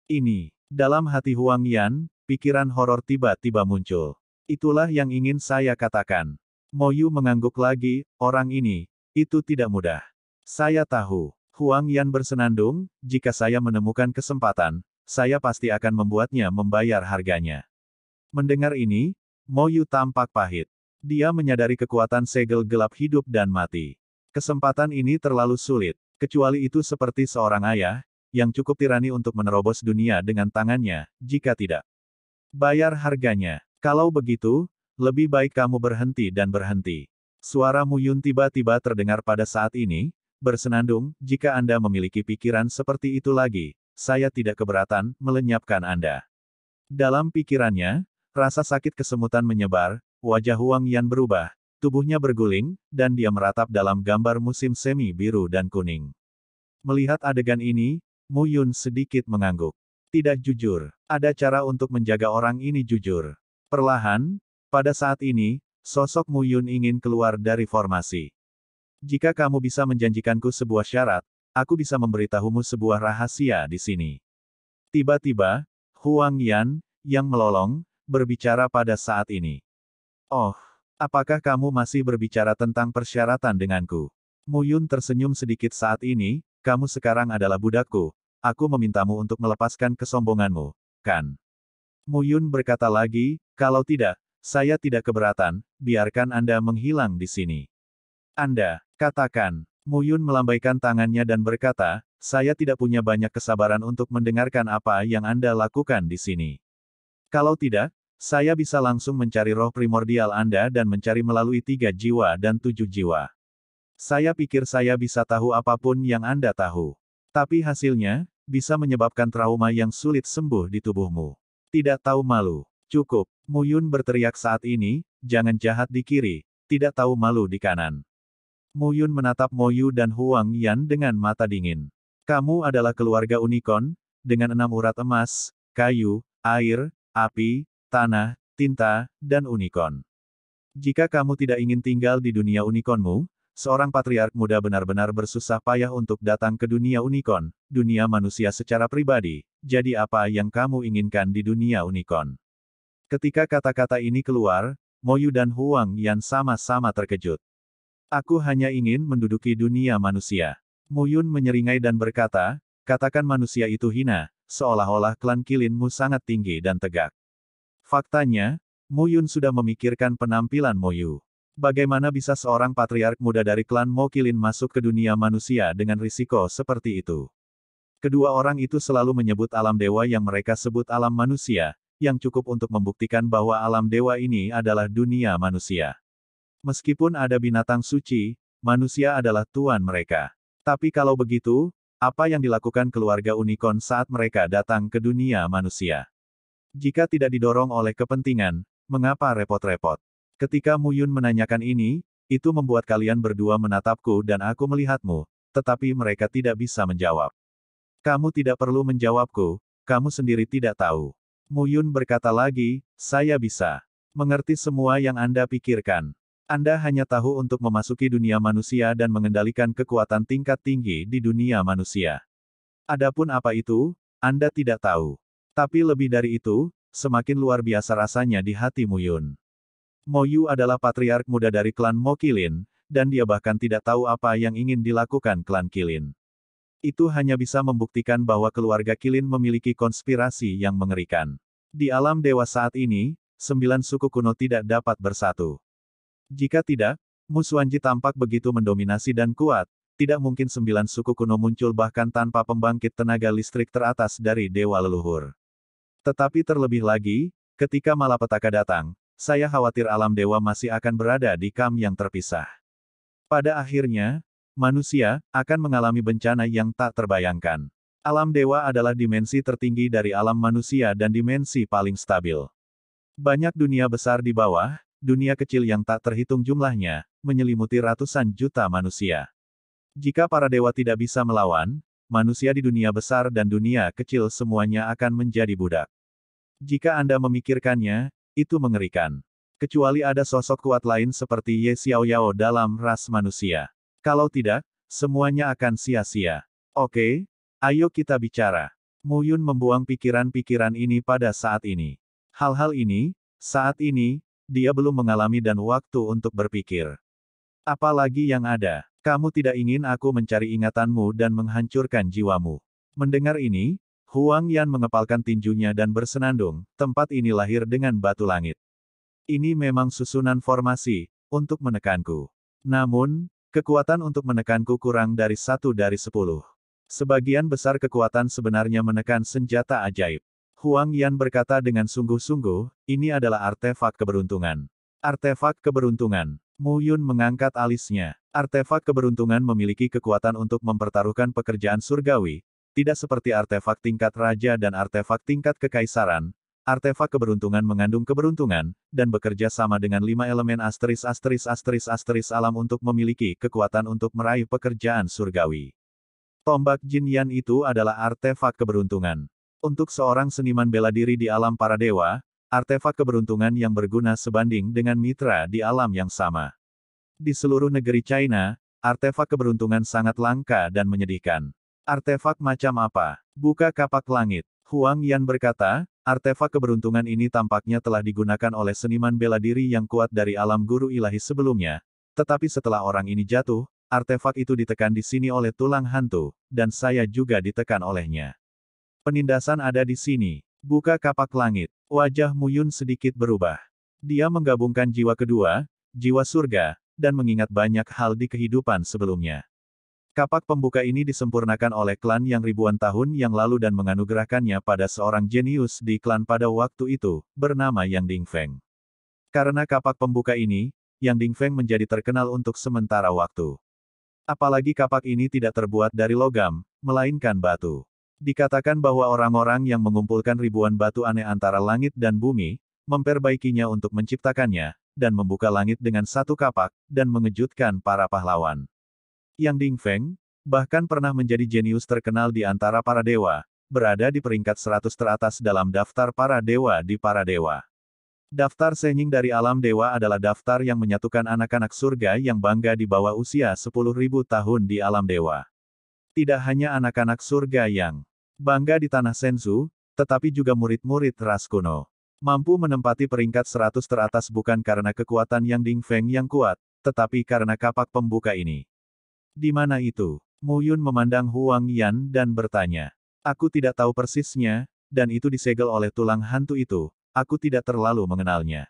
Ini, dalam hati Huang Yan, pikiran horor tiba-tiba muncul. Itulah yang ingin saya katakan. Moyu mengangguk lagi, orang ini, itu tidak mudah. Saya tahu. Huang Yan bersenandung, jika saya menemukan kesempatan, saya pasti akan membuatnya membayar harganya. Mendengar ini, Moyu tampak pahit. Dia menyadari kekuatan segel gelap hidup dan mati. Kesempatan ini terlalu sulit, kecuali itu seperti seorang ayah, yang cukup tirani untuk menerobos dunia dengan tangannya, jika tidak. Bayar harganya. Kalau begitu, lebih baik kamu berhenti dan berhenti. Suara Muyun tiba-tiba terdengar pada saat ini, bersenandung, jika Anda memiliki pikiran seperti itu lagi, saya tidak keberatan melenyapkan Anda. Dalam pikirannya, rasa sakit kesemutan menyebar, wajah Huang Yan berubah, tubuhnya berguling, dan dia meratap dalam gambar musim semi biru dan kuning. Melihat adegan ini, Muyun sedikit mengangguk. Tidak jujur, ada cara untuk menjaga orang ini jujur. Perlahan, pada saat ini, Sosok Mu Yun ingin keluar dari formasi. Jika kamu bisa menjanjikanku sebuah syarat, aku bisa memberitahumu sebuah rahasia di sini. Tiba-tiba, Huang Yan, yang melolong, berbicara pada saat ini. Oh, apakah kamu masih berbicara tentang persyaratan denganku? Mu Yun tersenyum sedikit saat ini, kamu sekarang adalah budakku, aku memintamu untuk melepaskan kesombonganmu, kan? Mu Yun berkata lagi, kalau tidak, saya tidak keberatan, biarkan Anda menghilang di sini. Anda, katakan. Muyun melambaikan tangannya dan berkata, saya tidak punya banyak kesabaran untuk mendengarkan apa yang Anda lakukan di sini. Kalau tidak, saya bisa langsung mencari roh primordial Anda dan mencari melalui tiga jiwa dan tujuh jiwa. Saya pikir saya bisa tahu apapun yang Anda tahu. Tapi hasilnya, bisa menyebabkan trauma yang sulit sembuh di tubuhmu. Tidak tahu malu. Cukup. Muyun berteriak saat ini, jangan jahat di kiri, tidak tahu malu di kanan. Muyun menatap Moyu dan Huang Yan dengan mata dingin. Kamu adalah keluarga unicorn, dengan enam urat emas, kayu, air, api, tanah, tinta, dan unicorn. Jika kamu tidak ingin tinggal di dunia unicornmu, seorang patriark muda benar-benar bersusah payah untuk datang ke dunia unicorn, dunia manusia secara pribadi, jadi apa yang kamu inginkan di dunia unicorn? Ketika kata-kata ini keluar, Moyu dan Huang Yan sama-sama terkejut. Aku hanya ingin menduduki dunia manusia. Muyun menyeringai dan berkata, katakan manusia itu hina, seolah-olah klan kilinmu sangat tinggi dan tegak. Faktanya, Muyun sudah memikirkan penampilan Moyu. Bagaimana bisa seorang patriark muda dari klan Mokilin masuk ke dunia manusia dengan risiko seperti itu? Kedua orang itu selalu menyebut alam dewa yang mereka sebut alam manusia, yang cukup untuk membuktikan bahwa alam dewa ini adalah dunia manusia. Meskipun ada binatang suci, manusia adalah tuan mereka. Tapi kalau begitu, apa yang dilakukan keluarga unicorn saat mereka datang ke dunia manusia? Jika tidak didorong oleh kepentingan, mengapa repot-repot? Ketika Muyun menanyakan ini, itu membuat kalian berdua menatapku dan aku melihatmu, tetapi mereka tidak bisa menjawab. Kamu tidak perlu menjawabku, kamu sendiri tidak tahu. Muyun berkata lagi, saya bisa mengerti semua yang Anda pikirkan. Anda hanya tahu untuk memasuki dunia manusia dan mengendalikan kekuatan tingkat tinggi di dunia manusia. Adapun apa itu, Anda tidak tahu. Tapi lebih dari itu, semakin luar biasa rasanya di hati Muyun. Moyu adalah patriark muda dari klan Mokilin, dan dia bahkan tidak tahu apa yang ingin dilakukan klan Kilin. Itu hanya bisa membuktikan bahwa keluarga Kilin memiliki konspirasi yang mengerikan. Di alam dewa saat ini, sembilan suku kuno tidak dapat bersatu. Jika tidak, Musuanji tampak begitu mendominasi dan kuat, tidak mungkin sembilan suku kuno muncul bahkan tanpa pembangkit tenaga listrik teratas dari dewa leluhur. Tetapi terlebih lagi, ketika malapetaka datang, saya khawatir alam dewa masih akan berada di kam yang terpisah. Pada akhirnya, manusia akan mengalami bencana yang tak terbayangkan. Alam dewa adalah dimensi tertinggi dari alam manusia dan dimensi paling stabil. Banyak dunia besar di bawah, dunia kecil yang tak terhitung jumlahnya, menyelimuti ratusan juta manusia. Jika para dewa tidak bisa melawan, manusia di dunia besar dan dunia kecil semuanya akan menjadi budak. Jika Anda memikirkannya, itu mengerikan. Kecuali ada sosok kuat lain seperti Ye Xiaoyao dalam ras manusia. Kalau tidak, semuanya akan sia-sia. Oke, ayo kita bicara. Muyun membuang pikiran-pikiran ini pada saat ini. Hal-hal ini, saat ini, dia belum mengalami dan waktu untuk berpikir. Apalagi yang ada, kamu tidak ingin aku mencari ingatanmu dan menghancurkan jiwamu. Mendengar ini, Huang Yan mengepalkan tinjunya dan bersenandung, tempat ini lahir dengan batu langit. Ini memang susunan formasi, untuk menekanku. Namun, Kekuatan untuk menekanku kurang dari satu dari sepuluh. Sebagian besar kekuatan sebenarnya menekan senjata ajaib. Huang Yan berkata dengan sungguh-sungguh, ini adalah artefak keberuntungan. Artefak keberuntungan. Mu Yun mengangkat alisnya. Artefak keberuntungan memiliki kekuatan untuk mempertaruhkan pekerjaan surgawi, tidak seperti artefak tingkat raja dan artefak tingkat kekaisaran, Artefak keberuntungan mengandung keberuntungan, dan bekerja sama dengan lima elemen asteris asteris asteris asteris alam untuk memiliki kekuatan untuk meraih pekerjaan surgawi. Tombak Jin Yan itu adalah artefak keberuntungan. Untuk seorang seniman bela diri di alam para dewa, artefak keberuntungan yang berguna sebanding dengan mitra di alam yang sama. Di seluruh negeri China, artefak keberuntungan sangat langka dan menyedihkan. Artefak macam apa? Buka kapak langit. Huang Yan berkata, artefak keberuntungan ini tampaknya telah digunakan oleh seniman bela diri yang kuat dari alam guru ilahi sebelumnya. Tetapi setelah orang ini jatuh, artefak itu ditekan di sini oleh tulang hantu, dan saya juga ditekan olehnya. Penindasan ada di sini. Buka kapak langit. Wajah Muyun sedikit berubah. Dia menggabungkan jiwa kedua, jiwa surga, dan mengingat banyak hal di kehidupan sebelumnya. Kapak pembuka ini disempurnakan oleh klan yang ribuan tahun yang lalu dan menganugerahkannya pada seorang jenius di klan pada waktu itu, bernama Yang Ding Feng. Karena kapak pembuka ini, Yang Ding Feng menjadi terkenal untuk sementara waktu. Apalagi kapak ini tidak terbuat dari logam, melainkan batu. Dikatakan bahwa orang-orang yang mengumpulkan ribuan batu aneh antara langit dan bumi, memperbaikinya untuk menciptakannya, dan membuka langit dengan satu kapak, dan mengejutkan para pahlawan. Yang Ding Feng, bahkan pernah menjadi jenius terkenal di antara para dewa, berada di peringkat 100 teratas dalam daftar para dewa di para dewa. Daftar Senying dari alam dewa adalah daftar yang menyatukan anak-anak surga yang bangga di bawah usia 10.000 tahun di alam dewa. Tidak hanya anak-anak surga yang bangga di tanah Senzu, tetapi juga murid-murid ras kuno. Mampu menempati peringkat 100 teratas bukan karena kekuatan yang Ding Feng yang kuat, tetapi karena kapak pembuka ini. Di mana itu? Mu Yun memandang Huang Yan dan bertanya. Aku tidak tahu persisnya, dan itu disegel oleh tulang hantu itu. Aku tidak terlalu mengenalnya.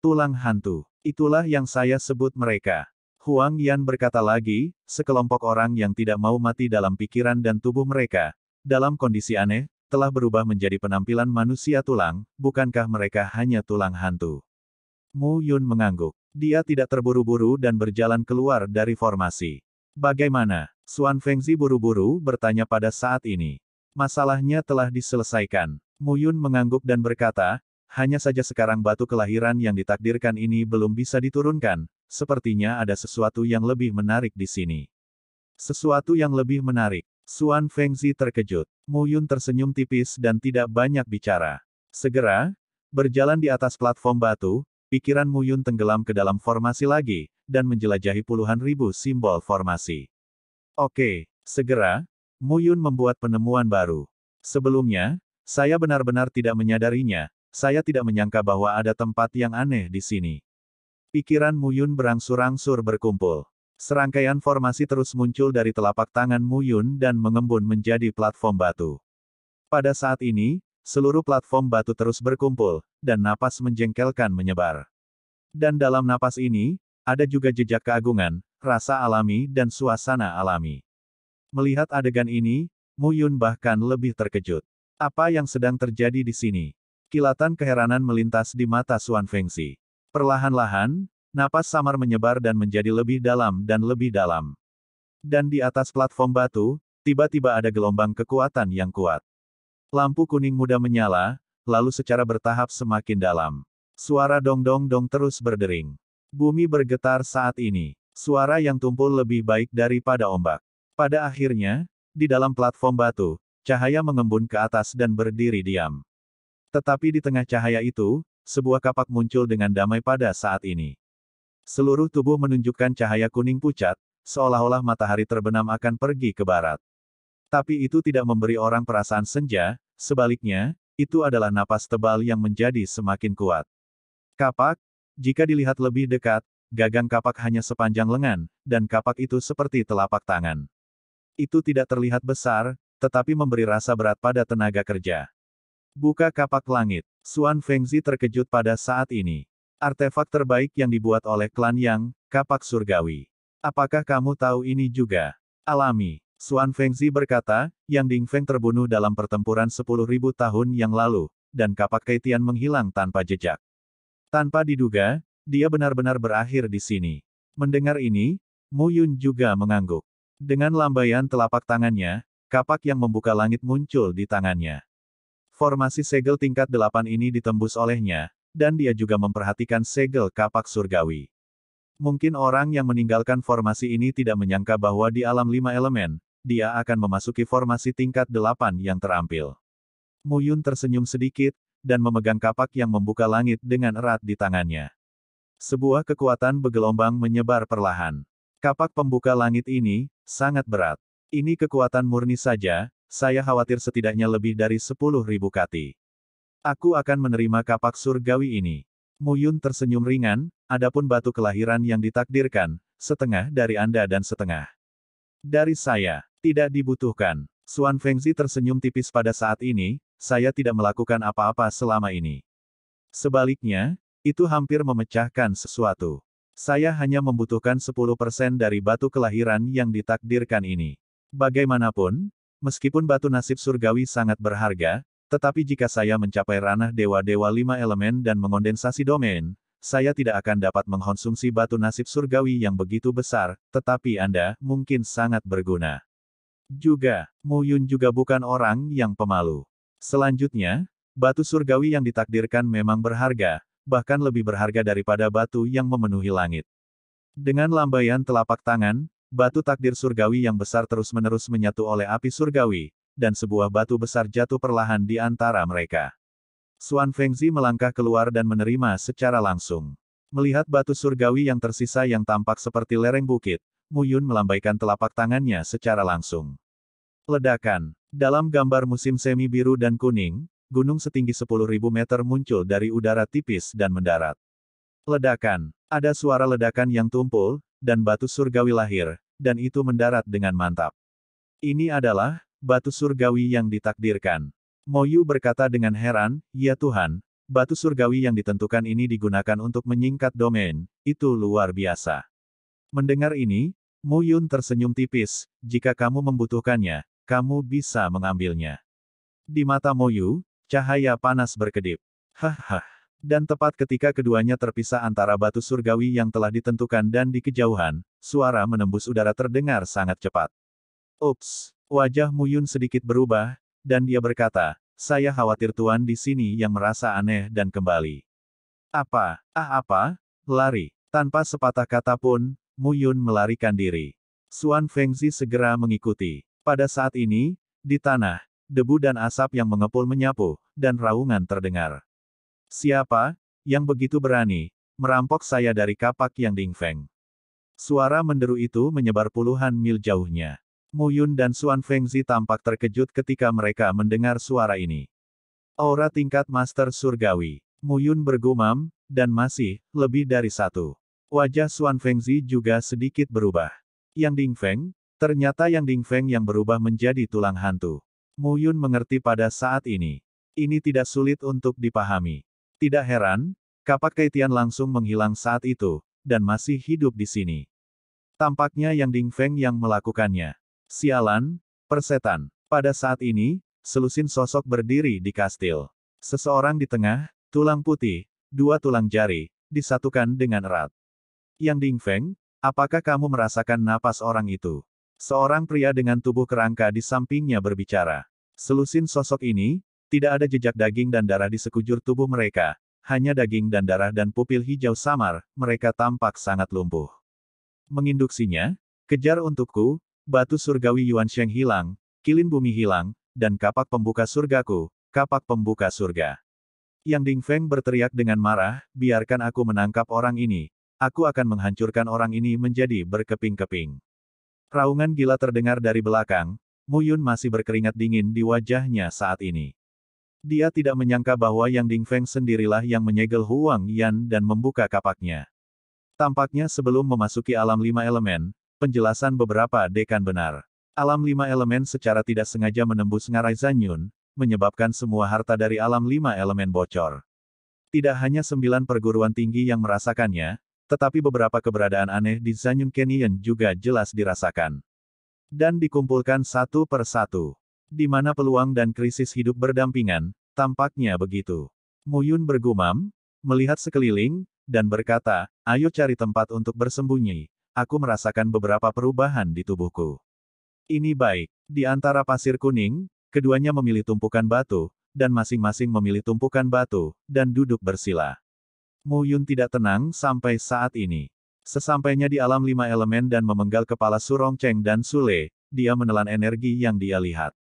Tulang hantu, itulah yang saya sebut mereka. Huang Yan berkata lagi, sekelompok orang yang tidak mau mati dalam pikiran dan tubuh mereka, dalam kondisi aneh, telah berubah menjadi penampilan manusia tulang, bukankah mereka hanya tulang hantu? Mu Yun mengangguk. Dia tidak terburu-buru dan berjalan keluar dari formasi. Bagaimana? Suan Fengzi buru-buru bertanya pada saat ini. Masalahnya telah diselesaikan. Mu Yun mengangguk dan berkata, hanya saja sekarang batu kelahiran yang ditakdirkan ini belum bisa diturunkan, sepertinya ada sesuatu yang lebih menarik di sini. Sesuatu yang lebih menarik. Suan Fengzi terkejut. Mu Yun tersenyum tipis dan tidak banyak bicara. Segera, berjalan di atas platform batu, pikiran Mu Yun tenggelam ke dalam formasi lagi, dan menjelajahi puluhan ribu simbol formasi. Oke, segera, Muyun membuat penemuan baru. Sebelumnya, saya benar-benar tidak menyadarinya, saya tidak menyangka bahwa ada tempat yang aneh di sini. Pikiran Muyun berangsur-angsur berkumpul. Serangkaian formasi terus muncul dari telapak tangan Muyun dan mengembun menjadi platform batu. Pada saat ini, seluruh platform batu terus berkumpul, dan napas menjengkelkan menyebar. Dan dalam napas ini, ada juga jejak keagungan, rasa alami dan suasana alami. Melihat adegan ini, Mu Yun bahkan lebih terkejut. Apa yang sedang terjadi di sini? Kilatan keheranan melintas di mata Suan Fengsi. Perlahan-lahan, napas samar menyebar dan menjadi lebih dalam dan lebih dalam. Dan di atas platform batu, tiba-tiba ada gelombang kekuatan yang kuat. Lampu kuning muda menyala, lalu secara bertahap semakin dalam. Suara dong-dong-dong terus berdering. Bumi bergetar saat ini. Suara yang tumpul lebih baik daripada ombak. Pada akhirnya, di dalam platform batu, cahaya mengembun ke atas dan berdiri diam. Tetapi di tengah cahaya itu, sebuah kapak muncul dengan damai pada saat ini. Seluruh tubuh menunjukkan cahaya kuning pucat, seolah-olah matahari terbenam akan pergi ke barat. Tapi itu tidak memberi orang perasaan senja, sebaliknya, itu adalah napas tebal yang menjadi semakin kuat. Kapak, jika dilihat lebih dekat, gagang kapak hanya sepanjang lengan, dan kapak itu seperti telapak tangan. Itu tidak terlihat besar, tetapi memberi rasa berat pada tenaga kerja. Buka kapak langit. Xuan Fengzi terkejut pada saat ini. Artefak terbaik yang dibuat oleh klan Yang, kapak surgawi. Apakah kamu tahu ini juga? Alami. Xuan Fengzi berkata, Yang Ding Feng terbunuh dalam pertempuran 10.000 tahun yang lalu, dan kapak Kaitian menghilang tanpa jejak. Tanpa diduga, dia benar-benar berakhir di sini. Mendengar ini, Mu Yun juga mengangguk. Dengan lambaian telapak tangannya, kapak yang membuka langit muncul di tangannya. Formasi segel tingkat delapan ini ditembus olehnya, dan dia juga memperhatikan segel kapak surgawi. Mungkin orang yang meninggalkan formasi ini tidak menyangka bahwa di alam lima elemen, dia akan memasuki formasi tingkat delapan yang terampil. Muyun tersenyum sedikit, dan memegang kapak yang membuka langit dengan erat di tangannya. Sebuah kekuatan bergelombang menyebar perlahan. Kapak pembuka langit ini, sangat berat. Ini kekuatan murni saja, saya khawatir setidaknya lebih dari 10.000 kati. Aku akan menerima kapak surgawi ini. Muyun tersenyum ringan, adapun batu kelahiran yang ditakdirkan, setengah dari Anda dan setengah. Dari saya, tidak dibutuhkan. Suan Fengzi tersenyum tipis pada saat ini, saya tidak melakukan apa-apa selama ini. Sebaliknya, itu hampir memecahkan sesuatu. Saya hanya membutuhkan 10% dari batu kelahiran yang ditakdirkan ini. Bagaimanapun, meskipun batu nasib surgawi sangat berharga, tetapi jika saya mencapai ranah dewa-dewa lima elemen dan mengondensasi domain, saya tidak akan dapat mengkonsumsi batu nasib surgawi yang begitu besar, tetapi Anda mungkin sangat berguna. Juga, Mu Yun juga bukan orang yang pemalu. Selanjutnya, batu surgawi yang ditakdirkan memang berharga, bahkan lebih berharga daripada batu yang memenuhi langit. Dengan lambaian telapak tangan, batu takdir surgawi yang besar terus-menerus menyatu oleh api surgawi, dan sebuah batu besar jatuh perlahan di antara mereka. Xuan Fengzi melangkah keluar dan menerima secara langsung. Melihat batu surgawi yang tersisa yang tampak seperti lereng bukit, Muyun melambaikan telapak tangannya secara langsung. Ledakan. Dalam gambar musim semi biru dan kuning, gunung setinggi 10.000 meter muncul dari udara tipis dan mendarat. Ledakan. Ada suara ledakan yang tumpul, dan batu surgawi lahir, dan itu mendarat dengan mantap. Ini adalah, batu surgawi yang ditakdirkan. Moyu berkata dengan heran, Ya Tuhan, batu surgawi yang ditentukan ini digunakan untuk menyingkat domain, itu luar biasa. Mendengar ini, Mu tersenyum tipis, jika kamu membutuhkannya, kamu bisa mengambilnya. Di mata Moyu, cahaya panas berkedip. Haha. Dan tepat ketika keduanya terpisah antara batu surgawi yang telah ditentukan dan di kejauhan, suara menembus udara terdengar sangat cepat. Ups, wajah Muyun sedikit berubah, dan dia berkata, saya khawatir Tuan di sini yang merasa aneh dan kembali. Apa, ah apa, lari. Tanpa sepatah kata pun, Muyun melarikan diri. Suan Fengzi segera mengikuti. Pada saat ini, di tanah, debu dan asap yang mengepul menyapu, dan raungan terdengar. Siapa, yang begitu berani, merampok saya dari kapak yang dingfeng? Suara menderu itu menyebar puluhan mil jauhnya. Muyun dan Suan Fengzi tampak terkejut ketika mereka mendengar suara ini. Aura tingkat Master Surgawi. Muyun bergumam, dan masih, lebih dari satu. Wajah Suan Fengzi juga sedikit berubah. Yang Ding Feng, Ternyata Yang Ding Feng yang berubah menjadi tulang hantu. Mu Yun mengerti pada saat ini. Ini tidak sulit untuk dipahami. Tidak heran, kapak Kaitian langsung menghilang saat itu, dan masih hidup di sini. Tampaknya Yang Ding Feng yang melakukannya. Sialan, persetan. Pada saat ini, selusin sosok berdiri di kastil. Seseorang di tengah, tulang putih, dua tulang jari, disatukan dengan erat. Yang Ding Feng, apakah kamu merasakan napas orang itu? Seorang pria dengan tubuh kerangka di sampingnya berbicara. Selusin sosok ini, tidak ada jejak daging dan darah di sekujur tubuh mereka, hanya daging dan darah dan pupil hijau samar, mereka tampak sangat lumpuh. Menginduksinya, kejar untukku, batu surgawi Yuan Sheng hilang, kilin bumi hilang, dan kapak pembuka surgaku, kapak pembuka surga. Yang Ding Feng berteriak dengan marah, biarkan aku menangkap orang ini, aku akan menghancurkan orang ini menjadi berkeping-keping. Raungan gila terdengar dari belakang, Muyun masih berkeringat dingin di wajahnya saat ini. Dia tidak menyangka bahwa Yang Ding Feng sendirilah yang menyegel Huang Yan dan membuka kapaknya. Tampaknya sebelum memasuki alam lima elemen, penjelasan beberapa dekan benar. Alam lima elemen secara tidak sengaja menembus ngarai Zanyun, menyebabkan semua harta dari alam lima elemen bocor. Tidak hanya sembilan perguruan tinggi yang merasakannya, tetapi beberapa keberadaan aneh di Zanyun Canyon juga jelas dirasakan. Dan dikumpulkan satu per satu. Di mana peluang dan krisis hidup berdampingan, tampaknya begitu. Muyun bergumam, melihat sekeliling, dan berkata, ayo cari tempat untuk bersembunyi, aku merasakan beberapa perubahan di tubuhku. Ini baik. Di antara pasir kuning, keduanya memilih tumpukan batu, dan masing-masing memilih tumpukan batu, dan duduk bersila. Mu Yun tidak tenang sampai saat ini. Sesampainya di alam lima elemen dan memenggal kepala Surong Cheng dan Sule, dia menelan energi yang dia lihat.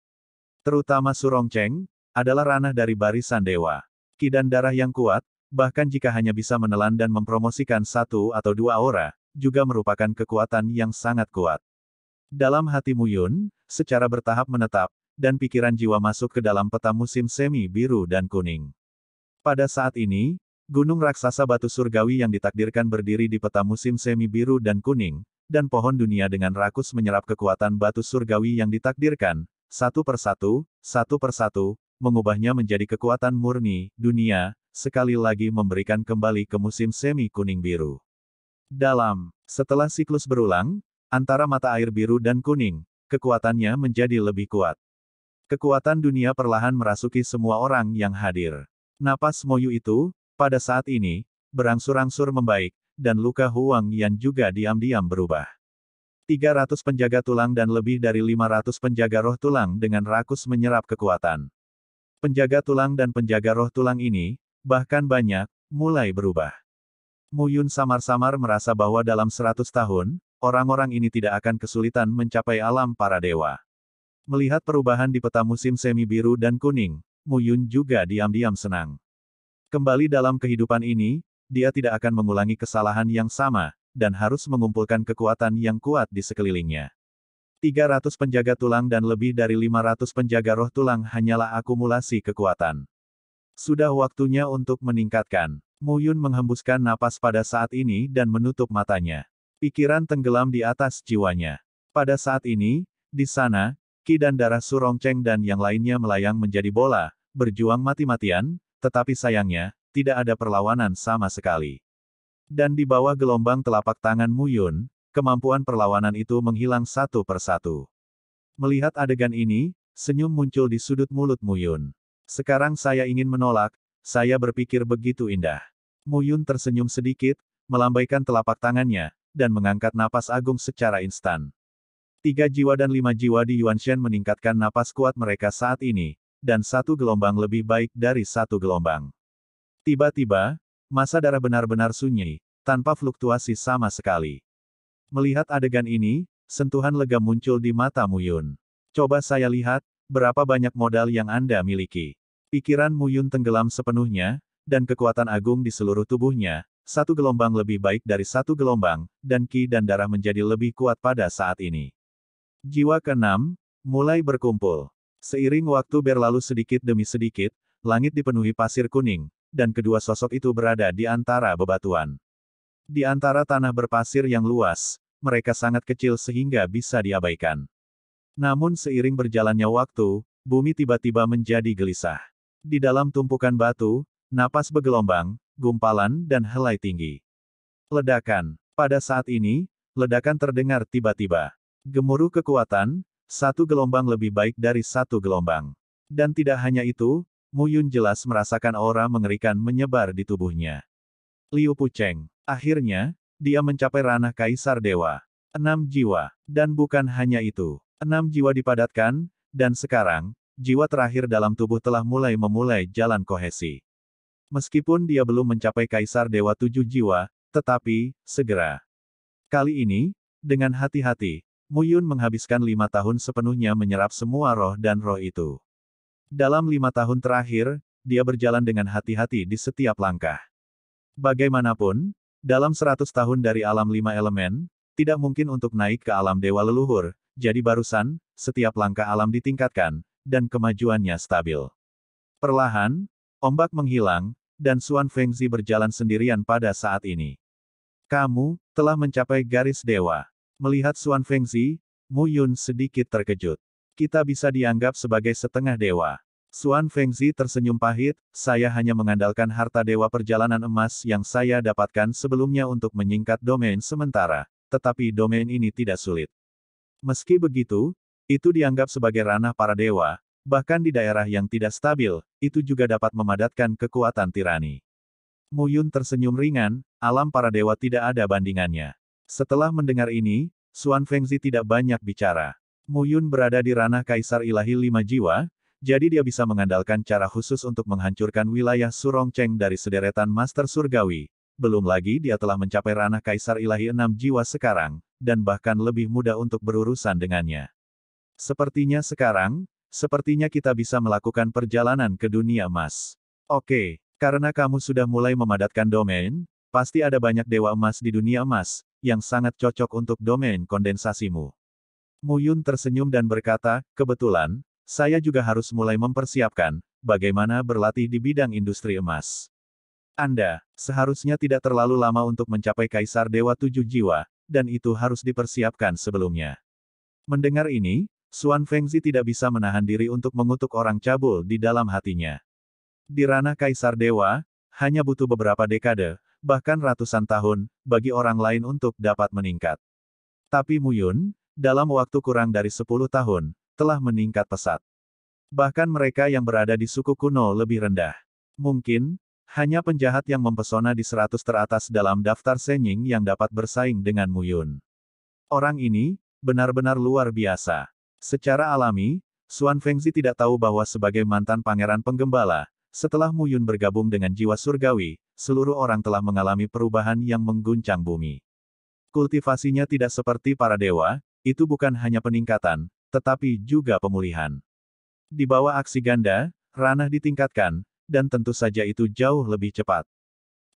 Terutama Surong Cheng, adalah ranah dari barisan dewa. Ki dan darah yang kuat, bahkan jika hanya bisa menelan dan mempromosikan satu atau dua aura, juga merupakan kekuatan yang sangat kuat. Dalam hati Mu Yun, secara bertahap menetap, dan pikiran jiwa masuk ke dalam peta musim semi biru dan kuning. Pada saat ini, Gunung raksasa batu surgawi yang ditakdirkan berdiri di peta musim semi biru dan kuning, dan pohon dunia dengan rakus menyerap kekuatan batu surgawi yang ditakdirkan, satu persatu, satu persatu, mengubahnya menjadi kekuatan murni, dunia, sekali lagi memberikan kembali ke musim semi kuning biru. Dalam, setelah siklus berulang, antara mata air biru dan kuning, kekuatannya menjadi lebih kuat. Kekuatan dunia perlahan merasuki semua orang yang hadir. Napas Moyu itu, pada saat ini, berangsur-angsur membaik, dan luka Huang Yan juga diam-diam berubah. 300 penjaga tulang dan lebih dari 500 penjaga roh tulang dengan rakus menyerap kekuatan. Penjaga tulang dan penjaga roh tulang ini, bahkan banyak, mulai berubah. Mu Yun samar-samar merasa bahwa dalam 100 tahun, orang-orang ini tidak akan kesulitan mencapai alam para dewa. Melihat perubahan di peta musim semi biru dan kuning, Mu Yun juga diam-diam senang. Kembali dalam kehidupan ini, dia tidak akan mengulangi kesalahan yang sama, dan harus mengumpulkan kekuatan yang kuat di sekelilingnya. 300 penjaga tulang dan lebih dari 500 penjaga roh tulang hanyalah akumulasi kekuatan. Sudah waktunya untuk meningkatkan. Muyun menghembuskan napas pada saat ini dan menutup matanya. Pikiran tenggelam di atas jiwanya. Pada saat ini, di sana, Ki dan darah Surongceng dan yang lainnya melayang menjadi bola, berjuang mati-matian, tetapi sayangnya, tidak ada perlawanan sama sekali. Dan di bawah gelombang telapak tangan Muyun, kemampuan perlawanan itu menghilang satu persatu. Melihat adegan ini, senyum muncul di sudut mulut Muyun. Sekarang saya ingin menolak, saya berpikir begitu indah. Muyun tersenyum sedikit, melambaikan telapak tangannya, dan mengangkat napas agung secara instan. Tiga jiwa dan lima jiwa di Yuan Shen meningkatkan napas kuat mereka saat ini, dan satu gelombang lebih baik dari satu gelombang. Tiba-tiba, masa darah benar-benar sunyi, tanpa fluktuasi sama sekali. Melihat adegan ini, sentuhan lega muncul di mata Muyun. Coba saya lihat, berapa banyak modal yang Anda miliki. Pikiran Muyun tenggelam sepenuhnya, dan kekuatan agung di seluruh tubuhnya, satu gelombang lebih baik dari satu gelombang, dan ki dan darah menjadi lebih kuat pada saat ini. Jiwa keenam, mulai berkumpul. Seiring waktu berlalu sedikit demi sedikit, langit dipenuhi pasir kuning, dan kedua sosok itu berada di antara bebatuan. Di antara tanah berpasir yang luas, mereka sangat kecil sehingga bisa diabaikan. Namun seiring berjalannya waktu, bumi tiba-tiba menjadi gelisah. Di dalam tumpukan batu, napas bergelombang, gumpalan dan helai tinggi. Ledakan. Pada saat ini, ledakan terdengar tiba-tiba. Gemuruh kekuatan, satu gelombang lebih baik dari satu gelombang. Dan tidak hanya itu, Mu Yun jelas merasakan aura mengerikan menyebar di tubuhnya. Liu Pucheng. Akhirnya, dia mencapai ranah Kaisar Dewa. Enam jiwa. Dan bukan hanya itu. Enam jiwa dipadatkan, dan sekarang, jiwa terakhir dalam tubuh telah mulai memulai jalan kohesi. Meskipun dia belum mencapai Kaisar Dewa Tujuh Jiwa, tetapi, segera. Kali ini, dengan hati-hati, Muyun menghabiskan lima tahun sepenuhnya menyerap semua roh dan roh itu. Dalam lima tahun terakhir, dia berjalan dengan hati-hati di setiap langkah. Bagaimanapun, dalam seratus tahun dari alam lima elemen, tidak mungkin untuk naik ke alam dewa leluhur, jadi barusan, setiap langkah alam ditingkatkan, dan kemajuannya stabil. Perlahan, ombak menghilang, dan Suan Fengzi berjalan sendirian pada saat ini. Kamu, telah mencapai garis dewa. Melihat Xuan Fengzi, Mu Yun sedikit terkejut. Kita bisa dianggap sebagai setengah dewa. Xuan Fengzi tersenyum pahit, saya hanya mengandalkan harta dewa perjalanan emas yang saya dapatkan sebelumnya untuk menyingkat domain sementara, tetapi domain ini tidak sulit. Meski begitu, itu dianggap sebagai ranah para dewa, bahkan di daerah yang tidak stabil, itu juga dapat memadatkan kekuatan tirani. Muyun tersenyum ringan, alam para dewa tidak ada bandingannya. Setelah mendengar ini, suan Fengzi tidak banyak bicara. mu yun berada di ranah Kaisar Ilahi Lima Jiwa, jadi dia bisa mengandalkan cara khusus untuk menghancurkan wilayah Surongcheng dari sederetan Master Surgawi. Belum lagi dia telah mencapai ranah Kaisar Ilahi Enam Jiwa sekarang, dan bahkan lebih mudah untuk berurusan dengannya. Sepertinya sekarang, sepertinya kita bisa melakukan perjalanan ke dunia emas. Oke, karena kamu sudah mulai memadatkan domain, pasti ada banyak dewa emas di dunia emas, yang sangat cocok untuk domain kondensasimu. Muyun tersenyum dan berkata, kebetulan, saya juga harus mulai mempersiapkan, bagaimana berlatih di bidang industri emas. Anda, seharusnya tidak terlalu lama untuk mencapai Kaisar Dewa Tujuh Jiwa, dan itu harus dipersiapkan sebelumnya. Mendengar ini, Suan Fengzi tidak bisa menahan diri untuk mengutuk orang cabul di dalam hatinya. Di ranah Kaisar Dewa, hanya butuh beberapa dekade, bahkan ratusan tahun, bagi orang lain untuk dapat meningkat. Tapi Muyun, dalam waktu kurang dari 10 tahun, telah meningkat pesat. Bahkan mereka yang berada di suku kuno lebih rendah. Mungkin, hanya penjahat yang mempesona di seratus teratas dalam daftar Senying yang dapat bersaing dengan Muyun. Orang ini, benar-benar luar biasa. Secara alami, Suan Fengzi tidak tahu bahwa sebagai mantan pangeran penggembala, setelah Muyun bergabung dengan jiwa surgawi, seluruh orang telah mengalami perubahan yang mengguncang bumi. Kultivasinya tidak seperti para dewa, itu bukan hanya peningkatan, tetapi juga pemulihan. Di bawah aksi ganda, ranah ditingkatkan, dan tentu saja itu jauh lebih cepat.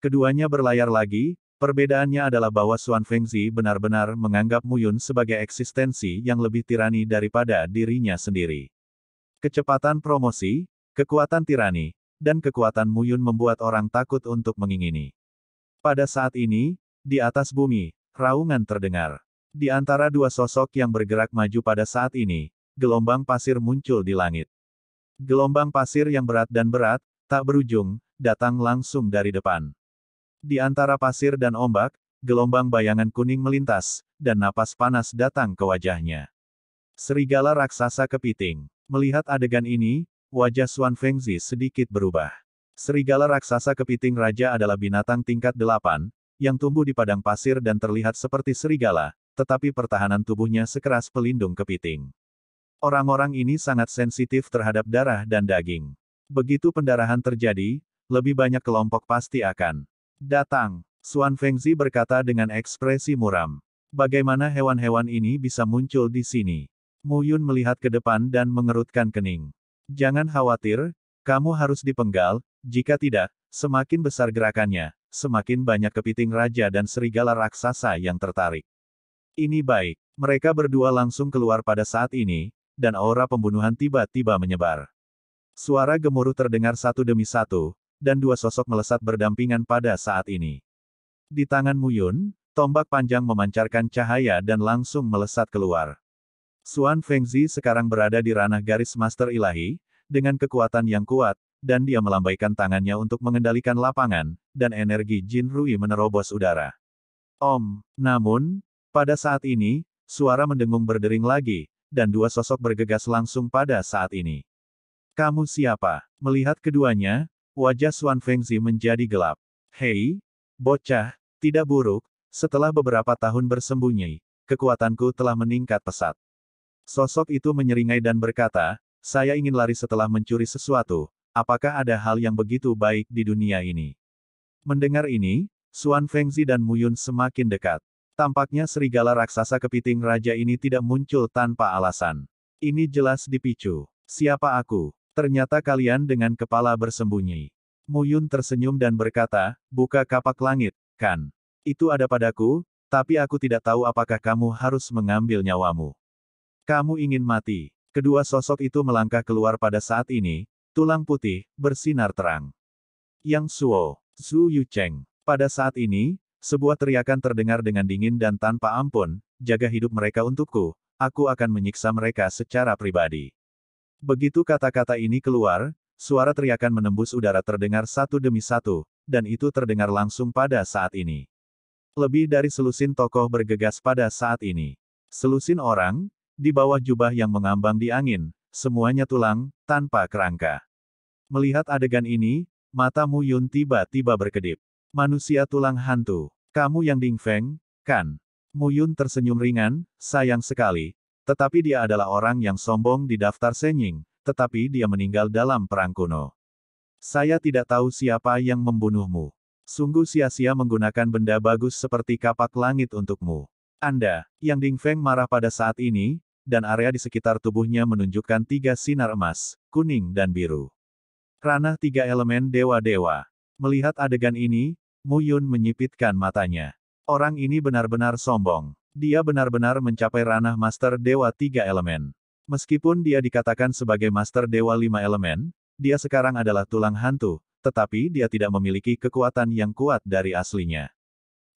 Keduanya berlayar lagi, perbedaannya adalah bahwa Xuan Fengzi benar-benar menganggap Muyun sebagai eksistensi yang lebih tirani daripada dirinya sendiri. Kecepatan promosi, kekuatan tirani, dan kekuatan Muyun membuat orang takut untuk mengingini. Pada saat ini, di atas bumi, raungan terdengar. Di antara dua sosok yang bergerak maju pada saat ini, gelombang pasir muncul di langit. Gelombang pasir yang berat dan berat, tak berujung, datang langsung dari depan. Di antara pasir dan ombak, gelombang bayangan kuning melintas, dan napas panas datang ke wajahnya. Serigala raksasa kepiting. Melihat adegan ini, Wajah Xuan Fengzi sedikit berubah. Serigala raksasa kepiting raja adalah binatang tingkat delapan, yang tumbuh di padang pasir dan terlihat seperti serigala, tetapi pertahanan tubuhnya sekeras pelindung kepiting. Orang-orang ini sangat sensitif terhadap darah dan daging. Begitu pendarahan terjadi, lebih banyak kelompok pasti akan datang. Xuan Fengzi berkata dengan ekspresi muram. Bagaimana hewan-hewan ini bisa muncul di sini? Mu Yun melihat ke depan dan mengerutkan kening. Jangan khawatir, kamu harus dipenggal, jika tidak, semakin besar gerakannya, semakin banyak kepiting raja dan serigala raksasa yang tertarik. Ini baik, mereka berdua langsung keluar pada saat ini, dan aura pembunuhan tiba-tiba menyebar. Suara gemuruh terdengar satu demi satu, dan dua sosok melesat berdampingan pada saat ini. Di tangan Muyun, tombak panjang memancarkan cahaya dan langsung melesat keluar. Suan Fengzi sekarang berada di ranah garis master ilahi, dengan kekuatan yang kuat, dan dia melambaikan tangannya untuk mengendalikan lapangan, dan energi Jin Rui menerobos udara. Om, namun, pada saat ini, suara mendengung berdering lagi, dan dua sosok bergegas langsung pada saat ini. Kamu siapa? Melihat keduanya, wajah Xuan Fengzi menjadi gelap. Hei, bocah, tidak buruk, setelah beberapa tahun bersembunyi, kekuatanku telah meningkat pesat. Sosok itu menyeringai dan berkata, saya ingin lari setelah mencuri sesuatu, apakah ada hal yang begitu baik di dunia ini? Mendengar ini, Suan Fengzi dan Muyun semakin dekat. Tampaknya serigala raksasa kepiting raja ini tidak muncul tanpa alasan. Ini jelas dipicu. Siapa aku? Ternyata kalian dengan kepala bersembunyi. Muyun tersenyum dan berkata, buka kapak langit, kan? Itu ada padaku, tapi aku tidak tahu apakah kamu harus mengambil nyawamu. Kamu ingin mati. Kedua sosok itu melangkah keluar pada saat ini, tulang putih, bersinar terang. Yang Suo, Zhu Yucheng. Pada saat ini, sebuah teriakan terdengar dengan dingin dan tanpa ampun, jaga hidup mereka untukku, aku akan menyiksa mereka secara pribadi. Begitu kata-kata ini keluar, suara teriakan menembus udara terdengar satu demi satu, dan itu terdengar langsung pada saat ini. Lebih dari selusin tokoh bergegas pada saat ini. Selusin orang, di bawah jubah yang mengambang di angin, semuanya tulang, tanpa kerangka. Melihat adegan ini, mata Mu Yun tiba-tiba berkedip. Manusia tulang hantu, kamu yang Ding Feng, kan? Mu Yun tersenyum ringan, sayang sekali. Tetapi dia adalah orang yang sombong di daftar Senying, tetapi dia meninggal dalam perang kuno. Saya tidak tahu siapa yang membunuhmu. Sungguh sia-sia menggunakan benda bagus seperti kapak langit untukmu. Anda, yang Ding Feng marah pada saat ini, dan area di sekitar tubuhnya menunjukkan tiga sinar emas, kuning dan biru. Ranah tiga elemen dewa-dewa. Melihat adegan ini, Mu Yun menyipitkan matanya. Orang ini benar-benar sombong. Dia benar-benar mencapai ranah master dewa tiga elemen. Meskipun dia dikatakan sebagai master dewa lima elemen, dia sekarang adalah tulang hantu, tetapi dia tidak memiliki kekuatan yang kuat dari aslinya.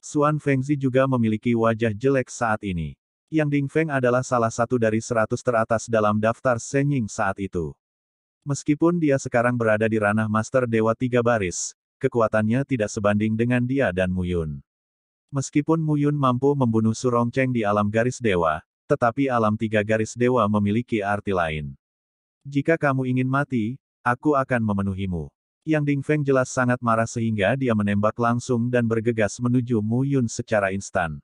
Suan Fengzi juga memiliki wajah jelek saat ini. Yang Ding Feng adalah salah satu dari seratus teratas dalam daftar Senying saat itu. Meskipun dia sekarang berada di ranah Master Dewa Tiga Baris, kekuatannya tidak sebanding dengan dia dan Mu Yun. Meskipun Mu Yun mampu membunuh Cheng di alam garis dewa, tetapi alam tiga garis dewa memiliki arti lain. Jika kamu ingin mati, aku akan memenuhimu. Yang Ding Feng jelas sangat marah sehingga dia menembak langsung dan bergegas menuju Mu Yun secara instan.